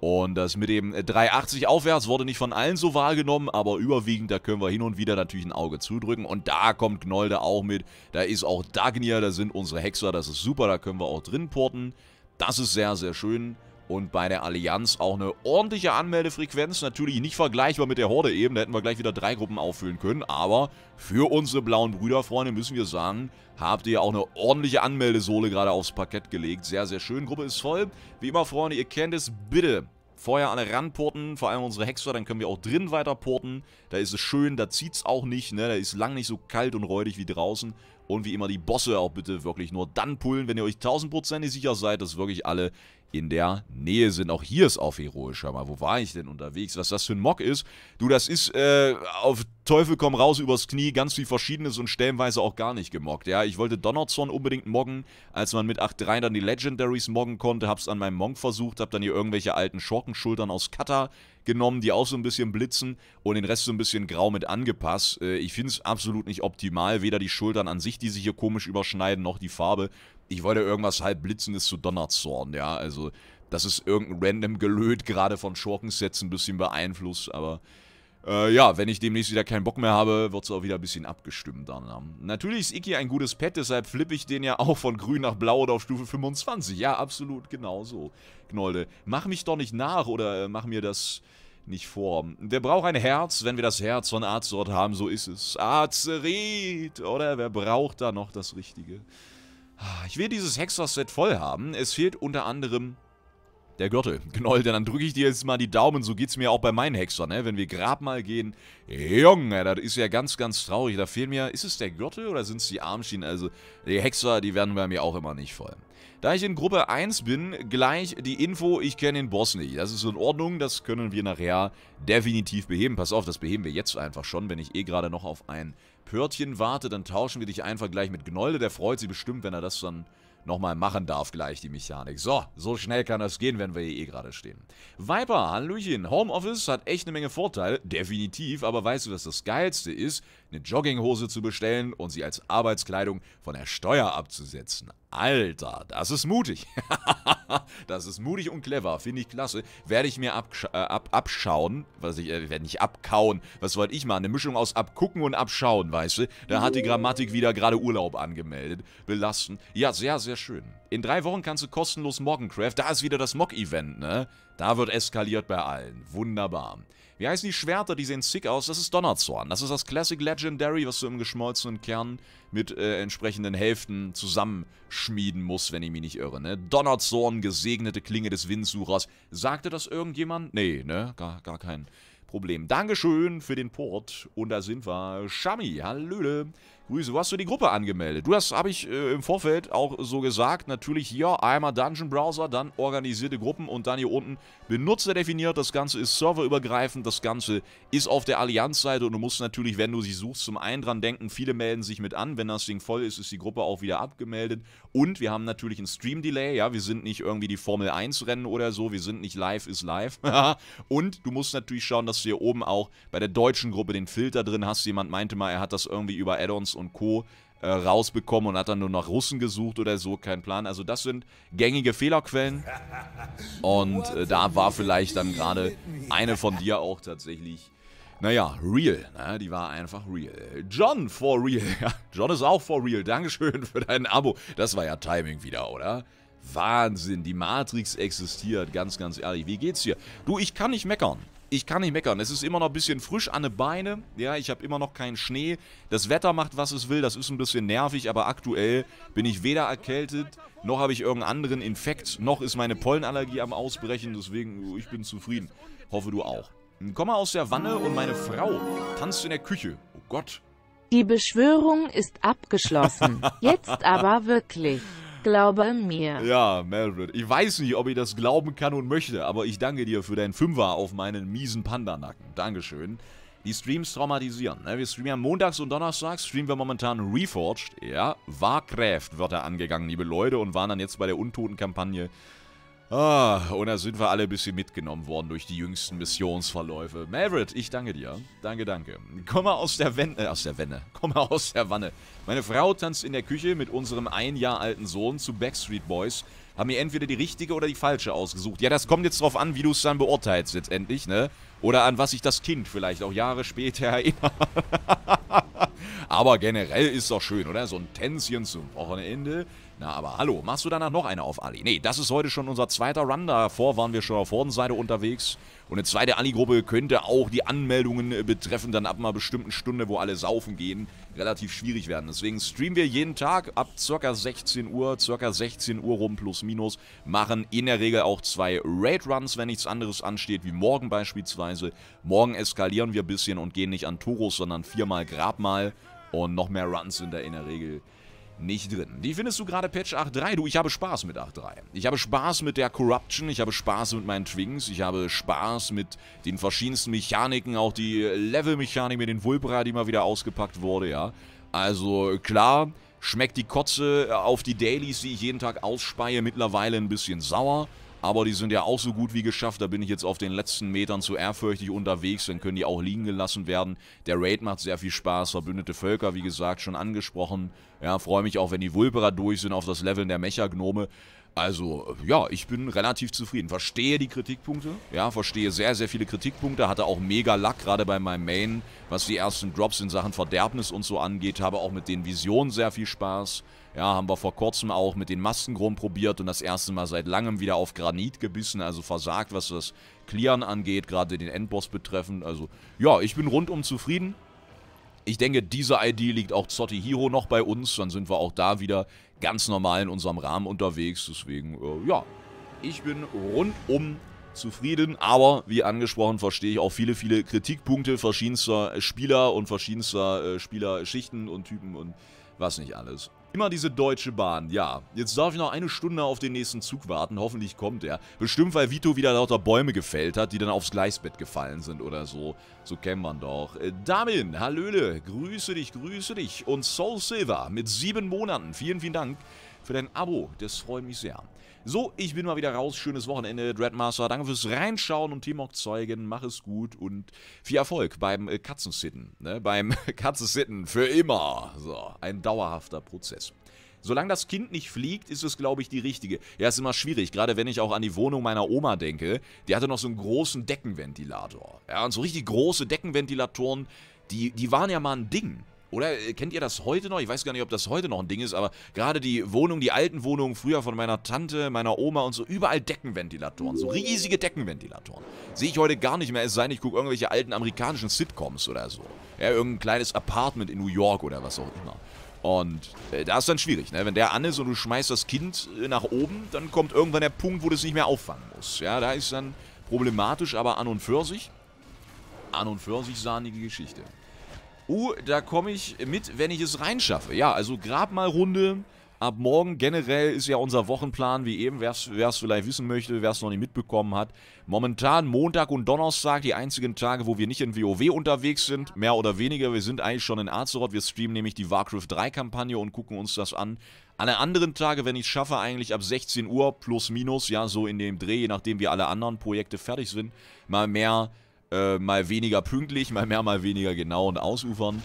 Speaker 1: Und das mit dem 380 äh, aufwärts wurde nicht von allen so wahrgenommen, aber überwiegend, da können wir hin und wieder natürlich ein Auge zudrücken. Und da kommt Gnolde auch mit, da ist auch Dagnia, da sind unsere Hexer, das ist super, da können wir auch drin porten. Das ist sehr, sehr schön und bei der Allianz auch eine ordentliche Anmeldefrequenz. Natürlich nicht vergleichbar mit der Horde eben, da hätten wir gleich wieder drei Gruppen auffüllen können. Aber für unsere blauen Brüder, Freunde, müssen wir sagen, habt ihr auch eine ordentliche Anmeldesohle gerade aufs Parkett gelegt. Sehr, sehr schön. Gruppe ist voll. Wie immer, Freunde, ihr kennt es. Bitte vorher alle ranporten, vor allem unsere Hexer, dann können wir auch drin weiter porten. Da ist es schön, da zieht es auch nicht, ne? Da ist lang nicht so kalt und räudig wie draußen. Und wie immer die Bosse auch bitte wirklich nur dann pullen, wenn ihr euch tausendprozentig sicher seid, dass wirklich alle in der Nähe sind. Auch hier ist auf heroisch. Schau mal, wo war ich denn unterwegs? Was das für ein Mock ist? Du, das ist äh, auf Teufel komm raus übers Knie, ganz viel Verschiedenes und stellenweise auch gar nicht gemockt. Ja, ich wollte Donnerzorn unbedingt moggen, als man mit 8.3 dann die Legendaries moggen konnte, hab's an meinem Monk versucht, hab dann hier irgendwelche alten Schorkenschultern aus Cutter genommen, die auch so ein bisschen blitzen und den Rest so ein bisschen grau mit angepasst. Äh, ich finde es absolut nicht optimal, weder die Schultern an sich, die sich hier komisch überschneiden, noch die Farbe ich wollte irgendwas halb Blitzendes zu Donnerzorn, ja, also das ist irgendein random Gelöt gerade von Schurkensets ein bisschen beeinflusst, aber äh, ja, wenn ich demnächst wieder keinen Bock mehr habe, wird es auch wieder ein bisschen abgestimmt dann. Natürlich ist Icky ein gutes Pet, deshalb flippe ich den ja auch von grün nach blau oder auf Stufe 25. Ja, absolut, genau so. Gnolde, mach mich doch nicht nach oder äh, mach mir das nicht vor. Wir braucht ein Herz, wenn wir das Herz von Arzort haben, so ist es. Azerit, oder wer braucht da noch das Richtige? Ah, ich will dieses Hexer-Set voll haben. Es fehlt unter anderem der Gürtel. Genau, denn dann drücke ich dir jetzt mal die Daumen. So geht es mir auch bei meinen Hexern, ne? Wenn wir grad mal gehen. Junge, das ist ja ganz, ganz traurig. Da fehlen mir... Ist es der Gürtel oder sind es die Armschienen? Also, die Hexer, die werden bei mir auch immer nicht voll. Da ich in Gruppe 1 bin, gleich die Info, ich kenne den Boss nicht. Das ist in Ordnung, das können wir nachher definitiv beheben. Pass auf, das beheben wir jetzt einfach schon, wenn ich eh gerade noch auf einen Pörtchen warte, dann tauschen wir dich einfach gleich mit Gnolde. Der freut sich bestimmt, wenn er das dann nochmal machen darf gleich, die Mechanik. So, so schnell kann das gehen, wenn wir hier eh gerade stehen. Viper, Hallöchen. Homeoffice hat echt eine Menge Vorteile, definitiv. Aber weißt du, was das Geilste ist? eine Jogginghose zu bestellen und sie als Arbeitskleidung von der Steuer abzusetzen. Alter, das ist mutig. das ist mutig und clever, finde ich klasse. Werde ich mir absch äh, ab abschauen, was ich, äh, werde nicht abkauen, was wollte ich mal? Eine Mischung aus abgucken und abschauen, weißt du? Da hat die Grammatik wieder gerade Urlaub angemeldet. Belasten. Ja, sehr, sehr schön. In drei Wochen kannst du kostenlos Morgencraft, da ist wieder das Mock-Event, ne? Da wird eskaliert bei allen. Wunderbar. Wie heißen die Schwerter? Die sehen sick aus. Das ist Donnerzorn. Das ist das Classic Legendary, was du im geschmolzenen Kern mit äh, entsprechenden Hälften zusammenschmieden musst, wenn ich mich nicht irre. Ne? Donnerzorn, gesegnete Klinge des Windsuchers. Sagte das irgendjemand? Nee, ne? Gar, gar kein Problem. Dankeschön für den Port. Und da sind wir. Shami, hallöle. Grüße. Wo hast du die Gruppe angemeldet? Du, hast, habe ich äh, im Vorfeld auch so gesagt. Natürlich hier einmal Dungeon Browser, dann organisierte Gruppen und dann hier unten Benutzer definiert. Das Ganze ist serverübergreifend. Das Ganze ist auf der Allianz-Seite und du musst natürlich, wenn du sie suchst, zum einen dran denken, viele melden sich mit an. Wenn das Ding voll ist, ist die Gruppe auch wieder abgemeldet. Und wir haben natürlich ein Stream-Delay. Ja, wir sind nicht irgendwie die Formel 1-Rennen oder so. Wir sind nicht live ist live. und du musst natürlich schauen, dass du hier oben auch bei der deutschen Gruppe den Filter drin hast. Jemand meinte mal, er hat das irgendwie über Add-ons und Co. Äh, rausbekommen und hat dann nur nach Russen gesucht oder so, kein Plan. Also das sind gängige Fehlerquellen und äh, da war vielleicht dann gerade eine von dir auch tatsächlich naja, real. Na, die war einfach real. John for real. Ja, John ist auch for real. Dankeschön für dein Abo. Das war ja Timing wieder, oder? Wahnsinn, die Matrix existiert, ganz, ganz ehrlich. Wie geht's dir? Du, ich kann nicht meckern ich kann nicht meckern. Es ist immer noch ein bisschen frisch an den Beine. Ja, ich habe immer noch keinen Schnee. Das Wetter macht, was es will. Das ist ein bisschen nervig, aber aktuell bin ich weder erkältet, noch habe ich irgendeinen anderen Infekt, noch ist meine Pollenallergie am Ausbrechen. Deswegen, ich bin zufrieden. Hoffe, du auch. Hm, komm komme aus der Wanne und meine Frau tanzt in der Küche. Oh Gott. Die Beschwörung ist abgeschlossen. Jetzt aber wirklich. Glaube mir. Ja, Melvin. Ich weiß nicht, ob ich das glauben kann und möchte, aber ich danke dir für deinen Fünfer auf meinen miesen Pandanacken. Dankeschön. Die Streams traumatisieren. Ne? Wir streamen ja montags und donnerstags, streamen wir momentan Reforged. Ja, Warcraft wird er angegangen, liebe Leute, und waren dann jetzt bei der Untoten-Kampagne Ah, und da sind wir alle ein bisschen mitgenommen worden durch die jüngsten Missionsverläufe. Maverick, ich danke dir. Danke, danke. Komm mal aus der Wende, äh, aus der Wende. Komm mal aus der Wanne. Meine Frau tanzt in der Küche mit unserem ein Jahr alten Sohn zu Backstreet Boys. Haben mir entweder die richtige oder die falsche ausgesucht. Ja, das kommt jetzt drauf an, wie du es dann beurteilst letztendlich, ne? Oder an was sich das Kind vielleicht auch Jahre später erinnert. Aber generell ist doch schön, oder? So ein Tänzchen zum Wochenende na, aber hallo, machst du danach noch eine auf Ali? Nee, das ist heute schon unser zweiter Run. Davor waren wir schon auf Vorderseite unterwegs. Und eine zweite Ali-Gruppe könnte auch die Anmeldungen äh, betreffen, dann ab einer bestimmten Stunde, wo alle saufen gehen, relativ schwierig werden. Deswegen streamen wir jeden Tag ab ca. 16 Uhr, ca. 16 Uhr rum plus minus, machen in der Regel auch zwei Raid-Runs, wenn nichts anderes ansteht, wie morgen beispielsweise. Morgen eskalieren wir ein bisschen und gehen nicht an Toros, sondern viermal Grabmal und noch mehr Runs sind da in der Regel nicht drin. Wie findest du gerade Patch 8.3. Du, ich habe Spaß mit 8.3. Ich habe Spaß mit der Corruption, ich habe Spaß mit meinen Twings, ich habe Spaß mit den verschiedensten Mechaniken, auch die Level-Mechanik mit den Vulpera, die mal wieder ausgepackt wurde, ja. Also klar, schmeckt die Kotze äh, auf die Dailies, die ich jeden Tag ausspeie, mittlerweile ein bisschen sauer. Aber die sind ja auch so gut wie geschafft. Da bin ich jetzt auf den letzten Metern zu ehrfürchtig unterwegs. Dann können die auch liegen gelassen werden. Der Raid macht sehr viel Spaß. Verbündete Völker, wie gesagt, schon angesprochen. Ja, freue mich auch, wenn die Vulperer durch sind auf das Leveln der Mecha-Gnome. Also, ja, ich bin relativ zufrieden. Verstehe die Kritikpunkte. Ja, verstehe sehr, sehr viele Kritikpunkte. Hatte auch mega Luck, gerade bei meinem Main, was die ersten Drops in Sachen Verderbnis und so angeht. Habe auch mit den Visionen sehr viel Spaß. Ja, haben wir vor kurzem auch mit den Masken rumprobiert und das erste Mal seit langem wieder auf Granit gebissen, also versagt, was das Clearen angeht, gerade den Endboss betreffend. Also, ja, ich bin rundum zufrieden. Ich denke, diese ID liegt auch Zotti Hero noch bei uns, dann sind wir auch da wieder ganz normal in unserem Rahmen unterwegs. Deswegen, äh, ja, ich bin rundum zufrieden, aber wie angesprochen verstehe ich auch viele, viele Kritikpunkte verschiedenster Spieler und verschiedenster äh, Spielerschichten und Typen und was nicht alles. Immer diese Deutsche Bahn, ja. Jetzt darf ich noch eine Stunde auf den nächsten Zug warten. Hoffentlich kommt er. Bestimmt, weil Vito wieder lauter Bäume gefällt hat, die dann aufs Gleisbett gefallen sind oder so. So kennt man doch. Äh, Damin, Hallöle, grüße dich, grüße dich. Und Soul Silver mit sieben Monaten. Vielen, vielen Dank für dein Abo. Das freut mich sehr. So, ich bin mal wieder raus. Schönes Wochenende, Dreadmaster. Danke fürs Reinschauen und Teamwork zeugen. Mach es gut und viel Erfolg beim äh, Katzensitten. Ne? Beim Katzensitten für immer. So, ein dauerhafter Prozess. Solange das Kind nicht fliegt, ist es, glaube ich, die richtige. Ja, ist immer schwierig, gerade wenn ich auch an die Wohnung meiner Oma denke. Die hatte noch so einen großen Deckenventilator. Ja, und so richtig große Deckenventilatoren, die, die waren ja mal ein Ding. Oder äh, kennt ihr das heute noch? Ich weiß gar nicht, ob das heute noch ein Ding ist, aber gerade die Wohnung, die alten Wohnungen früher von meiner Tante, meiner Oma und so, überall Deckenventilatoren, so riesige Deckenventilatoren. Sehe ich heute gar nicht mehr, es sei denn, ich gucke irgendwelche alten amerikanischen Sitcoms oder so. Ja, irgendein kleines Apartment in New York oder was auch immer. Und äh, da ist dann schwierig, ne? Wenn der an ist und du schmeißt das Kind äh, nach oben, dann kommt irgendwann der Punkt, wo du es nicht mehr auffangen musst. Ja, da ist dann problematisch, aber an und für sich, an und für sich sahnige Geschichte. Uh, da komme ich mit, wenn ich es reinschaffe. Ja, also Grabmalrunde. Ab morgen generell ist ja unser Wochenplan, wie eben, wer es vielleicht wissen möchte, wer es noch nicht mitbekommen hat. Momentan Montag und Donnerstag, die einzigen Tage, wo wir nicht in WoW unterwegs sind, mehr oder weniger. Wir sind eigentlich schon in Azeroth, wir streamen nämlich die Warcraft 3 Kampagne und gucken uns das an. Alle anderen Tage, wenn ich es schaffe, eigentlich ab 16 Uhr plus minus, ja so in dem Dreh, je nachdem wie alle anderen Projekte fertig sind, mal mehr äh, mal weniger pünktlich, mal mehr, mal weniger genau und ausufern.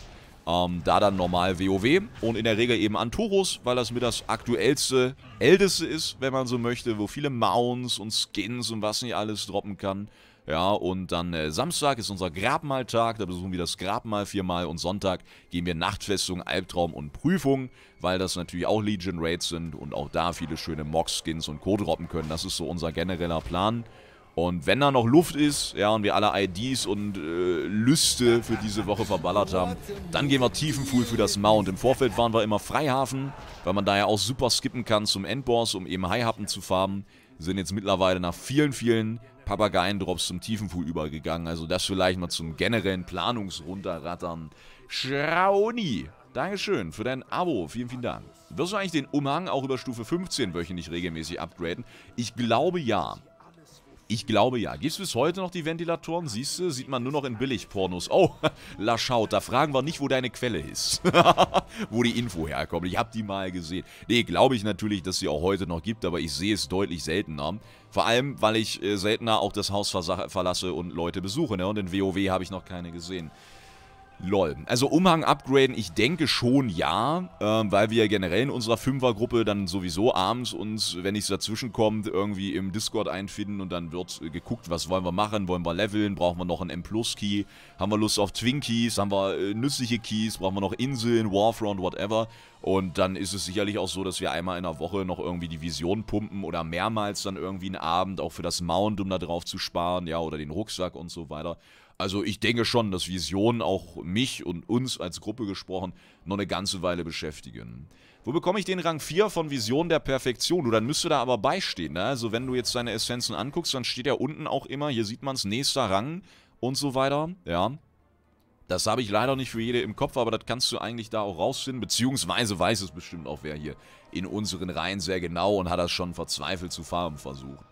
Speaker 1: Ähm, da dann normal WoW und in der Regel eben Antorus, weil das mit das aktuellste, älteste ist, wenn man so möchte, wo viele Mounts und Skins und was nicht alles droppen kann. Ja, und dann äh, Samstag ist unser Grabmaltag, da besuchen wir das Grabmal viermal und Sonntag gehen wir Nachtfestung, Albtraum und Prüfung, weil das natürlich auch Legion Raids sind und auch da viele schöne Mox-Skins und Co. droppen können. Das ist so unser genereller Plan. Und wenn da noch Luft ist, ja, und wir alle IDs und äh, Lüste für diese Woche verballert haben, dann gehen wir Tiefenfuhl für das Mount. Im Vorfeld waren wir immer Freihafen, weil man da ja auch super skippen kann zum Endboss, um eben Highhappen zu farmen. Sind jetzt mittlerweile nach vielen, vielen Papageiendrops zum Tiefenfuhl übergegangen. Also das vielleicht mal zum generellen Planungsrunterrattern. Schrauni, Dankeschön für dein Abo. Vielen, vielen Dank. Wirst du eigentlich den Umhang auch über Stufe 15 wöchentlich regelmäßig upgraden? Ich glaube ja. Ich glaube ja. Gibt es bis heute noch die Ventilatoren? Siehst du, sieht man nur noch in Billigpornos. Oh, la schaut, da fragen wir nicht, wo deine Quelle ist. wo die Info herkommt. Ich habe die mal gesehen. Nee, glaube ich natürlich, dass sie auch heute noch gibt, aber ich sehe es deutlich seltener. Vor allem, weil ich äh, seltener auch das Haus verlasse und Leute besuche. Ne? Und in WoW habe ich noch keine gesehen. Lol. Also Umhang upgraden, ich denke schon ja, ähm, weil wir generell in unserer Fünfergruppe dann sowieso abends uns, wenn nichts dazwischen kommt, irgendwie im Discord einfinden und dann wird geguckt, was wollen wir machen, wollen wir leveln, brauchen wir noch einen M-Plus-Key, haben wir Lust auf Twin-Keys, haben wir äh, nützliche Keys, brauchen wir noch Inseln, Warfront, whatever. Und dann ist es sicherlich auch so, dass wir einmal in der Woche noch irgendwie die Vision pumpen oder mehrmals dann irgendwie einen Abend auch für das Mount, um da drauf zu sparen, ja, oder den Rucksack und so weiter. Also ich denke schon, dass Visionen auch mich und uns als Gruppe gesprochen noch eine ganze Weile beschäftigen. Wo bekomme ich den Rang 4 von Vision der Perfektion? Du, dann müsste da aber beistehen. Ne? Also wenn du jetzt deine Essenzen anguckst, dann steht ja unten auch immer, hier sieht man es, nächster Rang und so weiter. Ja, das habe ich leider nicht für jede im Kopf, aber das kannst du eigentlich da auch rausfinden, beziehungsweise weiß es bestimmt auch wer hier in unseren Reihen sehr genau und hat das schon verzweifelt zu farben versucht.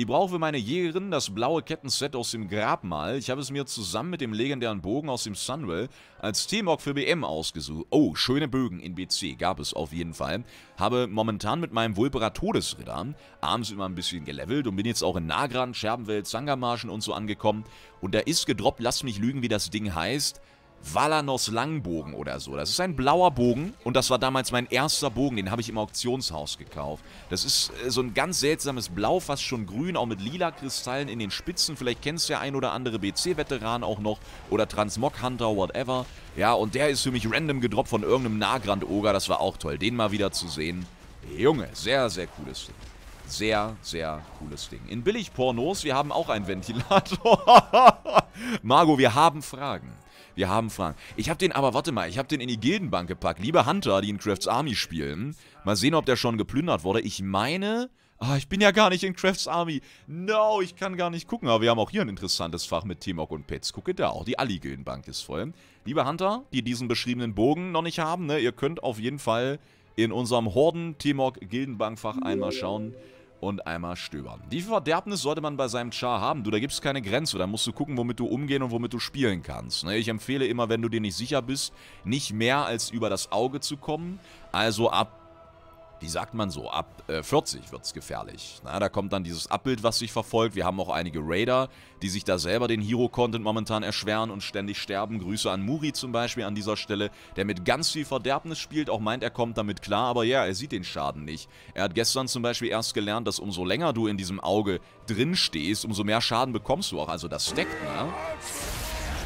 Speaker 1: Ich brauche für meine Jägerin das blaue Kettenset aus dem Grabmal. Ich habe es mir zusammen mit dem legendären Bogen aus dem Sunwell als T-Mog für BM ausgesucht. Oh, schöne Bögen in BC gab es auf jeden Fall. Habe momentan mit meinem Vulpera Todesritter abends immer ein bisschen gelevelt und bin jetzt auch in Nagran, Scherbenwelt, Sangamarschen und so angekommen. Und da ist gedroppt, lasst mich lügen, wie das Ding heißt. Valanos Langbogen oder so. Das ist ein blauer Bogen und das war damals mein erster Bogen, den habe ich im Auktionshaus gekauft. Das ist äh, so ein ganz seltsames Blau, fast schon grün, auch mit lila Kristallen in den Spitzen. Vielleicht kennst du ja ein oder andere BC-Veteran auch noch oder Transmog Hunter, whatever. Ja, und der ist für mich random gedroppt von irgendeinem nagrand Ogre, das war auch toll, den mal wieder zu sehen. Junge, sehr, sehr cooles Ding sehr, sehr cooles Ding. In Billigpornos, wir haben auch einen Ventilator. Margo, wir haben Fragen. Wir haben Fragen. Ich habe den aber, warte mal, ich habe den in die Gildenbank gepackt. Liebe Hunter, die in Crafts Army spielen. Mal sehen, ob der schon geplündert wurde. Ich meine... Ah, ich bin ja gar nicht in Crafts Army. No, ich kann gar nicht gucken. Aber wir haben auch hier ein interessantes Fach mit Timok und Pets. Gucke da, auch die Ali-Gildenbank ist voll. Liebe Hunter, die diesen beschriebenen Bogen noch nicht haben, ne, ihr könnt auf jeden Fall in unserem Horden Timok Gildenbankfach einmal schauen und einmal stöbern. Die Verderbnis sollte man bei seinem Char haben. Du, da gibt es keine Grenze. Da musst du gucken, womit du umgehen und womit du spielen kannst. Ne? Ich empfehle immer, wenn du dir nicht sicher bist, nicht mehr als über das Auge zu kommen. Also ab die sagt man so, ab äh, 40 wird es gefährlich. Na, da kommt dann dieses Abbild, was sich verfolgt. Wir haben auch einige Raider, die sich da selber den Hero-Content momentan erschweren und ständig sterben. Grüße an Muri zum Beispiel an dieser Stelle, der mit ganz viel Verderbnis spielt, auch meint, er kommt damit klar, aber ja, er sieht den Schaden nicht. Er hat gestern zum Beispiel erst gelernt, dass umso länger du in diesem Auge drin stehst, umso mehr Schaden bekommst du auch. Also das steckt, ne?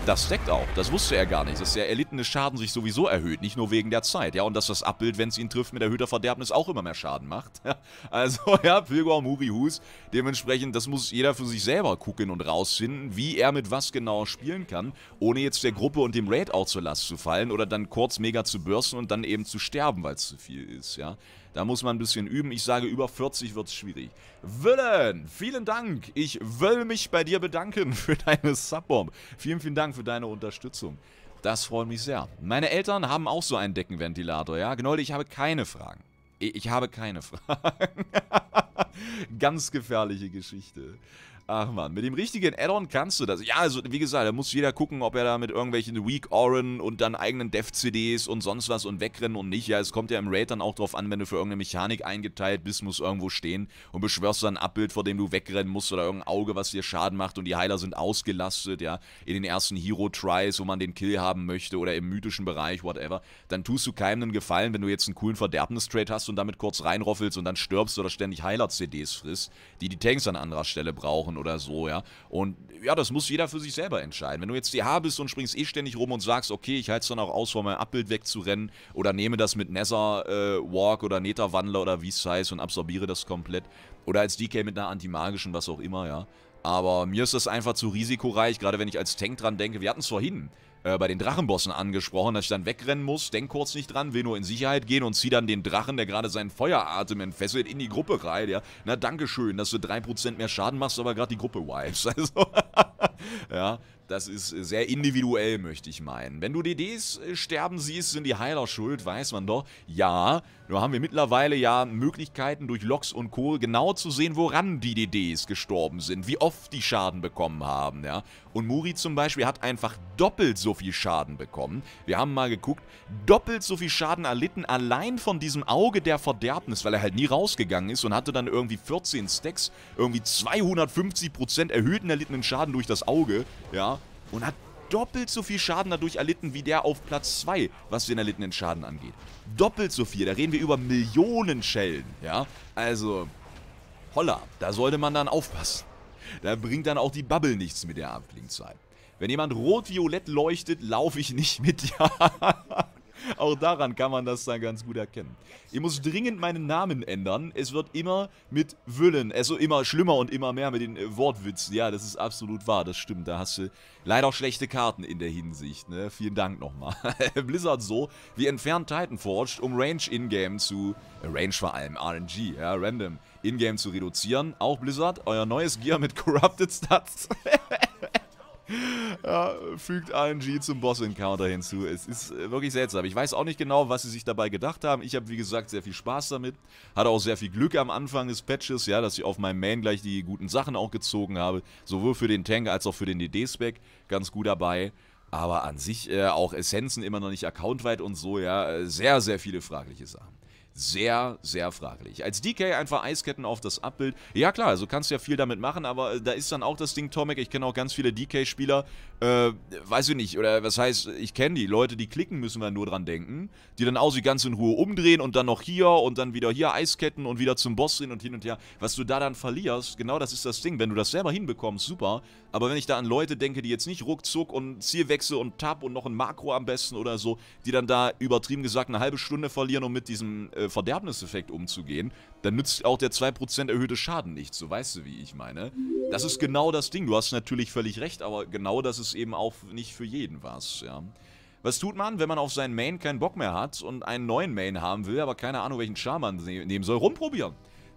Speaker 1: Das deckt auch. Das wusste er gar nicht. Dass der erlittene Schaden sich sowieso erhöht. Nicht nur wegen der Zeit. Ja, und dass das Abbild, wenn es ihn trifft, mit erhöhter Verderbnis auch immer mehr Schaden macht. also, ja, Pilgor Murihus. Dementsprechend, das muss jeder für sich selber gucken und rausfinden, wie er mit was genau spielen kann, ohne jetzt der Gruppe und dem Raid auch zur Last zu fallen oder dann kurz mega zu bürsten und dann eben zu sterben, weil es zu viel ist, ja. Da muss man ein bisschen üben. Ich sage, über 40 wird es schwierig. Willen, vielen Dank. Ich will mich bei dir bedanken für deine Subbomb. Vielen, vielen Dank für deine Unterstützung. Das freut mich sehr. Meine Eltern haben auch so einen Deckenventilator, ja? Gnolli, genau, ich habe keine Fragen. Ich habe keine Fragen. Ganz gefährliche Geschichte. Ach man, mit dem richtigen Addon kannst du das. Ja, also wie gesagt, da muss jeder gucken, ob er da mit irgendwelchen Weak Oren und dann eigenen Dev-CDs und sonst was und wegrennen und nicht. Ja, es kommt ja im Raid dann auch drauf an, wenn du für irgendeine Mechanik eingeteilt bist, muss irgendwo stehen und beschwörst dann ein Abbild, vor dem du wegrennen musst oder irgendein Auge, was dir Schaden macht und die Heiler sind ausgelastet, ja, in den ersten Hero-Tries, wo man den Kill haben möchte oder im mythischen Bereich, whatever, dann tust du keinem einen Gefallen, wenn du jetzt einen coolen Verderbnis-Trade hast und damit kurz reinroffelst und dann stirbst oder ständig Heiler-CDs frisst, die die Tanks an anderer Stelle brauchen oder so, ja. Und ja, das muss jeder für sich selber entscheiden. Wenn du jetzt DH bist und springst eh ständig rum und sagst, okay, ich halte es dann auch aus, vor meinem Abbild wegzurennen oder nehme das mit Nether äh, Walk oder Nether Wandler oder wie es heißt und absorbiere das komplett. Oder als DK mit einer antimagischen, was auch immer, ja. Aber mir ist das einfach zu risikoreich, gerade wenn ich als Tank dran denke. Wir hatten es vorhin. Äh, bei den Drachenbossen angesprochen, dass ich dann wegrennen muss, denk kurz nicht dran, will nur in Sicherheit gehen und zieh dann den Drachen, der gerade seinen Feueratem entfesselt, in die Gruppe rein, ja. Na, schön, dass du 3% mehr Schaden machst, aber gerade die Gruppe wipes. Also, ja, das ist sehr individuell, möchte ich meinen. Wenn du DDs äh, sterben siehst, sind die Heiler schuld, weiß man doch. Ja, nur haben wir mittlerweile ja Möglichkeiten durch Loks und Co. genau zu sehen, woran die DDs gestorben sind, wie oft die Schaden bekommen haben, ja. Und Muri zum Beispiel hat einfach doppelt so viel Schaden bekommen. Wir haben mal geguckt, doppelt so viel Schaden erlitten allein von diesem Auge der Verderbnis, weil er halt nie rausgegangen ist und hatte dann irgendwie 14 Stacks, irgendwie 250% erhöhten erlittenen Schaden durch das Auge, ja, und hat doppelt so viel Schaden dadurch erlitten wie der auf Platz 2, was den erlittenen Schaden angeht. Doppelt so viel, da reden wir über Millionen Schellen, ja, also, holla, da sollte man dann aufpassen. Da bringt dann auch die Bubble nichts mit der Abklingzeit. Wenn jemand rot-violett leuchtet, laufe ich nicht mit. Ja. Auch daran kann man das dann ganz gut erkennen. Ich muss dringend meinen Namen ändern. Es wird immer mit Willen, also immer schlimmer und immer mehr mit den äh, Wortwitzen. Ja, das ist absolut wahr, das stimmt. Da hast du leider auch schlechte Karten in der Hinsicht. Ne? Vielen Dank nochmal. Blizzard so, wie entfernt Titanforged, um Range in-game zu... Äh, Range vor allem, RNG, ja, random. In-game zu reduzieren. Auch Blizzard, euer neues Gear mit Corrupted Stats. ja, fügt ING zum Boss-Encounter hinzu. Es ist äh, wirklich seltsam. Ich weiß auch nicht genau, was sie sich dabei gedacht haben. Ich habe, wie gesagt, sehr viel Spaß damit. Hatte auch sehr viel Glück am Anfang des Patches, ja, dass ich auf meinem Main gleich die guten Sachen auch gezogen habe. Sowohl für den Tank als auch für den DD-Spec. Ganz gut dabei. Aber an sich äh, auch Essenzen immer noch nicht accountweit und so, ja. Äh, sehr, sehr viele fragliche Sachen sehr, sehr fraglich. Als DK einfach Eisketten auf das Abbild. Ja klar, also kannst du ja viel damit machen, aber äh, da ist dann auch das Ding, Tomek, ich kenne auch ganz viele DK-Spieler, äh, weiß ich nicht, oder was heißt, ich kenne die, Leute, die klicken, müssen wir nur dran denken, die dann auch sie ganz in Ruhe umdrehen und dann noch hier und dann wieder hier Eisketten und wieder zum Boss hin und hin und her. Was du da dann verlierst, genau das ist das Ding. Wenn du das selber hinbekommst, super, aber wenn ich da an Leute denke, die jetzt nicht ruckzuck und Zielwechsel und Tab und noch ein Makro am besten oder so, die dann da übertrieben gesagt eine halbe Stunde verlieren, und mit diesem äh, äh, Verderbniseffekt umzugehen, dann nützt auch der 2% erhöhte Schaden nicht, so weißt du, wie ich meine. Das ist genau das Ding, du hast natürlich völlig recht, aber genau das ist eben auch nicht für jeden was, ja. Was tut man, wenn man auf seinen Main keinen Bock mehr hat und einen neuen Main haben will, aber keine Ahnung, welchen Charme man ne-, nehmen soll? Rumprobieren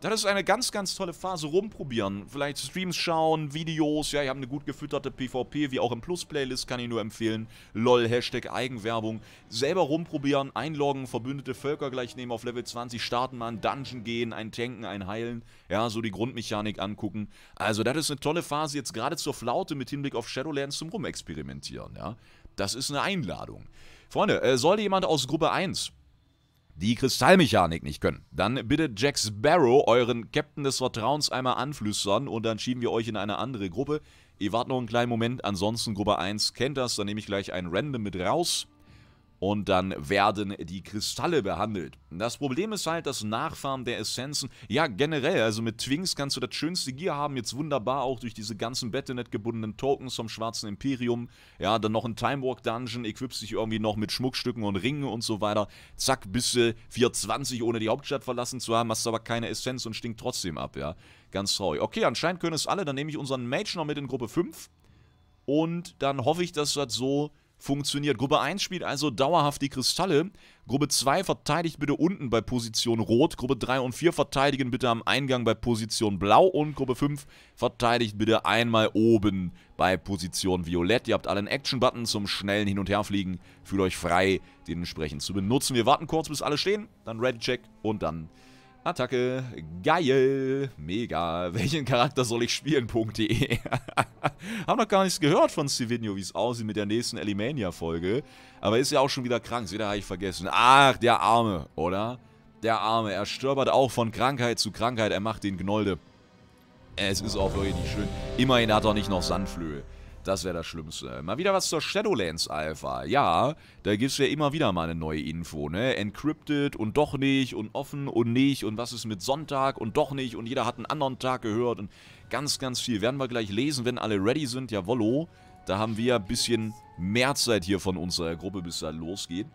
Speaker 1: das ist eine ganz, ganz tolle Phase. Rumprobieren. Vielleicht Streams schauen, Videos. Ja, ihr habt eine gut gefütterte PvP, wie auch im Plus-Playlist, kann ich nur empfehlen. LOL, Hashtag Eigenwerbung. Selber rumprobieren, einloggen, verbündete Völker gleich nehmen, auf Level 20 starten, mal einen Dungeon gehen, einen tanken, einen heilen. Ja, so die Grundmechanik angucken. Also, das ist eine tolle Phase jetzt gerade zur Flaute mit Hinblick auf Shadowlands zum Rumexperimentieren. Ja, das ist eine Einladung. Freunde, äh, sollte jemand aus Gruppe 1 die Kristallmechanik nicht können. Dann bitte Jack Sparrow, euren Captain des Vertrauens, einmal anflüstern und dann schieben wir euch in eine andere Gruppe. Ihr wart noch einen kleinen Moment, ansonsten Gruppe 1 kennt das, dann nehme ich gleich ein Random mit raus und dann werden die Kristalle behandelt. Das Problem ist halt das Nachfarmen der Essenzen. Ja, generell, also mit Twinks kannst du das schönste Gear haben, jetzt wunderbar auch durch diese ganzen Battle.net gebundenen Tokens vom Schwarzen Imperium. Ja, dann noch ein Timewalk Dungeon, equipst dich irgendwie noch mit Schmuckstücken und Ringen und so weiter. Zack, bist du 420 ohne die Hauptstadt verlassen zu haben, hast aber keine Essenz und stinkt trotzdem ab, ja. Ganz traurig. Okay, anscheinend können es alle, dann nehme ich unseren Mage noch mit in Gruppe 5 und dann hoffe ich, dass das so funktioniert. Gruppe 1 spielt also dauerhaft die Kristalle. Gruppe 2 verteidigt bitte unten bei Position Rot. Gruppe 3 und 4 verteidigen bitte am Eingang bei Position Blau. Und Gruppe 5 verteidigt bitte einmal oben bei Position Violett. Ihr habt alle einen Action-Button zum schnellen Hin- und Herfliegen. Fühlt euch frei, den entsprechend zu benutzen. Wir warten kurz, bis alle stehen. Dann Ready-Check und dann Attacke. Geil. Mega. Welchen Charakter soll ich spielen? Punkt.de. Haben noch gar nichts gehört von Sivinio, wie es aussieht mit der nächsten Elimania-Folge. Aber ist ja auch schon wieder krank. Wieder habe ich vergessen. Ach, der Arme, oder? Der Arme. Er stöbert auch von Krankheit zu Krankheit. Er macht den Gnolde. Es ist auch wirklich nicht schön. Immerhin hat er nicht noch Sandflöhe. Das wäre das Schlimmste. Mal wieder was zur Shadowlands Alpha. Ja, da gibt es ja immer wieder mal eine neue Info, ne? Encrypted und doch nicht und offen und nicht und was ist mit Sonntag und doch nicht und jeder hat einen anderen Tag gehört und ganz, ganz viel. Werden wir gleich lesen, wenn alle ready sind. Jawollo, da haben wir ein bisschen mehr Zeit hier von unserer Gruppe, bis da losgeht.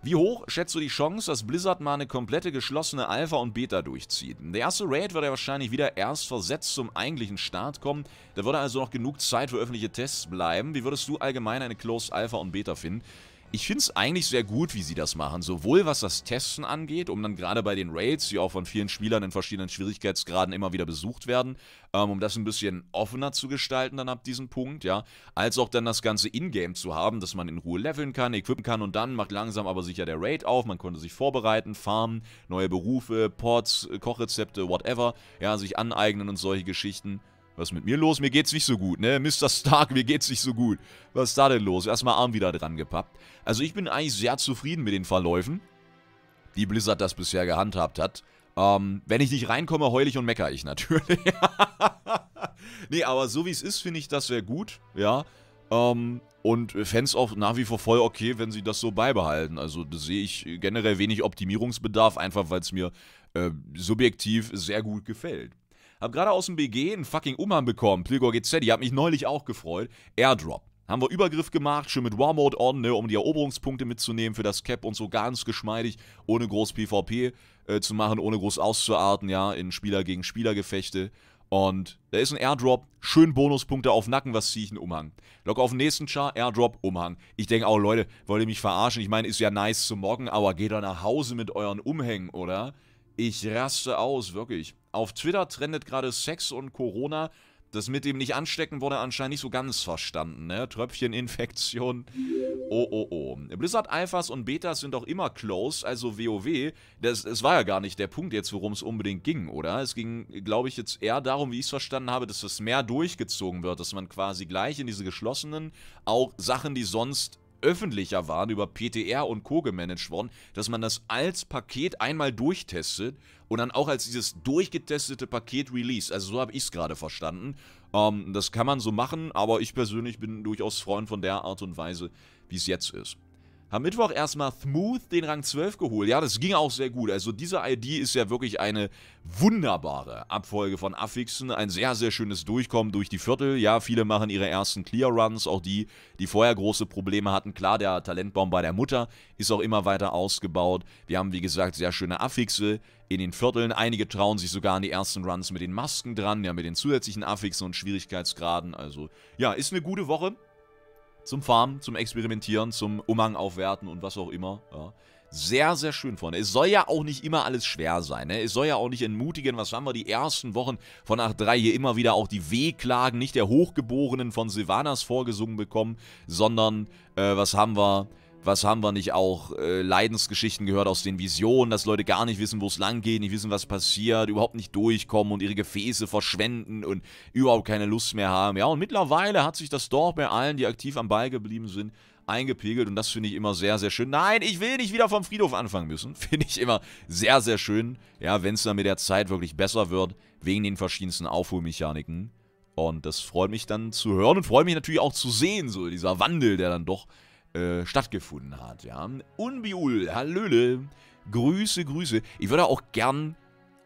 Speaker 1: Wie hoch schätzt du die Chance, dass Blizzard mal eine komplette geschlossene Alpha und Beta durchzieht? Der erste Raid wird ja wahrscheinlich wieder erst versetzt zum eigentlichen Start kommen. Da würde also noch genug Zeit für öffentliche Tests bleiben. Wie würdest du allgemein eine Closed Alpha und Beta finden? ich finde es eigentlich sehr gut, wie sie das machen. Sowohl was das Testen angeht, um dann gerade bei den Raids, die auch von vielen Spielern in verschiedenen Schwierigkeitsgraden immer wieder besucht werden, ähm, um das ein bisschen offener zu gestalten dann ab diesem Punkt, ja. Als auch dann das Ganze in-game zu haben, dass man in Ruhe leveln kann, equippen kann und dann macht langsam aber sicher der Raid auf. Man konnte sich vorbereiten, farmen, neue Berufe, Ports, Kochrezepte, whatever, ja, sich aneignen und solche Geschichten. Was ist mit mir los? Mir geht's nicht so gut, ne? Mr. Stark, mir geht's nicht so gut. Was ist da denn los? Erstmal Arm wieder dran gepappt. Also ich bin eigentlich sehr zufrieden mit den Verläufen, die Blizzard das bisher gehandhabt hat. Ähm, wenn ich nicht reinkomme, heul ich und mecker ich natürlich. nee, aber so wie es ist, finde ich das sehr gut, ja. Ähm, und Fans auch nach wie vor voll okay, wenn sie das so beibehalten. Also da sehe ich generell wenig Optimierungsbedarf, einfach weil es mir äh, subjektiv sehr gut gefällt. Hab gerade aus dem BG einen fucking Umhang bekommen. Pilgor GZ, die hat mich neulich auch gefreut. Airdrop. Haben wir Übergriff gemacht, schön mit War Mode on, ne, um die Eroberungspunkte mitzunehmen für das Cap und so ganz geschmeidig, ohne groß PvP äh, zu machen, ohne groß auszuarten, ja, in Spieler gegen Spieler Gefechte. Und da ist ein Airdrop, schön Bonuspunkte auf Nacken, was ziehe ich einen Umhang. Lock auf den nächsten Char, Airdrop, Umhang. Ich denke auch, Leute, wollt ihr mich verarschen? Ich meine, ist ja nice zu morgen, aber geht doch nach Hause mit euren Umhängen, oder? Ich raste aus, wirklich. Auf Twitter trendet gerade Sex und Corona. Das mit dem nicht anstecken wurde anscheinend nicht so ganz verstanden, ne? Tröpfcheninfektion. Oh, oh, oh. Blizzard Alphas und Betas sind auch immer close, also WoW. Das, das war ja gar nicht der Punkt jetzt, worum es unbedingt ging, oder? Es ging, glaube ich, jetzt eher darum, wie ich es verstanden habe, dass das mehr durchgezogen wird, dass man quasi gleich in diese geschlossenen auch Sachen, die sonst öffentlicher waren, über PTR und Co. gemanagt worden, dass man das als Paket einmal durchtestet und dann auch als dieses durchgetestete Paket release. Also so habe ich es gerade verstanden. Ähm, das kann man so machen, aber ich persönlich bin durchaus Freund von der Art und Weise, wie es jetzt ist. Am Mittwoch erstmal Smooth den Rang 12 geholt. Ja, das ging auch sehr gut. Also diese ID ist ja wirklich eine wunderbare Abfolge von Affixen. Ein sehr, sehr schönes Durchkommen durch die Viertel. Ja, viele machen ihre ersten Clear Runs. Auch die, die vorher große Probleme hatten. Klar, der Talentbaum bei der Mutter ist auch immer weiter ausgebaut. Wir haben, wie gesagt, sehr schöne Affixe in den Vierteln. Einige trauen sich sogar an die ersten Runs mit den Masken dran. Ja, mit den zusätzlichen Affixen und Schwierigkeitsgraden. Also, ja, ist eine gute Woche zum Farmen, zum Experimentieren, zum Umhang aufwerten und was auch immer. Ja. Sehr, sehr schön, Freunde. Es soll ja auch nicht immer alles schwer sein. Ne? Es soll ja auch nicht entmutigen. Was haben wir die ersten Wochen von 8.3 hier immer wieder auch die Wehklagen, nicht der Hochgeborenen von Silvanas vorgesungen bekommen, sondern äh, was haben wir was haben wir nicht auch, äh, Leidensgeschichten gehört aus den Visionen, dass Leute gar nicht wissen, wo es lang geht, nicht wissen, was passiert, überhaupt nicht durchkommen und ihre Gefäße verschwenden und überhaupt keine Lust mehr haben. Ja, und mittlerweile hat sich das Dorf bei allen, die aktiv am Ball geblieben sind, eingepegelt und das finde ich immer sehr, sehr schön. Nein, ich will nicht wieder vom Friedhof anfangen müssen. Finde ich immer sehr, sehr schön. Ja, wenn es dann mit der Zeit wirklich besser wird, wegen den verschiedensten Aufholmechaniken. Und das freut mich dann zu hören und freut mich natürlich auch zu sehen, so dieser Wandel, der dann doch äh, stattgefunden hat. Ja. Unbiul, Hallöle, Grüße, Grüße. Ich würde auch gern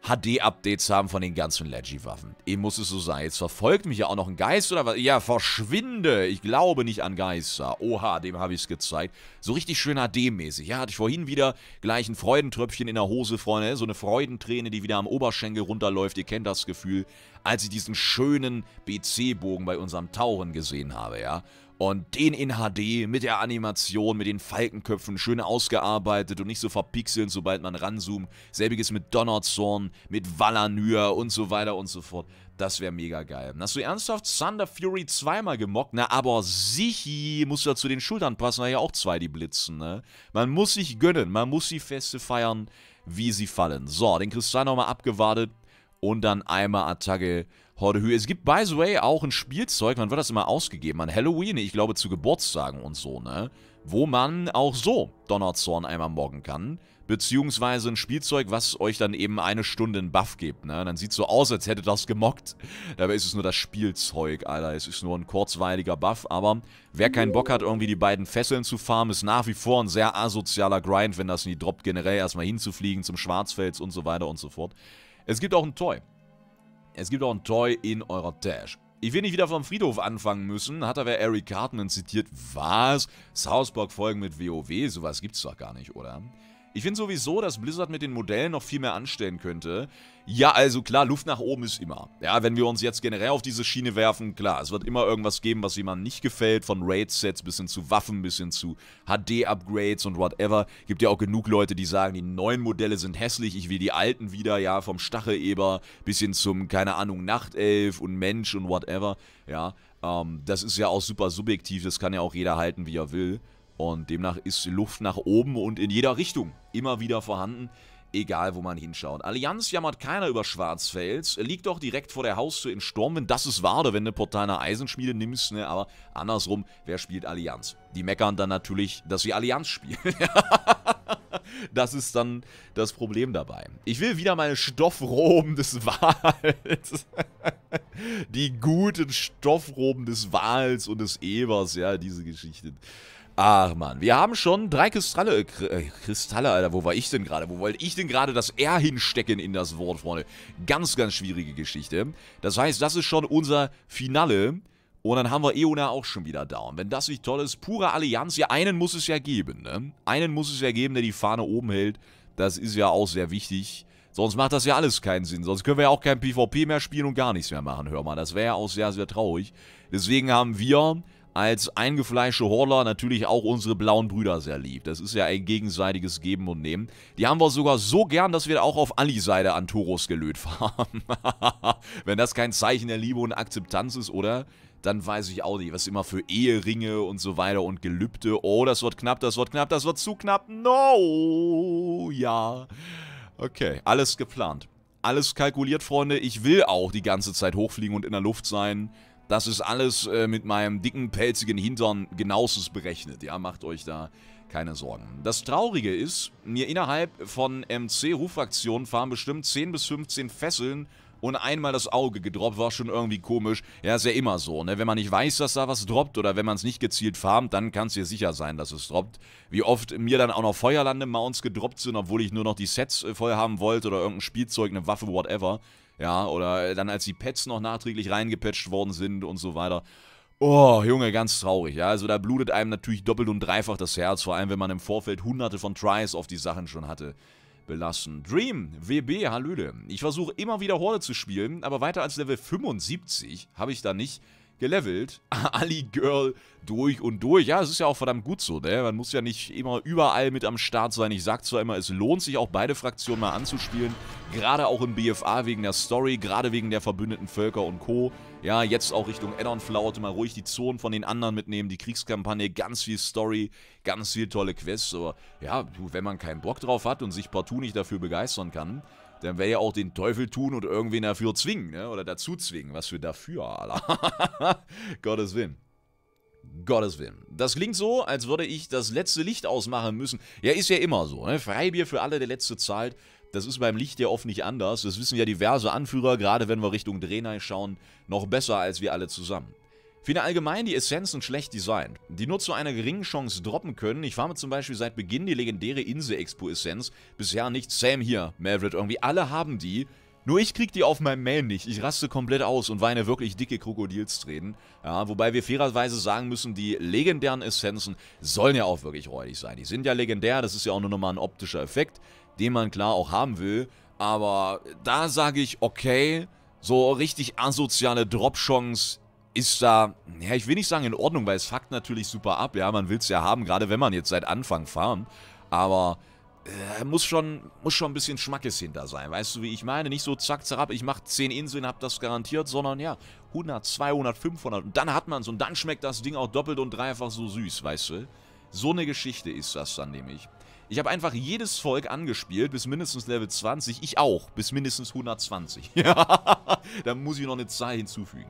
Speaker 1: HD-Updates haben von den ganzen legi waffen Eben muss es so sein. Jetzt verfolgt mich ja auch noch ein Geist oder was? Ja, verschwinde. Ich glaube nicht an Geister. Oha, dem habe ich es gezeigt. So richtig schön HD-mäßig. Ja, hatte ich vorhin wieder gleich ein Freudentröpfchen in der Hose, Freunde. So eine Freudenträne, die wieder am Oberschenkel runterläuft. Ihr kennt das Gefühl, als ich diesen schönen BC-Bogen bei unserem Tauchen gesehen habe, ja. Und den in HD mit der Animation, mit den Falkenköpfen schön ausgearbeitet und nicht so verpixeln, sobald man ranzoomt. Selbiges mit Donnerzorn, mit Valanür und so weiter und so fort. Das wäre mega geil. Hast du ernsthaft Thunder Fury zweimal gemockt? Na, aber sichi muss ja zu den Schultern passen, da ja auch zwei die blitzen, ne? Man muss sich gönnen, man muss die Feste feiern, wie sie fallen. So, den Kristall nochmal abgewartet und dann einmal Attacke Hordehü. Es gibt, by the way, auch ein Spielzeug, man wird das immer ausgegeben, an Halloween, ich glaube zu Geburtstagen und so, ne? Wo man auch so Donnerzorn einmal morgen kann. Beziehungsweise ein Spielzeug, was euch dann eben eine Stunde einen Buff gibt, ne? Dann sieht's so aus, als hätte das gemockt. Dabei ist es nur das Spielzeug, Alter. Es ist nur ein kurzweiliger Buff, aber wer keinen Bock hat, irgendwie die beiden Fesseln zu farmen, ist nach wie vor ein sehr asozialer Grind, wenn das nie droppt, generell erstmal hinzufliegen zum Schwarzfels und so weiter und so fort. Es gibt auch ein Toy. Es gibt auch ein Toy in eurer Tasche. Ich will nicht wieder vom Friedhof anfangen müssen, hat aber Eric Cartman zitiert. Was? South Park-Folgen mit WoW? Sowas gibt's doch gar nicht, oder? Ich finde sowieso, dass Blizzard mit den Modellen noch viel mehr anstellen könnte. Ja, also klar, Luft nach oben ist immer. Ja, wenn wir uns jetzt generell auf diese Schiene werfen, klar, es wird immer irgendwas geben, was jemandem nicht gefällt, von Raid-Sets bis hin zu Waffen, bis hin zu HD-Upgrades und whatever. Gibt ja auch genug Leute, die sagen, die neuen Modelle sind hässlich, ich will die alten wieder, ja, vom Stacheleber bis hin zum, keine Ahnung, Nachtelf und Mensch und whatever, ja. Ähm, das ist ja auch super subjektiv, das kann ja auch jeder halten, wie er will. Und demnach ist Luft nach oben und in jeder Richtung immer wieder vorhanden, egal wo man hinschaut. Allianz jammert keiner über Schwarzfels, liegt doch direkt vor der Haustür in Sturmwind. Das ist wahr, wenn du Portainer Eisenschmiede nimmst, ne? aber andersrum, wer spielt Allianz? Die meckern dann natürlich, dass sie Allianz spielen. das ist dann das Problem dabei. Ich will wieder meine Stoffroben des Wals. Die guten Stoffroben des Wals und des Ebers, ja, diese Geschichte. Ach man, wir haben schon drei Kristalle, äh, äh, Kristalle, Alter, wo war ich denn gerade? Wo wollte ich denn gerade das R hinstecken in das Wort, Freunde? Ganz, ganz schwierige Geschichte. Das heißt, das ist schon unser Finale. Und dann haben wir Eona auch schon wieder down. Wenn das nicht toll ist, pure Allianz. Ja, einen muss es ja geben, ne? Einen muss es ja geben, der die Fahne oben hält. Das ist ja auch sehr wichtig. Sonst macht das ja alles keinen Sinn. Sonst können wir ja auch kein PvP mehr spielen und gar nichts mehr machen, hör mal. Das wäre ja auch sehr, sehr traurig. Deswegen haben wir als eingefleischte Horler natürlich auch unsere blauen Brüder sehr lieb. Das ist ja ein gegenseitiges Geben und Nehmen. Die haben wir sogar so gern, dass wir auch auf ali Seite an Toros gelöt haben. Wenn das kein Zeichen der Liebe und Akzeptanz ist, oder? Dann weiß ich auch nicht, was immer für Eheringe und so weiter und Gelübde. Oh, das wird knapp, das wird knapp, das wird zu knapp. No, ja. Okay, alles geplant. Alles kalkuliert, Freunde. Ich will auch die ganze Zeit hochfliegen und in der Luft sein. Das ist alles äh, mit meinem dicken, pelzigen Hintern genauestens berechnet. Ja, macht euch da keine Sorgen. Das Traurige ist, mir innerhalb von MC-Ruffraktionen fahren bestimmt 10 bis 15 Fesseln und einmal das Auge gedroppt, war schon irgendwie komisch. Ja, ist ja immer so, ne? Wenn man nicht weiß, dass da was droppt oder wenn man es nicht gezielt farmt, dann kann es dir sicher sein, dass es droppt. Wie oft mir dann auch noch Feuerlande-Mounts gedroppt sind, obwohl ich nur noch die Sets äh, voll haben wollte oder irgendein Spielzeug, eine Waffe, whatever. Ja, oder dann als die Pets noch nachträglich reingepatcht worden sind und so weiter. Oh, Junge, ganz traurig, ja. Also da blutet einem natürlich doppelt und dreifach das Herz, vor allem wenn man im Vorfeld hunderte von Tries auf die Sachen schon hatte. Belassen. Dream, WB, Hallöde. Ich versuche immer wieder Horde zu spielen, aber weiter als Level 75 habe ich da nicht gelevelt. Ali Girl durch und durch. Ja, es ist ja auch verdammt gut so, ne? Man muss ja nicht immer überall mit am Start sein. Ich sag zwar immer, es lohnt sich auch beide Fraktionen mal anzuspielen. Gerade auch im BFA wegen der Story, gerade wegen der verbündeten Völker und Co. Ja, jetzt auch Richtung Addon-Flaute mal ruhig die Zonen von den anderen mitnehmen, die Kriegskampagne, ganz viel Story, ganz viel tolle Quests. Aber ja, wenn man keinen Bock drauf hat und sich partout nicht dafür begeistern kann, dann wäre ja auch den Teufel tun und irgendwen dafür zwingen, ne? oder dazu zwingen. Was für dafür, Alter. Gottes Willen. Gottes Willen. Das klingt so, als würde ich das letzte Licht ausmachen müssen. Ja, ist ja immer so. Ne? Freibier für alle, der letzte zahlt. Das ist beim Licht ja oft nicht anders. Das wissen ja diverse Anführer, gerade wenn wir Richtung Drehnei schauen, noch besser als wir alle zusammen. Finde allgemein die Essenzen schlecht designt, die nur zu einer geringen Chance droppen können. Ich mir zum Beispiel seit Beginn die legendäre Insel-Expo-Essenz. Bisher nicht Same hier, Maverick irgendwie. Alle haben die. Nur ich krieg die auf meinem Mail nicht. Ich raste komplett aus und weine wirklich dicke Krokodilstränen. Ja, wobei wir fairerweise sagen müssen, die legendären Essenzen sollen ja auch wirklich räudig sein. Die sind ja legendär, das ist ja auch nur nochmal ein optischer Effekt, den man klar auch haben will. Aber da sage ich, okay, so richtig asoziale Drop-Chance ist da, ja, ich will nicht sagen in Ordnung, weil es fuckt natürlich super ab. Ja, man will es ja haben, gerade wenn man jetzt seit Anfang farmt. Aber äh, muss, schon, muss schon ein bisschen Schmackes hinter sein. Weißt du, wie ich meine? Nicht so zack, zerab, ich mache 10 Inseln, hab das garantiert, sondern ja, 100, 200, 500. Und dann hat man es und dann schmeckt das Ding auch doppelt und dreifach so süß, weißt du? So eine Geschichte ist das dann nämlich. Ich habe einfach jedes Volk angespielt, bis mindestens Level 20. Ich auch, bis mindestens 120. Ja, da muss ich noch eine Zahl hinzufügen.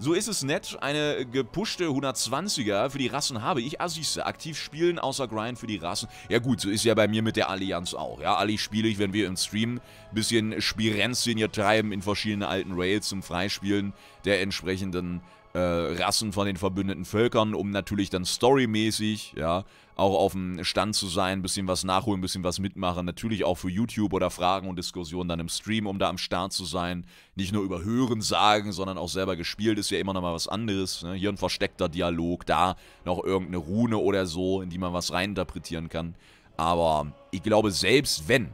Speaker 1: So ist es nett, eine gepushte 120er für die Rassen habe ich. Ah, siehste, aktiv spielen außer Grind für die Rassen. Ja gut, so ist ja bei mir mit der Allianz auch. Ja, Alli spiele ich, wenn wir im Stream ein bisschen Spirenzien hier treiben in verschiedenen alten Rails zum Freispielen der entsprechenden äh, Rassen von den verbündeten Völkern, um natürlich dann storymäßig, ja, auch auf dem Stand zu sein, ein bisschen was nachholen, ein bisschen was mitmachen. Natürlich auch für YouTube oder Fragen und Diskussionen dann im Stream, um da am Start zu sein. Nicht nur über Hören, Sagen, sondern auch selber gespielt ist ja immer noch mal was anderes. Ne? Hier ein versteckter Dialog, da noch irgendeine Rune oder so, in die man was reininterpretieren kann. Aber ich glaube, selbst wenn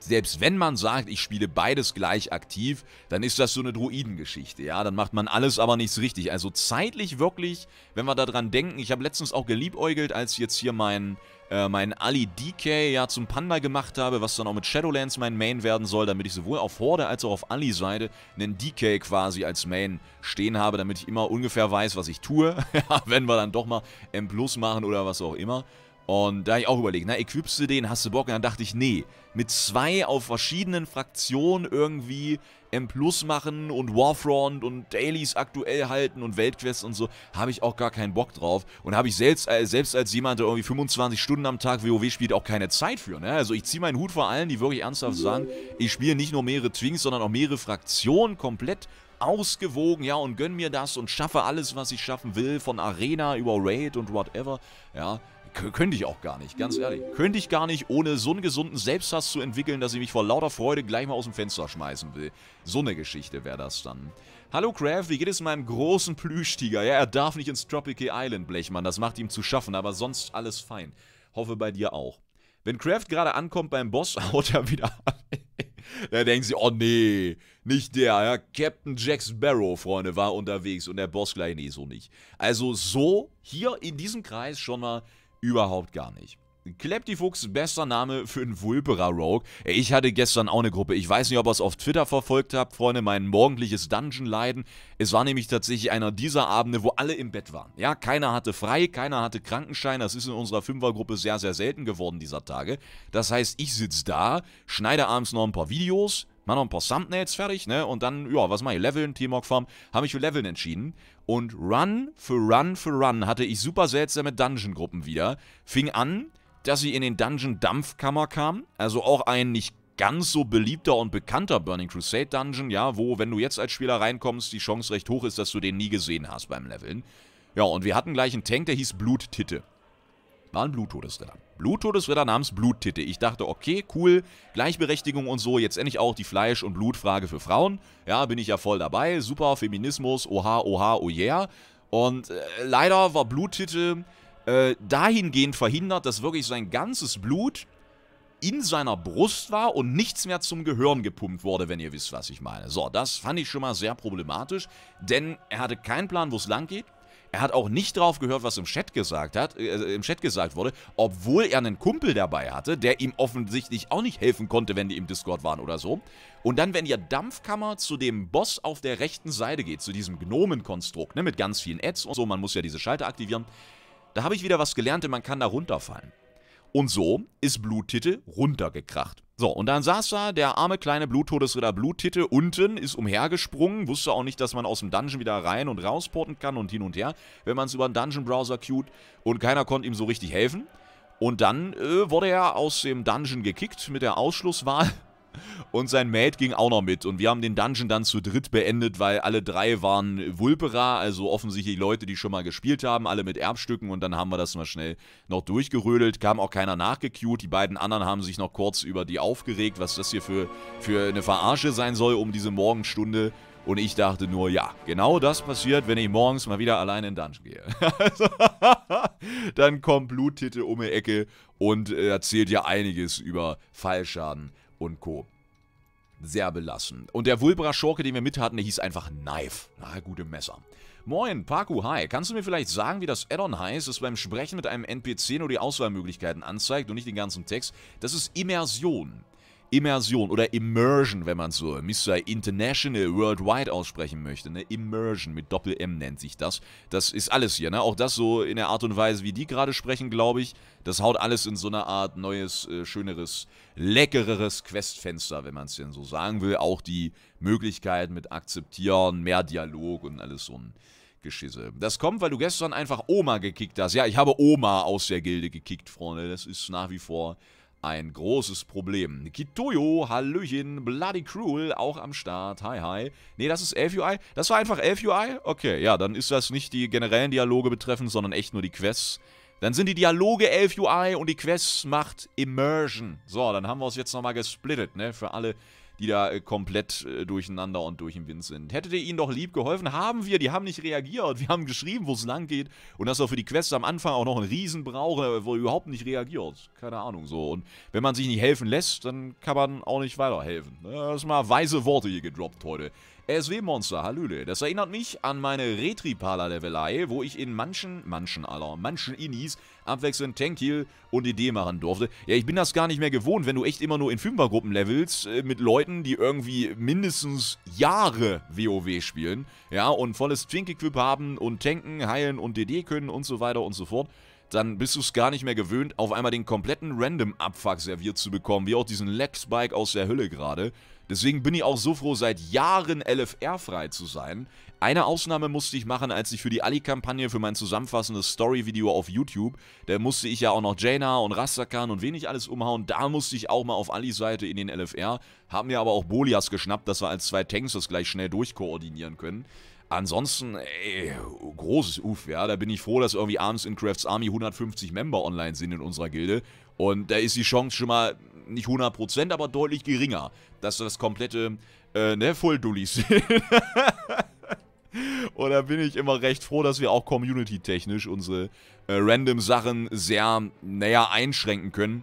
Speaker 1: selbst wenn man sagt, ich spiele beides gleich aktiv, dann ist das so eine Druidengeschichte, ja, dann macht man alles aber nichts richtig. Also zeitlich wirklich, wenn wir daran denken, ich habe letztens auch geliebäugelt, als ich jetzt hier mein, äh, meinen Ali DK ja zum Panda gemacht habe, was dann auch mit Shadowlands mein Main werden soll, damit ich sowohl auf Horde als auch auf Ali Seite einen DK quasi als Main stehen habe, damit ich immer ungefähr weiß, was ich tue, wenn wir dann doch mal M Plus machen oder was auch immer. Und da habe ich auch überlegt, ne, equipst du den, hast du Bock? Und dann dachte ich, nee, mit zwei auf verschiedenen Fraktionen irgendwie M Plus machen und Warfront und Dailies aktuell halten und Weltquests und so, habe ich auch gar keinen Bock drauf. Und habe ich selbst, äh, selbst als jemand, der irgendwie 25 Stunden am Tag WoW spielt, auch keine Zeit für. Ne? Also ich ziehe meinen Hut vor allen, die wirklich ernsthaft sagen, ich spiele nicht nur mehrere Twings, sondern auch mehrere Fraktionen komplett ausgewogen, ja, und gönn mir das und schaffe alles, was ich schaffen will, von Arena über Raid und whatever, ja könnte ich auch gar nicht, ganz ehrlich. Könnte ich gar nicht, ohne so einen gesunden Selbsthass zu entwickeln, dass ich mich vor lauter Freude gleich mal aus dem Fenster schmeißen will. So eine Geschichte wäre das dann. Hallo Kraft, wie geht es meinem großen Plüschtiger? Ja, er darf nicht ins Tropical Island, Blechmann, das macht ihm zu schaffen, aber sonst alles fein. Hoffe bei dir auch. Wenn Kraft gerade ankommt beim Boss, haut er wieder an. da denken sie, oh nee, nicht der, ja. Captain Jack Sparrow, Freunde, war unterwegs und der Boss gleich, nee, so nicht. Also so hier in diesem Kreis schon mal Überhaupt gar nicht. Kleptifuchs, bester Name für einen vulpera Rogue. Ich hatte gestern auch eine Gruppe. Ich weiß nicht, ob ihr es auf Twitter verfolgt habt, Freunde, mein morgendliches Dungeon-Leiden. Es war nämlich tatsächlich einer dieser Abende, wo alle im Bett waren. Ja, keiner hatte frei, keiner hatte Krankenschein. Das ist in unserer Fünfergruppe sehr, sehr selten geworden dieser Tage. Das heißt, ich sitze da, schneide abends noch ein paar Videos, mache noch ein paar Thumbnails fertig, ne? Und dann, ja, was mache ich? Leveln, t Farm. Habe ich für Leveln entschieden. Und Run für Run für Run hatte ich super seltsame Dungeon-Gruppen wieder. Fing an, dass sie in den Dungeon-Dampfkammer kamen. Also auch ein nicht ganz so beliebter und bekannter Burning Crusade Dungeon, ja, wo, wenn du jetzt als Spieler reinkommst, die Chance recht hoch ist, dass du den nie gesehen hast beim Leveln. Ja, und wir hatten gleich einen Tank, der hieß Bluttitte. War ein Bluttodesritter. Bluttodesritter namens Bluttitte. Ich dachte, okay, cool, Gleichberechtigung und so, jetzt endlich auch die Fleisch- und Blutfrage für Frauen. Ja, bin ich ja voll dabei. Super, Feminismus, oha, oha, oh yeah. Und äh, leider war Bluttitte äh, dahingehend verhindert, dass wirklich sein ganzes Blut in seiner Brust war und nichts mehr zum Gehirn gepumpt wurde, wenn ihr wisst, was ich meine. So, das fand ich schon mal sehr problematisch, denn er hatte keinen Plan, wo es lang geht. Er hat auch nicht drauf gehört, was im Chat gesagt hat, äh, äh, im Chat gesagt wurde, obwohl er einen Kumpel dabei hatte, der ihm offensichtlich auch nicht helfen konnte, wenn die im Discord waren oder so. Und dann, wenn ihr Dampfkammer zu dem Boss auf der rechten Seite geht, zu diesem Gnomenkonstrukt, ne, mit ganz vielen Ads und so, man muss ja diese Schalter aktivieren, da habe ich wieder was gelernt, denn man kann da runterfallen. Und so ist Bluttitte runtergekracht. So, und dann saß da der arme kleine Bluttodesritter Bluttitte unten, ist umhergesprungen, wusste auch nicht, dass man aus dem Dungeon wieder rein und rausporten kann und hin und her, wenn man es über den Dungeon-Browser queued und keiner konnte ihm so richtig helfen. Und dann äh, wurde er aus dem Dungeon gekickt mit der Ausschlusswahl und sein Mate ging auch noch mit. Und wir haben den Dungeon dann zu dritt beendet, weil alle drei waren Vulpera, also offensichtlich Leute, die schon mal gespielt haben, alle mit Erbstücken. Und dann haben wir das mal schnell noch durchgerödelt. Kam auch keiner nachgecued. Die beiden anderen haben sich noch kurz über die aufgeregt, was das hier für, für eine Verarsche sein soll um diese Morgenstunde. Und ich dachte nur, ja, genau das passiert, wenn ich morgens mal wieder alleine in den Dungeon gehe. dann kommt Bluttitte um die Ecke und erzählt ja einiges über Fallschaden und Co. Sehr belassen. Und der vulbra schurke den wir mit hatten, der hieß einfach Knife. Na, gute Messer. Moin, Paku, hi. Kannst du mir vielleicht sagen, wie das Addon heißt, das beim Sprechen mit einem NPC nur die Auswahlmöglichkeiten anzeigt und nicht den ganzen Text? Das ist Immersion. Immersion oder Immersion, wenn man so Mr. International Worldwide aussprechen möchte. Ne? Immersion mit Doppel-M nennt sich das. Das ist alles hier, ne? Auch das so in der Art und Weise, wie die gerade sprechen, glaube ich. Das haut alles in so eine Art neues, äh, schöneres, leckereres Questfenster, wenn man es denn so sagen will. Auch die Möglichkeit mit Akzeptieren, mehr Dialog und alles so ein Geschisse. Das kommt, weil du gestern einfach Oma gekickt hast. Ja, ich habe Oma aus der Gilde gekickt, Freunde. Das ist nach wie vor ein großes Problem. Kitoyo, Hallöchen, Bloody Cruel, auch am Start. Hi, hi. Ne, das ist UI? Das war einfach UI? Okay, ja, dann ist das nicht die generellen Dialoge betreffend, sondern echt nur die Quests. Dann sind die Dialoge UI und die Quests macht Immersion. So, dann haben wir es jetzt nochmal gesplittet, ne, für alle, die da äh, komplett äh, durcheinander und durch den Wind sind. Hättet ihr ihnen doch lieb geholfen? Haben wir, die haben nicht reagiert. Wir haben geschrieben, wo es lang geht. Und dass wir für die Quest am Anfang auch noch einen Riesen brauchen, äh, wo überhaupt nicht reagiert. Keine Ahnung so. Und wenn man sich nicht helfen lässt, dann kann man auch nicht weiterhelfen. Das ist mal weise Worte hier gedroppt heute. SW-Monster, Hallöle. Das erinnert mich an meine retri Retripala-Levelei, wo ich in manchen, manchen aller, manchen Inis abwechselnd Tank Heal und DD machen durfte. Ja, ich bin das gar nicht mehr gewohnt, wenn du echt immer nur in Fünfergruppen levelst, äh, mit Leuten, die irgendwie mindestens Jahre WoW spielen, ja, und volles Twink-Equip haben und tanken, heilen und DD können und so weiter und so fort dann bist du es gar nicht mehr gewöhnt, auf einmal den kompletten Random-Abfuck serviert zu bekommen, wie auch diesen Lex-Bike aus der Hölle gerade. Deswegen bin ich auch so froh, seit Jahren LFR-frei zu sein. Eine Ausnahme musste ich machen, als ich für die Ali-Kampagne für mein zusammenfassendes Story-Video auf YouTube, da musste ich ja auch noch Jaina und Rastakan und wenig alles umhauen. Da musste ich auch mal auf ali Seite in den LFR, haben mir aber auch Bolias geschnappt, dass wir als zwei Tanks das gleich schnell durchkoordinieren können. Ansonsten, ey, großes Uff, ja. Da bin ich froh, dass irgendwie abends in Crafts Army 150 Member online sind in unserer Gilde. Und da ist die Chance schon mal nicht 100%, aber deutlich geringer, dass das komplette, äh, ne, Voll-Dullis sind. Und da bin ich immer recht froh, dass wir auch community-technisch unsere äh, random Sachen sehr, naja, einschränken können.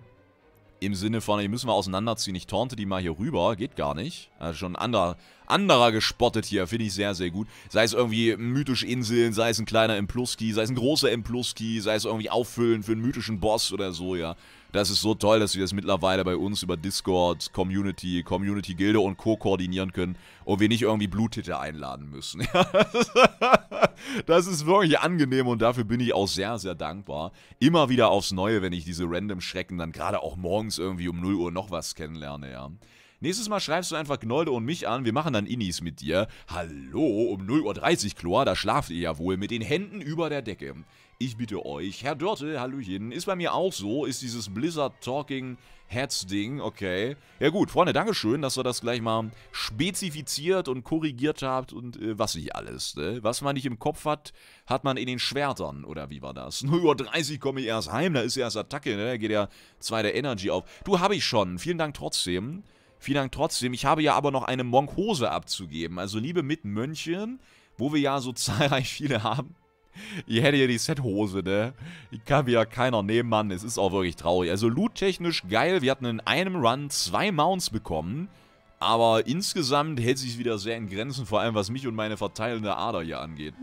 Speaker 1: Im Sinne von, die müssen wir auseinanderziehen. Ich taunte die mal hier rüber. Geht gar nicht. Also schon ein anderer, anderer gespottet hier. Finde ich sehr, sehr gut. Sei es irgendwie mythisch Inseln, sei es ein kleiner Impluski, sei es ein großer Impluski, sei es irgendwie auffüllen für einen mythischen Boss oder so, ja. Das ist so toll, dass wir das mittlerweile bei uns über Discord, Community, Community-Gilde und Co. koordinieren können und wir nicht irgendwie Bluttitte einladen müssen. das ist wirklich angenehm und dafür bin ich auch sehr, sehr dankbar. Immer wieder aufs Neue, wenn ich diese random Schrecken dann gerade auch morgens irgendwie um 0 Uhr noch was kennenlerne, ja. Nächstes Mal schreibst du einfach Gnolde und mich an, wir machen dann Innis mit dir. Hallo, um 0.30 Uhr, Chlor, da schlaft ihr ja wohl mit den Händen über der Decke. Ich bitte euch. Herr Dörte, Hallöchen. Ist bei mir auch so. Ist dieses Blizzard Talking Heads Ding. Okay. Ja gut, Freunde, Dankeschön, dass ihr das gleich mal spezifiziert und korrigiert habt und äh, was nicht alles. Ne? Was man nicht im Kopf hat, hat man in den Schwertern. Oder wie war das? 0.30 Uhr komme ich erst heim. Da ist ja erst Attacke. Ne? Da geht ja zweite Energy auf. Du, habe ich schon. Vielen Dank trotzdem. Vielen Dank trotzdem. Ich habe ja aber noch eine Monkhose abzugeben. Also liebe Mitmönche, wo wir ja so zahlreich viele haben. Ihr hättet ja die Set-Hose, ne? Die kann ja keiner nehmen, Mann. Es ist auch wirklich traurig. Also loot-technisch geil. Wir hatten in einem Run zwei Mounts bekommen. Aber insgesamt hält sich es wieder sehr in Grenzen, vor allem was mich und meine verteilende Ader hier angeht.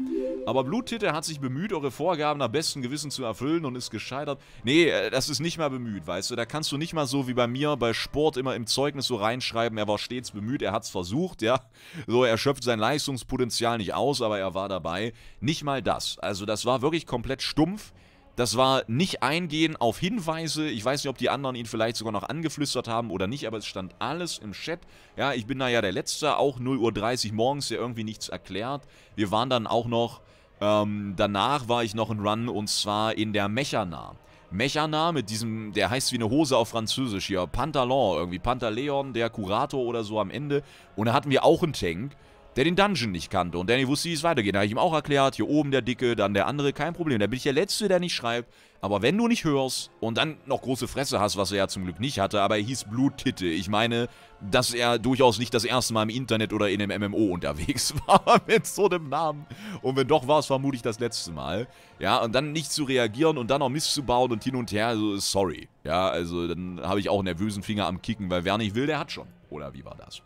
Speaker 1: Aber Bluttitte hat sich bemüht, eure Vorgaben nach bestem Gewissen zu erfüllen und ist gescheitert. Nee, äh, das ist nicht mal bemüht, weißt du. Da kannst du nicht mal so wie bei mir bei Sport immer im Zeugnis so reinschreiben, er war stets bemüht, er hat es versucht, ja. So, er schöpft sein Leistungspotenzial nicht aus, aber er war dabei. Nicht mal das. Also das war wirklich komplett stumpf. Das war nicht eingehen auf Hinweise. Ich weiß nicht, ob die anderen ihn vielleicht sogar noch angeflüstert haben oder nicht, aber es stand alles im Chat. Ja, ich bin da ja der Letzte, auch 0.30 Uhr morgens, der irgendwie nichts erklärt. Wir waren dann auch noch, ähm, danach war ich noch ein Run und zwar in der Mechana. Mechana mit diesem, der heißt wie eine Hose auf Französisch hier, Pantalon irgendwie, Pantaleon, der Kurator oder so am Ende. Und da hatten wir auch einen Tank der den Dungeon nicht kannte und der nicht wusste, wie es weitergeht. Da habe ich ihm auch erklärt, hier oben der Dicke, dann der andere, kein Problem. Da bin ich der Letzte, der nicht schreibt. Aber wenn du nicht hörst und dann noch große Fresse hast, was er ja zum Glück nicht hatte, aber er hieß Bluttitte. Ich meine, dass er durchaus nicht das erste Mal im Internet oder in einem MMO unterwegs war mit so einem Namen. Und wenn doch war es vermutlich das letzte Mal. Ja, und dann nicht zu reagieren und dann noch Mist zu bauen und hin und her, also sorry. Ja, also dann habe ich auch nervösen Finger am Kicken, weil wer nicht will, der hat schon. Oder wie war das?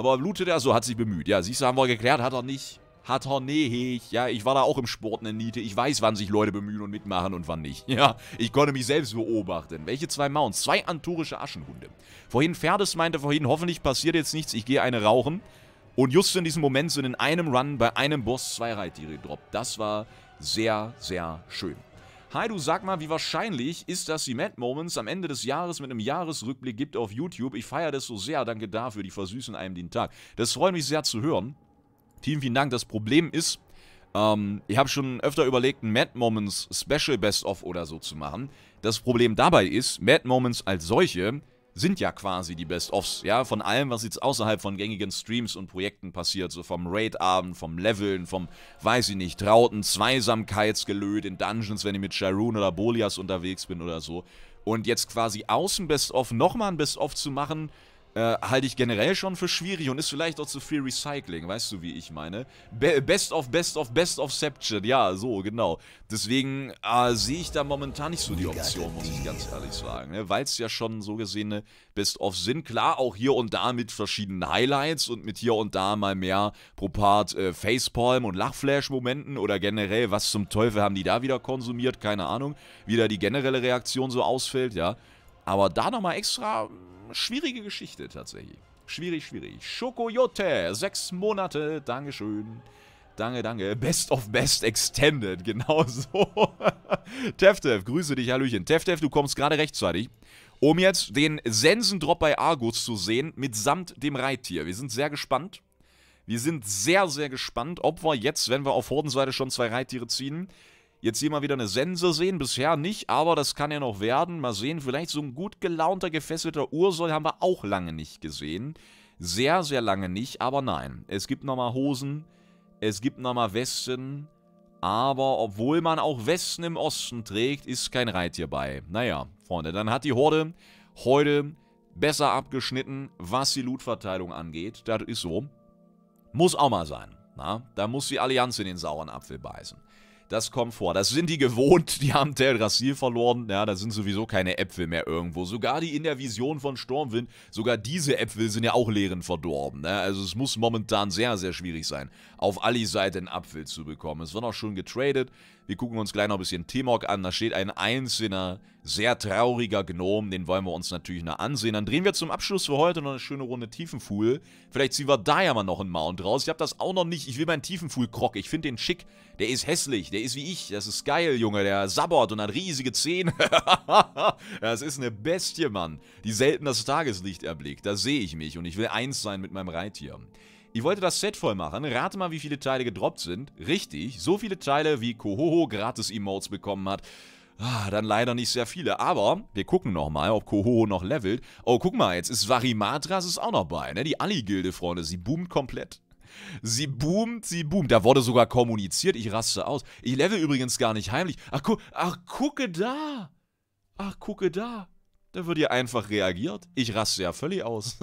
Speaker 1: Aber blutet er so, hat sich bemüht. Ja, siehst du, haben wir geklärt, hat er nicht. Hat er nicht. Ja, ich war da auch im Sport eine Niete. Ich weiß, wann sich Leute bemühen und mitmachen und wann nicht. Ja, ich konnte mich selbst beobachten. Welche zwei Mounts? Zwei anturische Aschenhunde. Vorhin Ferdes meinte vorhin, hoffentlich passiert jetzt nichts, ich gehe eine rauchen. Und just in diesem Moment sind in einem Run bei einem Boss zwei Reittiere gedroppt. Das war sehr, sehr schön. Hi, du sag mal, wie wahrscheinlich ist, dass die Mad Moments am Ende des Jahres mit einem Jahresrückblick gibt auf YouTube? Ich feiere das so sehr, danke dafür, die versüßen einem den Tag. Das freut mich sehr zu hören. Vielen, vielen Dank. Das Problem ist, ähm, ich habe schon öfter überlegt, ein Mad Moments Special Best of oder so zu machen. Das Problem dabei ist, Mad Moments als solche sind ja quasi die Best-Offs, ja, von allem, was jetzt außerhalb von gängigen Streams und Projekten passiert, so vom Raid-Abend, vom Leveln, vom, weiß ich nicht, Trauten, Zweisamkeitsgelöt in Dungeons, wenn ich mit Sharon oder Bolias unterwegs bin oder so. Und jetzt quasi aus dem Best-of nochmal ein Best-of zu machen, äh, halte ich generell schon für schwierig und ist vielleicht auch zu viel Recycling, weißt du, wie ich meine? Be best of, best of, best of Seption, ja, so, genau. Deswegen äh, sehe ich da momentan nicht so die Option, muss ich ganz ehrlich sagen, ne? weil es ja schon so gesehen Best of sind. Klar, auch hier und da mit verschiedenen Highlights und mit hier und da mal mehr pro Part äh, Facepalm und Lachflash-Momenten oder generell, was zum Teufel haben die da wieder konsumiert, keine Ahnung, wie da die generelle Reaktion so ausfällt, ja. Aber da nochmal extra hm, schwierige Geschichte tatsächlich. Schwierig, schwierig. Schokoyote, sechs Monate, Dankeschön. Danke, danke. Best of Best Extended, genau so. Teftef, grüße dich, Hallöchen. Teftef, du kommst gerade rechtzeitig, um jetzt den Sensendrop bei Argus zu sehen, mitsamt dem Reittier. Wir sind sehr gespannt. Wir sind sehr, sehr gespannt, ob wir jetzt, wenn wir auf Hordenseite schon zwei Reittiere ziehen, Jetzt hier mal wieder eine Sense sehen, bisher nicht, aber das kann ja noch werden. Mal sehen, vielleicht so ein gut gelaunter, gefesselter Ursoll haben wir auch lange nicht gesehen. Sehr, sehr lange nicht, aber nein. Es gibt nochmal Hosen, es gibt nochmal Westen, aber obwohl man auch Westen im Osten trägt, ist kein Reittier bei. Naja, Freunde, dann hat die Horde heute besser abgeschnitten, was die Lootverteilung angeht. Das ist so. Muss auch mal sein. Na? Da muss die Allianz in den sauren Apfel beißen. Das kommt vor. Das sind die gewohnt. Die haben Tel Rassil verloren. Ja, da sind sowieso keine Äpfel mehr irgendwo. Sogar die in der Vision von Stormwind, sogar diese Äpfel sind ja auch leeren verdorben. Ne? Also es muss momentan sehr, sehr schwierig sein, auf Ali Seite einen Apfel zu bekommen. Es wird auch schon getradet. Wir gucken uns gleich noch ein bisschen T-Mog an. Da steht ein einzelner, sehr trauriger Gnome. Den wollen wir uns natürlich noch ansehen. Dann drehen wir zum Abschluss für heute noch eine schöne Runde Tiefenfuhl. Vielleicht ziehen wir da ja mal noch einen Mount raus. Ich habe das auch noch nicht. Ich will meinen Tiefenfuhl-Krog. Ich finde den schick. Der ist hässlich. Der ist wie ich. Das ist geil, Junge. Der sabbert und hat riesige Zehen. das ist eine Bestie, Mann. Die selten das Tageslicht erblickt. Da sehe ich mich. Und ich will eins sein mit meinem Reittier. Ich wollte das Set voll machen. Rate mal, wie viele Teile gedroppt sind. Richtig, so viele Teile, wie Kohoho gratis Emotes bekommen hat. Ah, dann leider nicht sehr viele, aber wir gucken nochmal, ob Kohoho noch levelt. Oh, guck mal, jetzt ist Varimatras ist auch noch bei, ne? Die Ali-Gilde, Freunde, sie boomt komplett. Sie boomt, sie boomt. Da wurde sogar kommuniziert, ich raste aus. Ich level übrigens gar nicht heimlich. Ach, gu ach gucke da. Ach, gucke da. Da wird hier einfach reagiert. Ich raste ja völlig aus.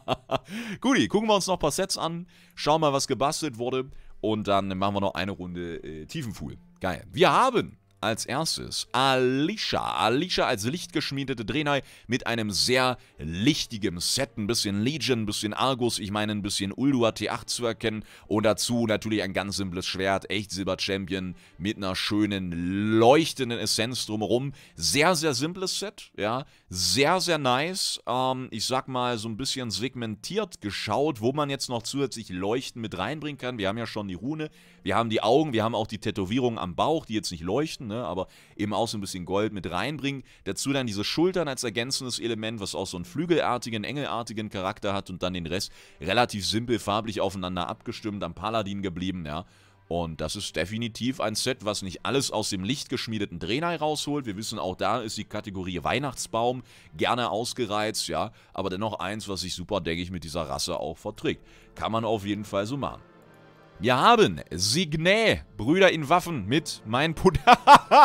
Speaker 1: Guti, gucken wir uns noch ein paar Sets an. Schauen mal, was gebastelt wurde. Und dann machen wir noch eine Runde äh, Tiefenfuhl. Geil. Wir haben als erstes Alicia. Alicia als lichtgeschmiedete Drenai mit einem sehr lichtigen Set. Ein bisschen Legion, ein bisschen Argus, ich meine ein bisschen Uldua T8 zu erkennen. Und dazu natürlich ein ganz simples Schwert. Echt Silber-Champion mit einer schönen leuchtenden Essenz drumherum. Sehr, sehr simples Set, ja sehr, sehr nice, ähm, ich sag mal so ein bisschen segmentiert geschaut, wo man jetzt noch zusätzlich Leuchten mit reinbringen kann. Wir haben ja schon die Rune, wir haben die Augen, wir haben auch die Tätowierung am Bauch, die jetzt nicht leuchten, ne, aber eben auch so ein bisschen Gold mit reinbringen. Dazu dann diese Schultern als ergänzendes Element, was auch so einen flügelartigen, engelartigen Charakter hat und dann den Rest relativ simpel farblich aufeinander abgestimmt, am Paladin geblieben, ja. Und das ist definitiv ein Set, was nicht alles aus dem lichtgeschmiedeten geschmiedeten rausholt. Wir wissen, auch da ist die Kategorie Weihnachtsbaum gerne ausgereizt, ja. Aber dennoch eins, was sich super, denke ich, mit dieser Rasse auch verträgt. Kann man auf jeden Fall so machen. Wir haben Signet, Brüder in Waffen mit mein Podest.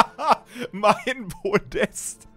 Speaker 1: mein Podest.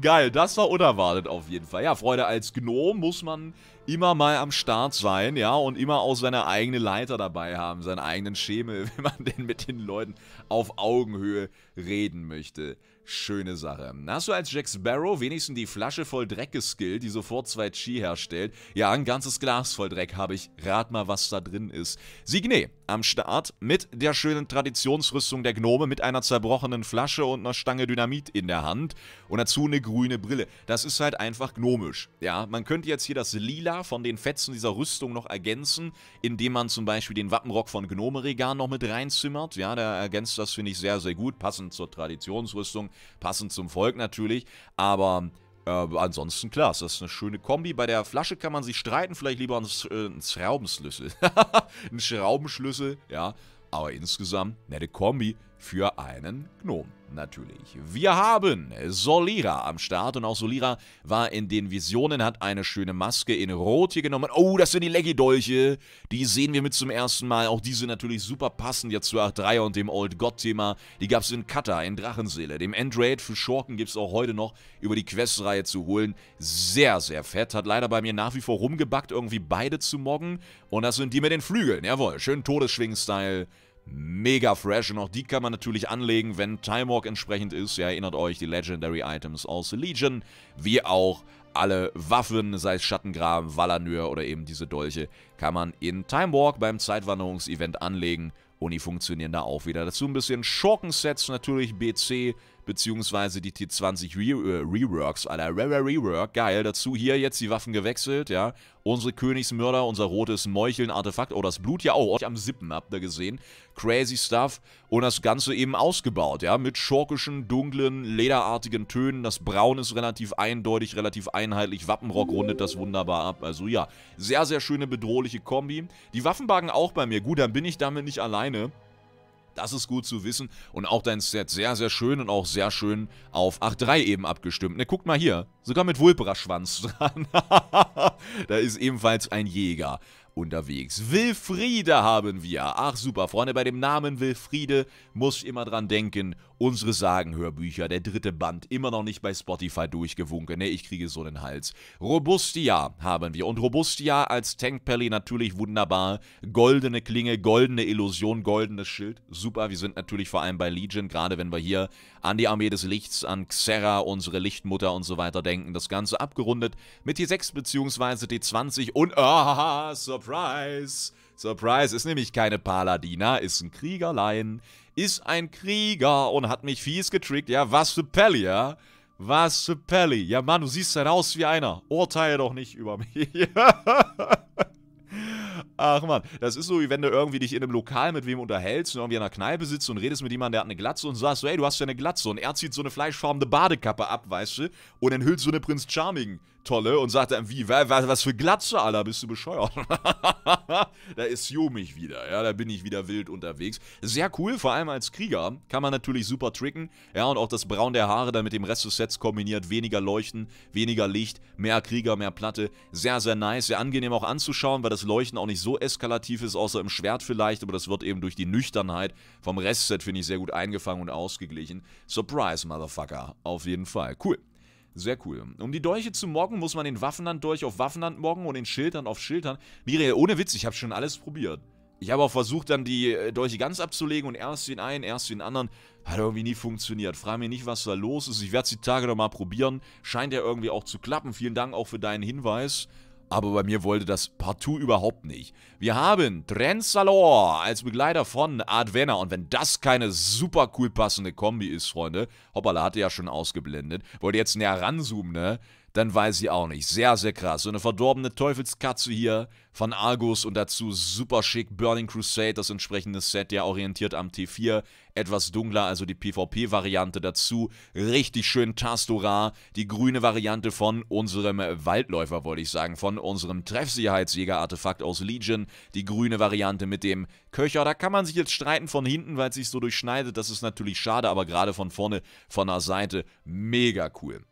Speaker 1: Geil, das war unerwartet auf jeden Fall. Ja, Freunde, als Gnom muss man immer mal am Start sein, ja, und immer auch seine eigene Leiter dabei haben, seinen eigenen Schemel, wenn man denn mit den Leuten auf Augenhöhe reden möchte. Schöne Sache. Hast du als Jack Sparrow wenigstens die Flasche voll Dreck geskillt, die sofort zwei Chi herstellt? Ja, ein ganzes Glas voll Dreck habe ich. Rat mal, was da drin ist. Signet, am Start mit der schönen Traditionsrüstung der Gnome, mit einer zerbrochenen Flasche und einer Stange Dynamit in der Hand und dazu eine grüne Brille. Das ist halt einfach gnomisch. Ja, man könnte jetzt hier das Lila von den Fetzen dieser Rüstung noch ergänzen, indem man zum Beispiel den Wappenrock von Gnome Regan noch mit reinzimmert. Ja, der ergänzt das, finde ich, sehr, sehr gut. Passend zur Traditionsrüstung, passend zum Volk natürlich. Aber äh, ansonsten, klar, ist das eine schöne Kombi. Bei der Flasche kann man sich streiten, vielleicht lieber einen, äh, einen Schraubenschlüssel. einen Schraubenschlüssel, ja. Aber insgesamt, nette Kombi für einen Gnom natürlich. Wir haben Solira am Start und auch Solira war in den Visionen, hat eine schöne Maske in Rot hier genommen. Oh, das sind die Leggy-Dolche. Die sehen wir mit zum ersten Mal. Auch diese natürlich super passend jetzt zu 83 3 und dem Old God-Thema. Die gab es in Kata, in Drachenseele. Dem Endraid für Schurken gibt es auch heute noch über die Questreihe zu holen. Sehr, sehr fett. Hat leider bei mir nach wie vor rumgebackt, irgendwie beide zu moggen. Und das sind die mit den Flügeln. Jawohl, schön Todesschwing-Style mega fresh und auch die kann man natürlich anlegen, wenn Time Walk entsprechend ist. Ihr erinnert euch, die Legendary Items aus Legion, wie auch alle Waffen, sei es Schattengraben, Valanür oder eben diese Dolche, kann man in Time Walk beim Zeitwanderungsevent anlegen und die funktionieren da auch wieder. Dazu ein bisschen Schurkensets natürlich, BC, beziehungsweise die T20 Re äh, Reworks, Alter, Rare Rework, geil, dazu hier jetzt die Waffen gewechselt, ja, unsere Königsmörder, unser rotes Meucheln, Artefakt, oh, das Blut ja auch, ordentlich am Sippen, habt ihr gesehen, crazy stuff und das Ganze eben ausgebaut, ja, mit schurkischen, dunklen, lederartigen Tönen, das Braun ist relativ eindeutig, relativ einheitlich, Wappenrock rundet das wunderbar ab, also ja, sehr, sehr schöne, bedrohliche Kombi, die Waffenbagen auch bei mir, gut, dann bin ich damit nicht alleine, das ist gut zu wissen. Und auch dein Set sehr, sehr schön und auch sehr schön auf 8.3 eben abgestimmt. Ne, guckt mal hier. Sogar mit Wulbra-Schwanz dran. da ist ebenfalls ein Jäger unterwegs. Wilfriede haben wir. Ach super, Freunde, bei dem Namen Wilfriede muss ich immer dran denken unsere Sagenhörbücher, der dritte Band, immer noch nicht bei Spotify durchgewunken. Ne, ich kriege so den Hals. Robustia haben wir. Und Robustia als Tank Pally natürlich wunderbar. Goldene Klinge, goldene Illusion, goldenes Schild. Super, wir sind natürlich vor allem bei Legion, gerade wenn wir hier an die Armee des Lichts, an Xerra, unsere Lichtmutter und so weiter denken. Das Ganze abgerundet mit T6 bzw. T20 und... Ah, Surprise! Surprise, ist nämlich keine Paladina, ist ein Kriegerlein ist ein Krieger und hat mich fies getrickt. Ja, was für Pelli, ja? Was für Pelli. Ja, Mann, du siehst halt aus wie einer. Urteile doch nicht über mich. Ach man, das ist so, wie wenn du irgendwie dich in einem Lokal mit wem unterhältst und irgendwie in einer Kneipe sitzt und redest mit jemandem, der hat eine Glatze und sagst so, hey, du hast ja eine Glatze und er zieht so eine fleischfarbene Badekappe ab, weißt du, und enthüllt so eine Prinz Charming Tolle und sagt dann, wie, was, was für Glatze, Alter, bist du bescheuert? da ist Jo mich wieder, ja, da bin ich wieder wild unterwegs. Sehr cool, vor allem als Krieger kann man natürlich super tricken, ja, und auch das Braun der Haare dann mit dem Rest des Sets kombiniert, weniger Leuchten, weniger Licht, mehr Krieger, mehr Platte, sehr, sehr nice, sehr angenehm auch anzuschauen, weil das Leuchten auch nicht so eskalativ ist, außer im Schwert vielleicht, aber das wird eben durch die Nüchternheit vom Restset, finde ich, sehr gut eingefangen und ausgeglichen. Surprise, Motherfucker, auf jeden Fall, cool. Sehr cool. Um die Dolche zu moggen, muss man den Waffenhand Waffenhanddolch auf Waffenhand moggen und den Schildern auf Schildern. Miriel, ohne Witz, ich habe schon alles probiert. Ich habe auch versucht, dann die äh, Dolche ganz abzulegen und erst den einen, erst den anderen. Hat irgendwie nie funktioniert. Frag mich nicht, was da los ist. Ich werde es die Tage noch mal probieren. Scheint ja irgendwie auch zu klappen. Vielen Dank auch für deinen Hinweis aber bei mir wollte das partout überhaupt nicht. Wir haben Trenzalor als Begleiter von Advena und wenn das keine super cool passende Kombi ist, Freunde, Hoppala hatte ja schon ausgeblendet, wollte jetzt näher ranzoomen, ne? dann weiß ich auch nicht. Sehr, sehr krass. So eine verdorbene Teufelskatze hier von Argus und dazu super schick Burning Crusade, das entsprechende Set, ja orientiert am T4. Etwas dunkler, also die PvP-Variante dazu. Richtig schön Tastora, die grüne Variante von unserem Waldläufer, wollte ich sagen, von unserem Treffsicherheitsjäger-Artefakt aus Legion. Die grüne Variante mit dem Köcher. Da kann man sich jetzt streiten von hinten, weil es sich so durchschneidet. Das ist natürlich schade, aber gerade von vorne, von der Seite, mega cool.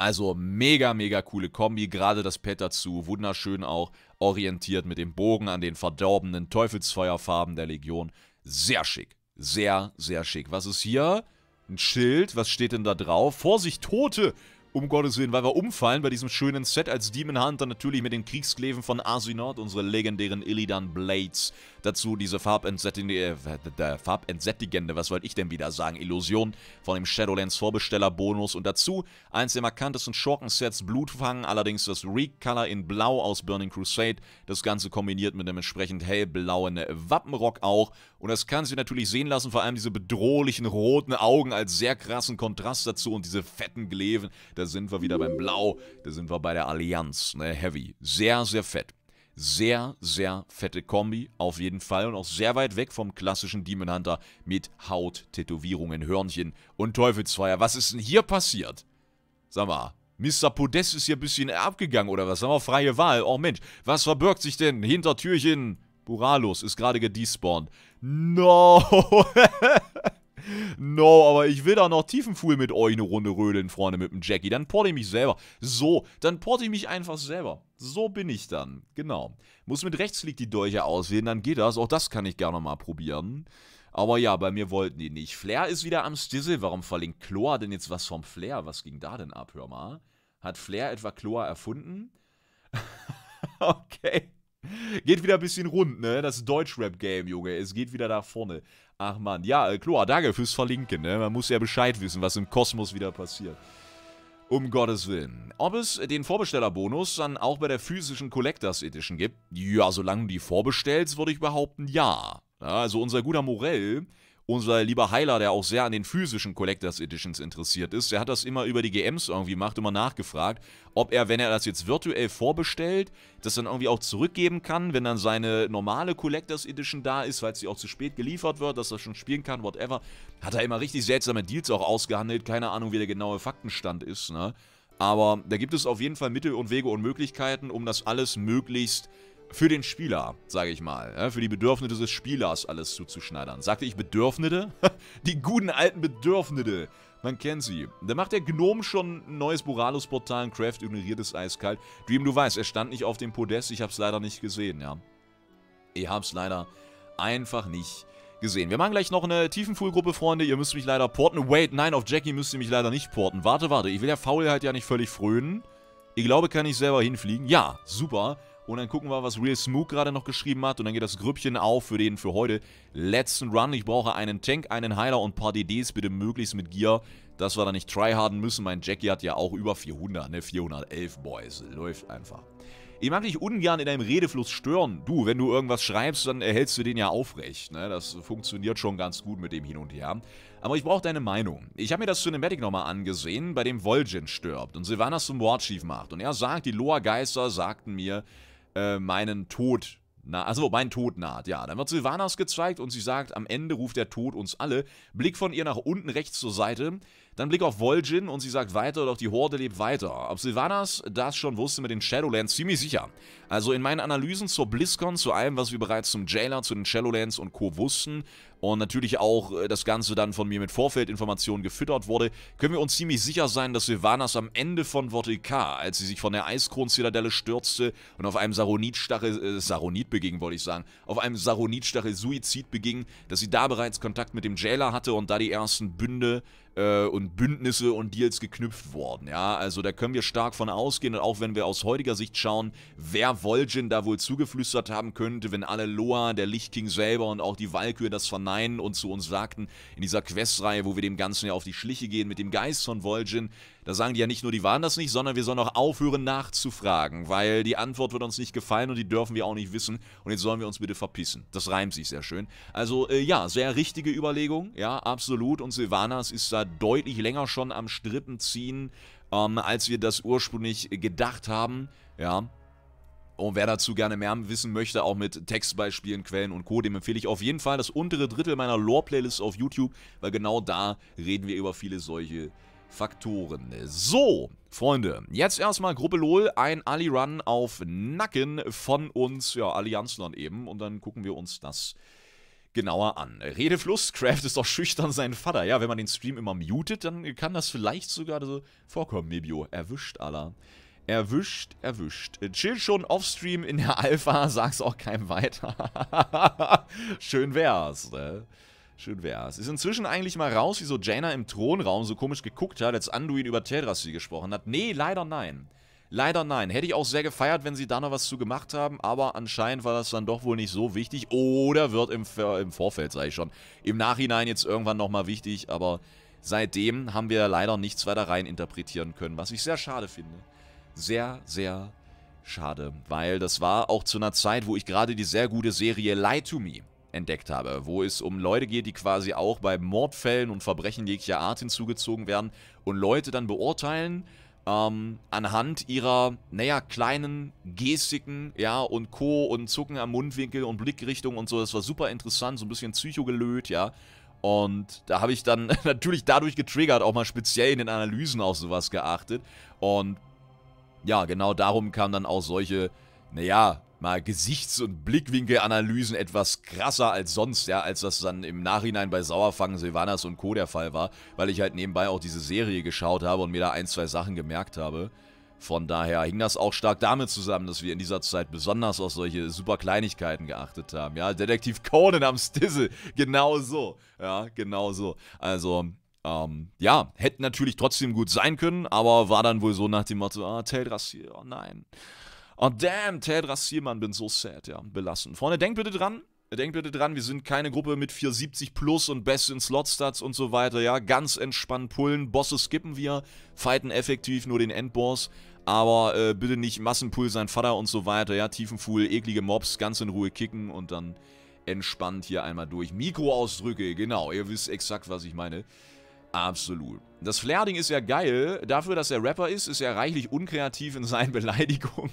Speaker 1: Also mega, mega coole Kombi, gerade das Pad dazu, wunderschön auch orientiert mit dem Bogen an den verdorbenen Teufelsfeuerfarben der Legion. Sehr schick, sehr, sehr schick. Was ist hier? Ein Schild, was steht denn da drauf? Vorsicht, Tote! Um Gottes Willen, weil wir umfallen bei diesem schönen Set als Demon Hunter, natürlich mit den Kriegskleven von Asinot, unsere legendären Illidan Blades, Dazu diese farbentsättigende, äh, farbentsättigende, was wollte ich denn wieder sagen, Illusion von dem Shadowlands Vorbestellerbonus. Und dazu eins der markantesten Schurken-Sets, Blutfang, allerdings das Reek-Color in Blau aus Burning Crusade. Das Ganze kombiniert mit einem entsprechend hellblauen Wappenrock auch. Und das kann sich natürlich sehen lassen, vor allem diese bedrohlichen roten Augen als sehr krassen Kontrast dazu und diese fetten Gleven. Da sind wir wieder beim Blau, da sind wir bei der Allianz, ne, Heavy. Sehr, sehr fett. Sehr, sehr fette Kombi, auf jeden Fall. Und auch sehr weit weg vom klassischen Demon Hunter mit Haut, Tätowierungen, Hörnchen und Teufelsfeuer. Was ist denn hier passiert? Sag mal, Mr. Podest ist hier ein bisschen abgegangen oder was? Sag mal, freie Wahl. Oh Mensch, was verbirgt sich denn hinter Türchen? Buralos ist gerade gedespawnt. No! No, aber ich will da noch Tiefenfuhl mit euch eine Runde rödeln, Freunde, mit dem Jackie. Dann porte ich mich selber. So, dann porte ich mich einfach selber. So bin ich dann. Genau. Muss mit rechts liegt die Dolche auswählen, dann geht das. Auch das kann ich gerne mal probieren. Aber ja, bei mir wollten die nicht. Flair ist wieder am Stizzle. Warum verlinkt Chlor denn jetzt was vom Flair? Was ging da denn ab, hör mal? Hat Flair etwa Chlor erfunden? okay. Geht wieder ein bisschen rund, ne? Das Deutschrap-Game, Junge. Es geht wieder da vorne. Ach man, ja, Kloa, äh, danke fürs Verlinken. Ne? Man muss ja Bescheid wissen, was im Kosmos wieder passiert. Um Gottes Willen. Ob es den Vorbestellerbonus dann auch bei der physischen Collectors Edition gibt? Ja, solange du die vorbestellst, würde ich behaupten, ja. Also unser guter Morell, unser lieber Heiler, der auch sehr an den physischen Collectors Editions interessiert ist, der hat das immer über die GMs irgendwie gemacht, immer nachgefragt, ob er, wenn er das jetzt virtuell vorbestellt, das dann irgendwie auch zurückgeben kann, wenn dann seine normale Collectors Edition da ist, weil sie auch zu spät geliefert wird, dass er schon spielen kann, whatever. Hat er immer richtig seltsame Deals auch ausgehandelt, keine Ahnung, wie der genaue Faktenstand ist, ne? Aber da gibt es auf jeden Fall Mittel und Wege und Möglichkeiten, um das alles möglichst für den Spieler, sage ich mal, für die Bedürfnisse des Spielers alles zuzuschneidern. Sagte ich Bedürfnisse? die guten alten Bedürfnisse. Man kennt sie. Da macht der Gnome schon ein neues Boralus-Portal, ein Craft ignoriert es eiskalt. Dream, du weißt, er stand nicht auf dem Podest, ich hab's leider nicht gesehen, ja. Ich hab's leider einfach nicht gesehen. Wir machen gleich noch eine Tiefenfuhlgruppe, Freunde. Ihr müsst mich leider porten. Wait, nein, auf Jackie müsst ihr mich leider nicht porten. Warte, warte, ich will der Faulheit ja nicht völlig frönen. Ich glaube, kann ich selber hinfliegen. Ja, super. Und dann gucken wir, was Real Smook gerade noch geschrieben hat. Und dann geht das Grüppchen auf für den für heute. Letzten Run. Ich brauche einen Tank, einen Heiler und ein paar DDs. Bitte möglichst mit Gear. Dass wir da nicht tryharden müssen. Mein Jackie hat ja auch über 400, ne? 411, Boys. Läuft einfach. Ich mag dich ungern in deinem Redefluss stören. Du, wenn du irgendwas schreibst, dann erhältst du den ja aufrecht. Ne? Das funktioniert schon ganz gut mit dem hin und her. Aber ich brauche deine Meinung. Ich habe mir das Cinematic nochmal angesehen, bei dem Volgen stirbt und Sylvanas zum Warchief macht. Und er sagt, die Loa-Geister sagten mir, äh, meinen Tod naht. also mein Tod naht, ja. Dann wird Silvanas gezeigt und sie sagt, am Ende ruft der Tod uns alle. Blick von ihr nach unten rechts zur Seite. Dann Blick auf Vol'jin und sie sagt weiter, doch die Horde lebt weiter. Ob Sylvanas das schon wusste mit den Shadowlands, ziemlich sicher. Also in meinen Analysen zur BlizzCon, zu allem, was wir bereits zum Jailer, zu den Shadowlands und Co. wussten und natürlich auch äh, das Ganze dann von mir mit Vorfeldinformationen gefüttert wurde, können wir uns ziemlich sicher sein, dass Sylvanas am Ende von Vortikar, als sie sich von der Eiskron-Zitadelle stürzte und auf einem Saronit-Stachel, äh, Saronit beging, wollte ich sagen, auf einem Saronit-Stachel Suizid beging, dass sie da bereits Kontakt mit dem Jailer hatte und da die ersten Bünde äh, und Bündnisse und Deals geknüpft worden. Ja, also da können wir stark von ausgehen und auch wenn wir aus heutiger Sicht schauen, wer Vol'jin da wohl zugeflüstert haben könnte, wenn alle Loa, der Lichtking selber und auch die Valkyrie das verneinen und zu uns sagten, in dieser Questreihe, wo wir dem Ganzen ja auf die Schliche gehen mit dem Geist von Vol'jin, da sagen die ja nicht nur, die waren das nicht, sondern wir sollen auch aufhören nachzufragen, weil die Antwort wird uns nicht gefallen und die dürfen wir auch nicht wissen. Und jetzt sollen wir uns bitte verpissen. Das reimt sich sehr schön. Also äh, ja, sehr richtige Überlegung, ja, absolut. Und Silvanas ist da deutlich länger schon am Strippen ziehen, ähm, als wir das ursprünglich gedacht haben, ja. Und wer dazu gerne mehr wissen möchte, auch mit Textbeispielen, Quellen und Co., dem empfehle ich auf jeden Fall das untere Drittel meiner Lore-Playlist auf YouTube, weil genau da reden wir über viele solche Faktoren. So, Freunde, jetzt erstmal Gruppe LOL, ein Ali-Run auf Nacken von uns, ja, Allianzlern eben. Und dann gucken wir uns das genauer an. Redefluss, Craft ist doch schüchtern sein Vater. Ja, wenn man den Stream immer mutet, dann kann das vielleicht sogar so vorkommen, Mebio. Erwischt, Allah. Erwischt, erwischt. Chill schon offstream in der Alpha, sag's auch keinem weiter. Schön wär's, ne? Schön wär's. Ist inzwischen eigentlich mal raus, wieso Jaina im Thronraum so komisch geguckt hat, als Anduin über Teldrassil gesprochen hat. Nee, leider nein. Leider nein. Hätte ich auch sehr gefeiert, wenn sie da noch was zu gemacht haben, aber anscheinend war das dann doch wohl nicht so wichtig. Oder wird im, im Vorfeld, sage ich schon, im Nachhinein jetzt irgendwann nochmal wichtig, aber seitdem haben wir leider nichts weiter rein interpretieren können, was ich sehr schade finde. Sehr, sehr schade, weil das war auch zu einer Zeit, wo ich gerade die sehr gute Serie Lie to Me entdeckt habe, wo es um Leute geht, die quasi auch bei Mordfällen und Verbrechen jeglicher Art hinzugezogen werden und Leute dann beurteilen ähm, anhand ihrer, naja, kleinen Gestiken, ja, und Co. und Zucken am Mundwinkel und Blickrichtung und so. Das war super interessant, so ein bisschen psychogelöt, ja. Und da habe ich dann natürlich dadurch getriggert, auch mal speziell in den Analysen auf sowas geachtet. Und ja, genau darum kamen dann auch solche, naja, mal Gesichts- und Blickwinkelanalysen etwas krasser als sonst, ja, als das dann im Nachhinein bei Sauerfangen, Silvanas und Co. der Fall war, weil ich halt nebenbei auch diese Serie geschaut habe und mir da ein, zwei Sachen gemerkt habe. Von daher hing das auch stark damit zusammen, dass wir in dieser Zeit besonders auf solche super Kleinigkeiten geachtet haben. Ja, Detektiv Conan am Stissel, genau so. Ja, genau so. Also, ähm, ja, hätte natürlich trotzdem gut sein können, aber war dann wohl so nach dem Motto, ah, Teldras, oh nein. Oh damn, Ted Ziermann, bin so sad, ja, belassen. Vorne, denkt bitte dran, denkt bitte dran, wir sind keine Gruppe mit 470 plus und Best in Slotstats und so weiter, ja. Ganz entspannt pullen, Bosse skippen wir, fighten effektiv nur den Endboss, aber äh, bitte nicht Massenpull sein Vater und so weiter, ja. Tiefenfuhl, eklige Mobs, ganz in Ruhe kicken und dann entspannt hier einmal durch. Mikroausdrücke, genau, ihr wisst exakt, was ich meine. Absolut. Das Flairding ist ja geil. Dafür, dass er Rapper ist, ist er reichlich unkreativ in seinen Beleidigungen.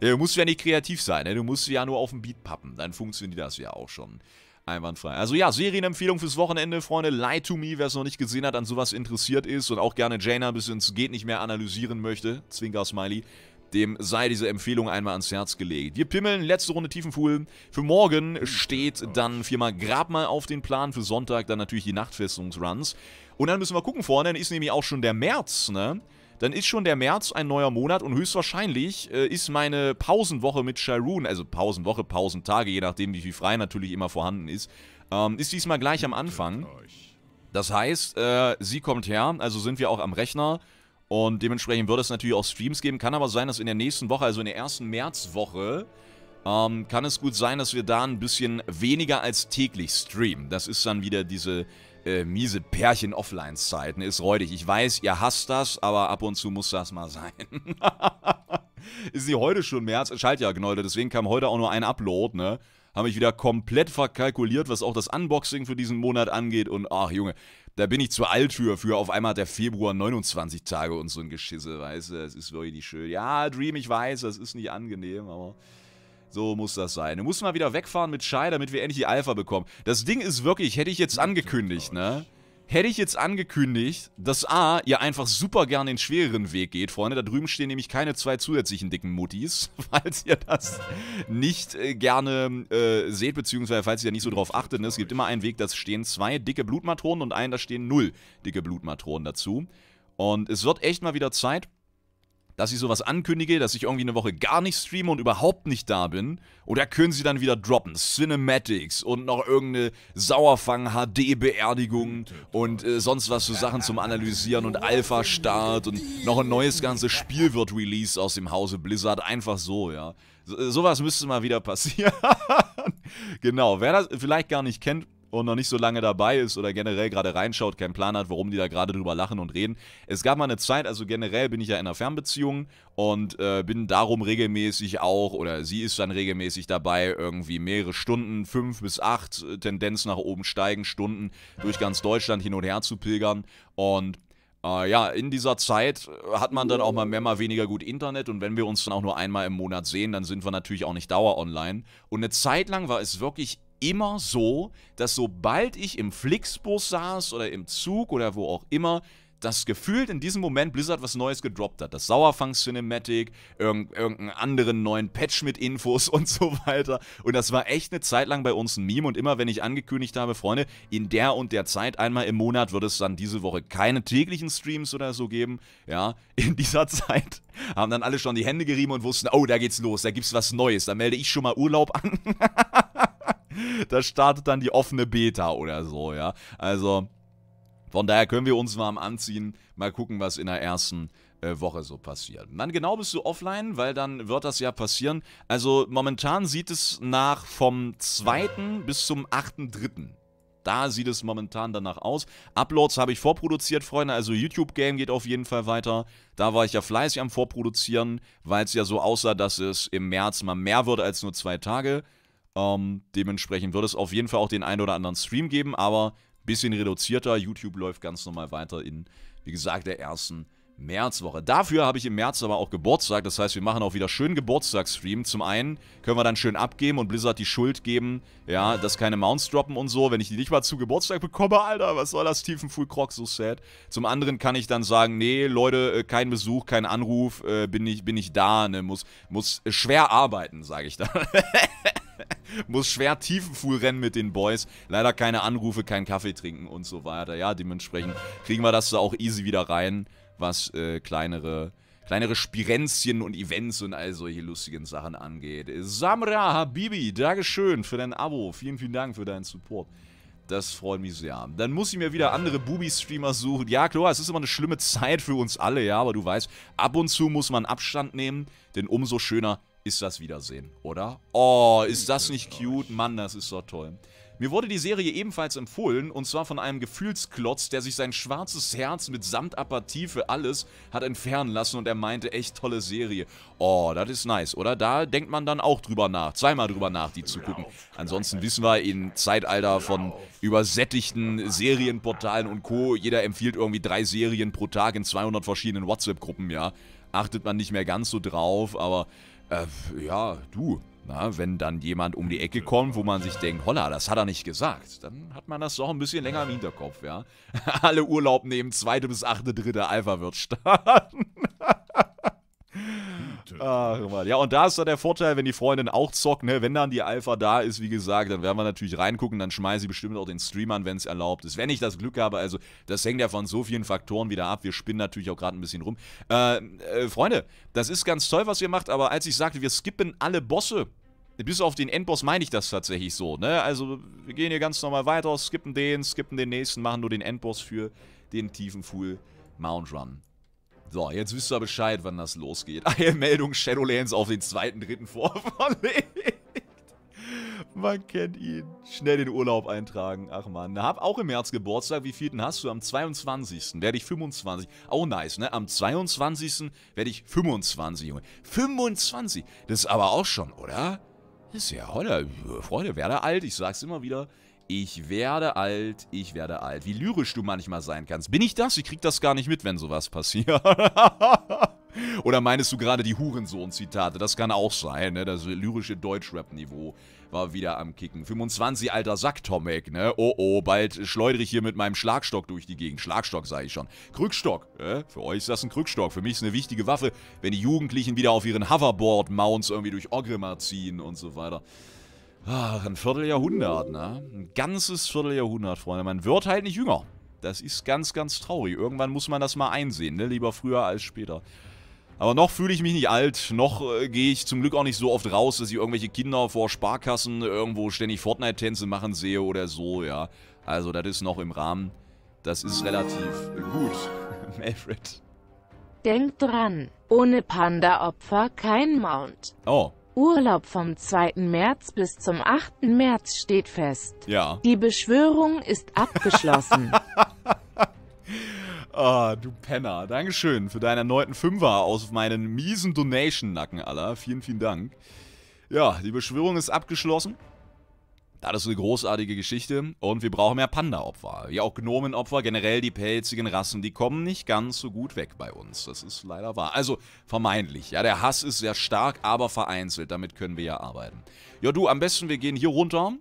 Speaker 1: du musst ja nicht kreativ sein, ne? du musst ja nur auf den Beat pappen. Dann funktioniert das ja auch schon. Einwandfrei. Also ja, Serienempfehlung fürs Wochenende, Freunde. Lie to me, wer es noch nicht gesehen hat, an sowas interessiert ist und auch gerne Jaina bis ins Geht nicht mehr analysieren möchte. Zwinker Smiley. Dem sei diese Empfehlung einmal ans Herz gelegt. Wir pimmeln, letzte Runde Tiefenfuhl. Für morgen steht dann viermal Grabmal auf den Plan. Für Sonntag dann natürlich die Nachtfestungsruns. Und dann müssen wir gucken vorne, dann ist nämlich auch schon der März, ne? Dann ist schon der März ein neuer Monat und höchstwahrscheinlich äh, ist meine Pausenwoche mit Sharon, also Pausenwoche, Pausentage, je nachdem wie viel frei natürlich immer vorhanden ist, ähm, ist diesmal gleich am Anfang. Das heißt, äh, sie kommt her, also sind wir auch am Rechner und dementsprechend wird es natürlich auch Streams geben. Kann aber sein, dass in der nächsten Woche, also in der ersten Märzwoche, ähm, kann es gut sein, dass wir da ein bisschen weniger als täglich streamen. Das ist dann wieder diese äh, miese Pärchen-Offline-Zeiten. Ist räudig. Ich weiß, ihr hasst das, aber ab und zu muss das mal sein. ist sie heute schon März? Schaltjahr, genau. Deswegen kam heute auch nur ein Upload, ne? Habe mich wieder komplett verkalkuliert, was auch das Unboxing für diesen Monat angeht. Und ach, Junge, da bin ich zu alt für. Für auf einmal der Februar 29 Tage und so ein Geschisse, weißt du? Das ist wirklich nicht schön. Ja, Dream, ich weiß, das ist nicht angenehm, aber. So muss das sein. Du musst mal wieder wegfahren mit Shai, damit wir endlich die Alpha bekommen. Das Ding ist wirklich, hätte ich jetzt angekündigt, ne? Hätte ich jetzt angekündigt, dass A, ihr einfach super gern den schwereren Weg geht, Freunde. Da drüben stehen nämlich keine zwei zusätzlichen dicken Muttis, falls ihr das nicht äh, gerne äh, seht, beziehungsweise falls ihr nicht so drauf achtet. Ne? Es gibt immer einen Weg, da stehen zwei dicke Blutmatronen und einen, da stehen null dicke Blutmatronen dazu. Und es wird echt mal wieder Zeit, dass ich sowas ankündige, dass ich irgendwie eine Woche gar nicht streame und überhaupt nicht da bin. Oder können sie dann wieder droppen? Cinematics und noch irgendeine Sauerfang-HD-Beerdigung und äh, sonst was für Sachen zum Analysieren und Alpha-Start und noch ein neues ganzes Spiel wird released aus dem Hause Blizzard. Einfach so, ja. So, äh, sowas müsste mal wieder passieren. genau, wer das vielleicht gar nicht kennt, und noch nicht so lange dabei ist oder generell gerade reinschaut, keinen Plan hat, warum die da gerade drüber lachen und reden. Es gab mal eine Zeit, also generell bin ich ja in einer Fernbeziehung und äh, bin darum regelmäßig auch, oder sie ist dann regelmäßig dabei, irgendwie mehrere Stunden, fünf bis acht, äh, Tendenz nach oben steigen, Stunden durch ganz Deutschland hin und her zu pilgern. Und äh, ja, in dieser Zeit äh, hat man dann auch mal mehr, mal weniger gut Internet und wenn wir uns dann auch nur einmal im Monat sehen, dann sind wir natürlich auch nicht dauer online. Und eine Zeit lang war es wirklich immer so, dass sobald ich im Flixbus saß oder im Zug oder wo auch immer, das gefühlt in diesem Moment Blizzard was Neues gedroppt hat. Das Sauerfang-Cinematic, irgend, irgendeinen anderen neuen Patch mit Infos und so weiter. Und das war echt eine Zeit lang bei uns ein Meme. Und immer wenn ich angekündigt habe, Freunde, in der und der Zeit einmal im Monat wird es dann diese Woche keine täglichen Streams oder so geben. Ja, in dieser Zeit haben dann alle schon die Hände gerieben und wussten, oh, da geht's los, da gibt's was Neues, da melde ich schon mal Urlaub an. da startet dann die offene Beta oder so, ja. Also, von daher können wir uns warm anziehen, mal gucken, was in der ersten äh, Woche so passiert. Wann genau bist du offline? Weil dann wird das ja passieren. Also momentan sieht es nach vom 2. bis zum 8.3. Da sieht es momentan danach aus. Uploads habe ich vorproduziert, Freunde. Also YouTube-Game geht auf jeden Fall weiter. Da war ich ja fleißig am Vorproduzieren, weil es ja so aussah, dass es im März mal mehr wird als nur zwei Tage. Ähm, dementsprechend wird es auf jeden Fall auch den einen oder anderen Stream geben, aber ein bisschen reduzierter. YouTube läuft ganz normal weiter in, wie gesagt, der ersten Märzwoche. Dafür habe ich im März aber auch Geburtstag. Das heißt, wir machen auch wieder schön Geburtstagsstream. Zum einen können wir dann schön abgeben und Blizzard die Schuld geben, ja, dass keine Mounts droppen und so. Wenn ich die nicht mal zu Geburtstag bekomme, Alter, was soll das? Tiefen Full Croc, so sad. Zum anderen kann ich dann sagen, nee, Leute, äh, kein Besuch, kein Anruf, äh, bin, ich, bin ich da, ne, muss, muss äh, schwer arbeiten, sage ich dann. muss schwer Tiefenfuhl rennen mit den Boys. Leider keine Anrufe, kein Kaffee trinken und so weiter. Ja, dementsprechend kriegen wir das da auch easy wieder rein was äh, kleinere, kleinere Spirenzchen und Events und all solche lustigen Sachen angeht. Samra Habibi, Dankeschön für dein Abo. Vielen, vielen Dank für deinen Support. Das freut mich sehr. Dann muss ich mir wieder andere Bubi-Streamer suchen. Ja, klar, es ist immer eine schlimme Zeit für uns alle, ja, aber du weißt, ab und zu muss man Abstand nehmen, denn umso schöner ist das Wiedersehen, oder? Oh, ist das nicht cute? Mann, das ist doch toll. Mir wurde die Serie ebenfalls empfohlen, und zwar von einem Gefühlsklotz, der sich sein schwarzes Herz mitsamt Apathie für alles hat entfernen lassen und er meinte, echt tolle Serie. Oh, das ist nice, oder? Da denkt man dann auch drüber nach, zweimal drüber nach, die zu gucken. Ansonsten wissen wir, in Zeitalter von übersättigten Serienportalen und Co., jeder empfiehlt irgendwie drei Serien pro Tag in 200 verschiedenen WhatsApp-Gruppen, ja. Achtet man nicht mehr ganz so drauf, aber äh, ja, du, na, wenn dann jemand um die Ecke kommt, wo man sich denkt, holla, das hat er nicht gesagt, dann hat man das doch ein bisschen länger im Hinterkopf, ja. Alle Urlaub nehmen, zweite bis achte, dritte Alpha wird starten. Ach, Mann. Ja, und da ist dann der Vorteil, wenn die Freundin auch zockt, ne? wenn dann die Alpha da ist, wie gesagt, dann werden wir natürlich reingucken, dann schmeiße ich bestimmt auch den Stream an, wenn es erlaubt ist. Wenn ich das Glück habe, also das hängt ja von so vielen Faktoren wieder ab. Wir spinnen natürlich auch gerade ein bisschen rum. Äh, äh, Freunde, das ist ganz toll, was ihr macht, aber als ich sagte, wir skippen alle Bosse, bis auf den Endboss meine ich das tatsächlich so, ne? Also, wir gehen hier ganz normal weiter, skippen den, skippen den nächsten, machen nur den Endboss für den tiefen Fool Mount Run. So, jetzt wisst ihr Bescheid, wann das losgeht. Eilmeldung Shadowlands auf den zweiten, dritten vorverlegt. Man kennt ihn. Schnell den Urlaub eintragen. Ach man. Hab auch im März Geburtstag. Wie vierten hast du? Am 22. werde ich 25. Auch oh, nice, ne? Am 22. werde ich 25, Junge. 25. Das ist aber auch schon, oder? Das ist ja holler. Freunde, werde alt. Ich sag's immer wieder. Ich werde alt, ich werde alt. Wie lyrisch du manchmal sein kannst. Bin ich das? Ich krieg das gar nicht mit, wenn sowas passiert. Oder meinst du gerade die Hurensohn-Zitate? Das kann auch sein, ne? Das lyrische Deutschrap-Niveau war wieder am Kicken. 25, alter Sack, Tomek, ne? Oh, oh, bald schleudere ich hier mit meinem Schlagstock durch die Gegend. Schlagstock, sage ich schon. Krückstock, ne? Für euch ist das ein Krückstock. Für mich ist eine wichtige Waffe, wenn die Jugendlichen wieder auf ihren Hoverboard-Mounts irgendwie durch Ogrimmar ziehen und so weiter. Ach, ein Vierteljahrhundert, ne? Ein ganzes Vierteljahrhundert, Freunde. Man wird halt nicht jünger. Das ist ganz, ganz traurig. Irgendwann muss man das mal einsehen, ne? Lieber früher als später. Aber noch fühle ich mich nicht alt, noch äh, gehe ich zum Glück auch nicht so oft raus, dass ich irgendwelche Kinder vor Sparkassen irgendwo ständig Fortnite-Tänze machen sehe oder so, ja. Also, das ist noch im Rahmen. Das ist relativ gut. Alfred. Denkt dran, ohne Panda-Opfer kein Mount. Oh, Urlaub vom 2. März bis zum 8. März steht fest. Ja. Die Beschwörung ist abgeschlossen. Ah, oh, du Penner. Dankeschön für deinen erneuten Fünfer aus meinen miesen Donation-Nacken, aller. Vielen, vielen Dank. Ja, die Beschwörung ist abgeschlossen. Das ist eine großartige Geschichte und wir brauchen mehr Panda-Opfer. Ja, auch Gnomen-Opfer, generell die pelzigen Rassen, die kommen nicht ganz so gut weg bei uns. Das ist leider wahr. Also vermeintlich. Ja, der Hass ist sehr stark, aber vereinzelt. Damit können wir ja arbeiten. Ja, du, am besten wir gehen hier runter,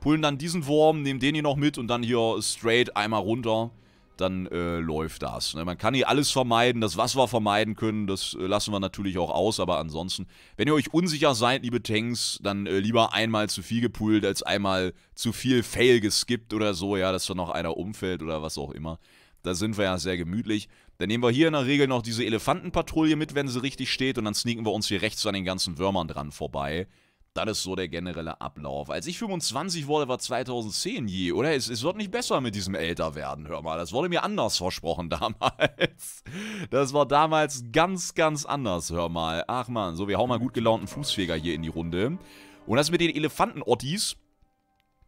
Speaker 1: pullen dann diesen Wurm, nehmen den hier noch mit und dann hier straight einmal runter dann äh, läuft das. Ne? Man kann hier alles vermeiden, das, was wir vermeiden können, das äh, lassen wir natürlich auch aus, aber ansonsten, wenn ihr euch unsicher seid, liebe Tanks, dann äh, lieber einmal zu viel gepult, als einmal zu viel Fail geskippt oder so, ja, dass da noch einer umfällt oder was auch immer. Da sind wir ja sehr gemütlich. Dann nehmen wir hier in der Regel noch diese Elefantenpatrouille mit, wenn sie richtig steht, und dann sneaken wir uns hier rechts an den ganzen Würmern dran vorbei. Das ist so der generelle Ablauf. Als ich 25 wurde, war 2010 je, oder? Es, es wird nicht besser mit diesem Älterwerden, hör mal. Das wurde mir anders versprochen damals. Das war damals ganz, ganz anders, hör mal. Ach man, so, wir hauen mal gut gelaunten Fußfeger hier in die Runde. Und das mit den Elefanten-Ottis,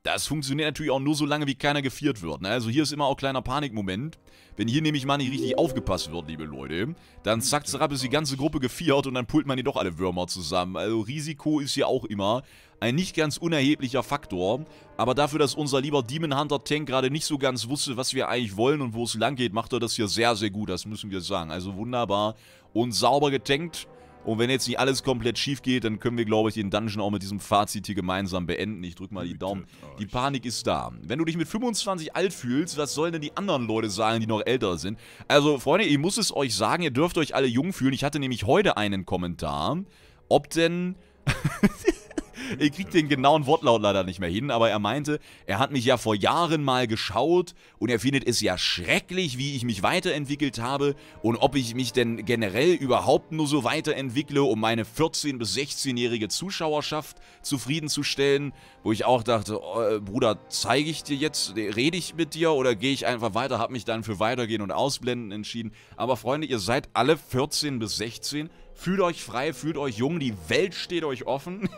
Speaker 1: das funktioniert natürlich auch nur so lange, wie keiner geviert wird. Ne? Also hier ist immer auch kleiner Panikmoment. Wenn hier nämlich mal nicht richtig aufgepasst wird, liebe Leute, dann zack, zerab ist die ganze Gruppe geviert und dann pullt man hier doch alle Würmer zusammen. Also Risiko ist hier auch immer ein nicht ganz unerheblicher Faktor. Aber dafür, dass unser lieber Demon Hunter Tank gerade nicht so ganz wusste, was wir eigentlich wollen und wo es lang geht, macht er das hier sehr, sehr gut. Das müssen wir sagen. Also wunderbar und sauber getankt. Und wenn jetzt nicht alles komplett schief geht, dann können wir, glaube ich, den Dungeon auch mit diesem Fazit hier gemeinsam beenden. Ich drücke mal die Daumen. Oh, die Panik ist da. Wenn du dich mit 25 alt fühlst, was sollen denn die anderen Leute sagen, die noch älter sind? Also, Freunde, ich muss es euch sagen, ihr dürft euch alle jung fühlen. Ich hatte nämlich heute einen Kommentar, ob denn... Ich krieg den genauen Wortlaut leider nicht mehr hin, aber er meinte, er hat mich ja vor Jahren mal geschaut und er findet es ja schrecklich, wie ich mich weiterentwickelt habe und ob ich mich denn generell überhaupt nur so weiterentwickle, um meine 14- bis 16-jährige Zuschauerschaft zufriedenzustellen, wo ich auch dachte, oh, äh, Bruder, zeige ich dir jetzt, rede ich mit dir oder gehe ich einfach weiter, habe mich dann für weitergehen und ausblenden entschieden. Aber Freunde, ihr seid alle 14 bis 16, Fühlt euch frei, fühlt euch jung, die Welt steht euch offen.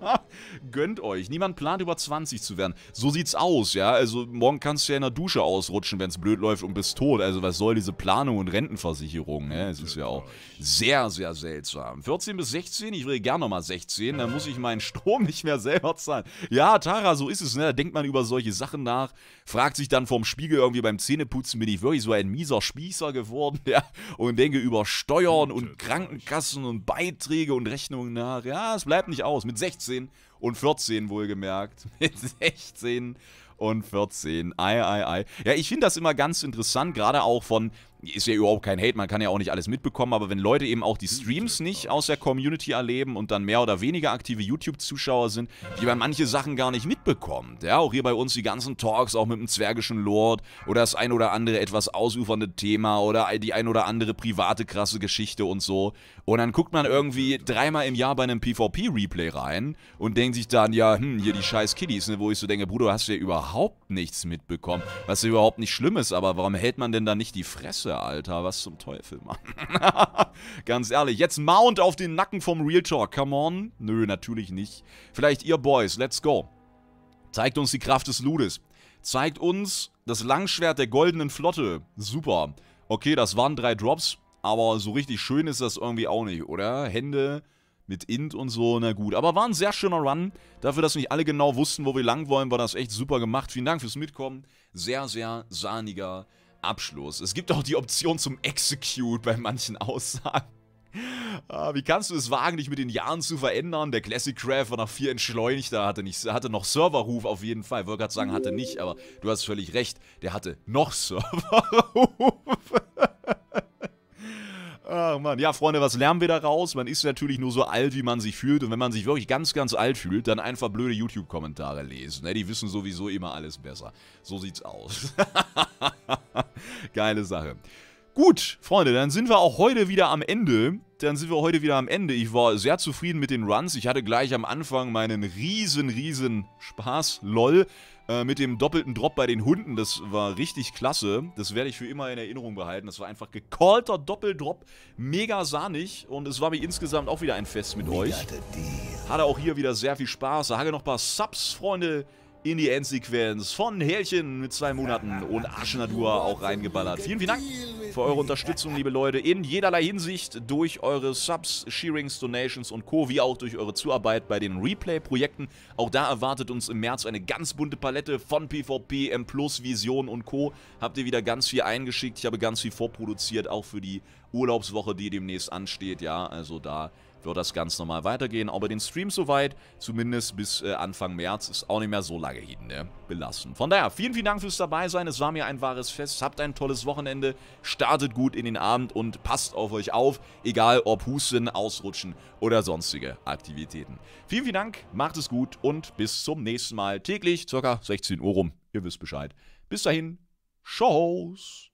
Speaker 1: Gönnt euch. Niemand plant, über 20 zu werden. So sieht's aus, ja. Also morgen kannst du ja in der Dusche ausrutschen, wenn es blöd läuft und bist tot. Also was soll diese Planung und Rentenversicherung, ne? Es ist ja auch sehr, sehr seltsam. 14 bis 16, ich will gerne nochmal 16, dann muss ich meinen Strom nicht mehr selber zahlen. Ja, Tara, so ist es, ne? Da denkt man über solche Sachen nach, fragt sich dann vorm Spiegel irgendwie beim Zähneputzen, bin ich wirklich so ein mieser Spießer geworden, ja? Und denke über Steuern und Krankenkassen Kassen und Beiträge und Rechnungen nach. Ja, es bleibt nicht aus. Mit 16 und 14 wohlgemerkt. Mit 16 und 14. Ei, ei, ei. Ja, ich finde das immer ganz interessant, gerade auch von ist ja überhaupt kein Hate, man kann ja auch nicht alles mitbekommen, aber wenn Leute eben auch die Streams hm, nicht genau. aus der Community erleben und dann mehr oder weniger aktive YouTube-Zuschauer sind, die man manche Sachen gar nicht mitbekommt. Ja, auch hier bei uns die ganzen Talks, auch mit dem zwergischen Lord oder das ein oder andere etwas ausufernde Thema oder die ein oder andere private krasse Geschichte und so. Und dann guckt man irgendwie dreimal im Jahr bei einem PvP-Replay rein und denkt sich dann, ja, hm, hier die scheiß Kiddies, ne, wo ich so denke, Bruder, hast du ja überhaupt nichts mitbekommen, was ja überhaupt nicht schlimm ist, aber warum hält man denn da nicht die Fresse? Fresse, Alter. Was zum Teufel, Mann. Ganz ehrlich. Jetzt Mount auf den Nacken vom Real Talk. Come on. Nö, natürlich nicht. Vielleicht ihr Boys. Let's go. Zeigt uns die Kraft des Ludes. Zeigt uns das Langschwert der goldenen Flotte. Super. Okay, das waren drei Drops. Aber so richtig schön ist das irgendwie auch nicht, oder? Hände mit Int und so, na gut. Aber war ein sehr schöner Run. Dafür, dass nicht alle genau wussten, wo wir lang wollen, war das echt super gemacht. Vielen Dank fürs Mitkommen. Sehr, sehr sahniger Abschluss. Es gibt auch die Option zum Execute bei manchen Aussagen. Ah, wie kannst du es wagen, dich mit den Jahren zu verändern? Der Classic Craft war nach vier entschleunigter, hatte, nicht, hatte noch Serverruf auf jeden Fall. Ich Wollte gerade sagen, hatte nicht, aber du hast völlig recht. Der hatte noch Serverruf. Oh Mann. Ja, Freunde, was lernen wir da raus? Man ist natürlich nur so alt, wie man sich fühlt. Und wenn man sich wirklich ganz, ganz alt fühlt, dann einfach blöde YouTube-Kommentare lesen. Ne? Die wissen sowieso immer alles besser. So sieht's aus. Geile Sache. Gut, Freunde, dann sind wir auch heute wieder am Ende dann sind wir heute wieder am Ende. Ich war sehr zufrieden mit den Runs. Ich hatte gleich am Anfang meinen riesen, riesen Spaß. LOL. Äh, mit dem doppelten Drop bei den Hunden. Das war richtig klasse. Das werde ich für immer in Erinnerung behalten. Das war einfach gecallter Doppeldrop. Mega sahnig. Und es war mir insgesamt auch wieder ein Fest mit euch. Hatte auch hier wieder sehr viel Spaß. Sage noch ein paar Subs, Freunde in die Endsequenz von Härchen mit zwei Monaten und Aschenadur auch reingeballert. Vielen, vielen Dank für eure Unterstützung, liebe Leute, in jederlei Hinsicht durch eure Subs, Shearings, Donations und Co., wie auch durch eure Zuarbeit bei den Replay-Projekten. Auch da erwartet uns im März eine ganz bunte Palette von PvP, M+, Vision und Co. Habt ihr wieder ganz viel eingeschickt, ich habe ganz viel vorproduziert, auch für die Urlaubswoche, die demnächst ansteht, ja, also da wird das ganz normal weitergehen. Aber den Stream soweit, zumindest bis äh, Anfang März, ist auch nicht mehr so lange hin, ne? Belassen. Von daher, vielen, vielen Dank fürs dabei sein. Es war mir ein wahres Fest. Habt ein tolles Wochenende. Startet gut in den Abend und passt auf euch auf. Egal ob Husten, Ausrutschen oder sonstige Aktivitäten. Vielen, vielen Dank. Macht es gut und bis zum nächsten Mal. Täglich, ca. 16 Uhr rum. Ihr wisst Bescheid. Bis dahin. Tschüss.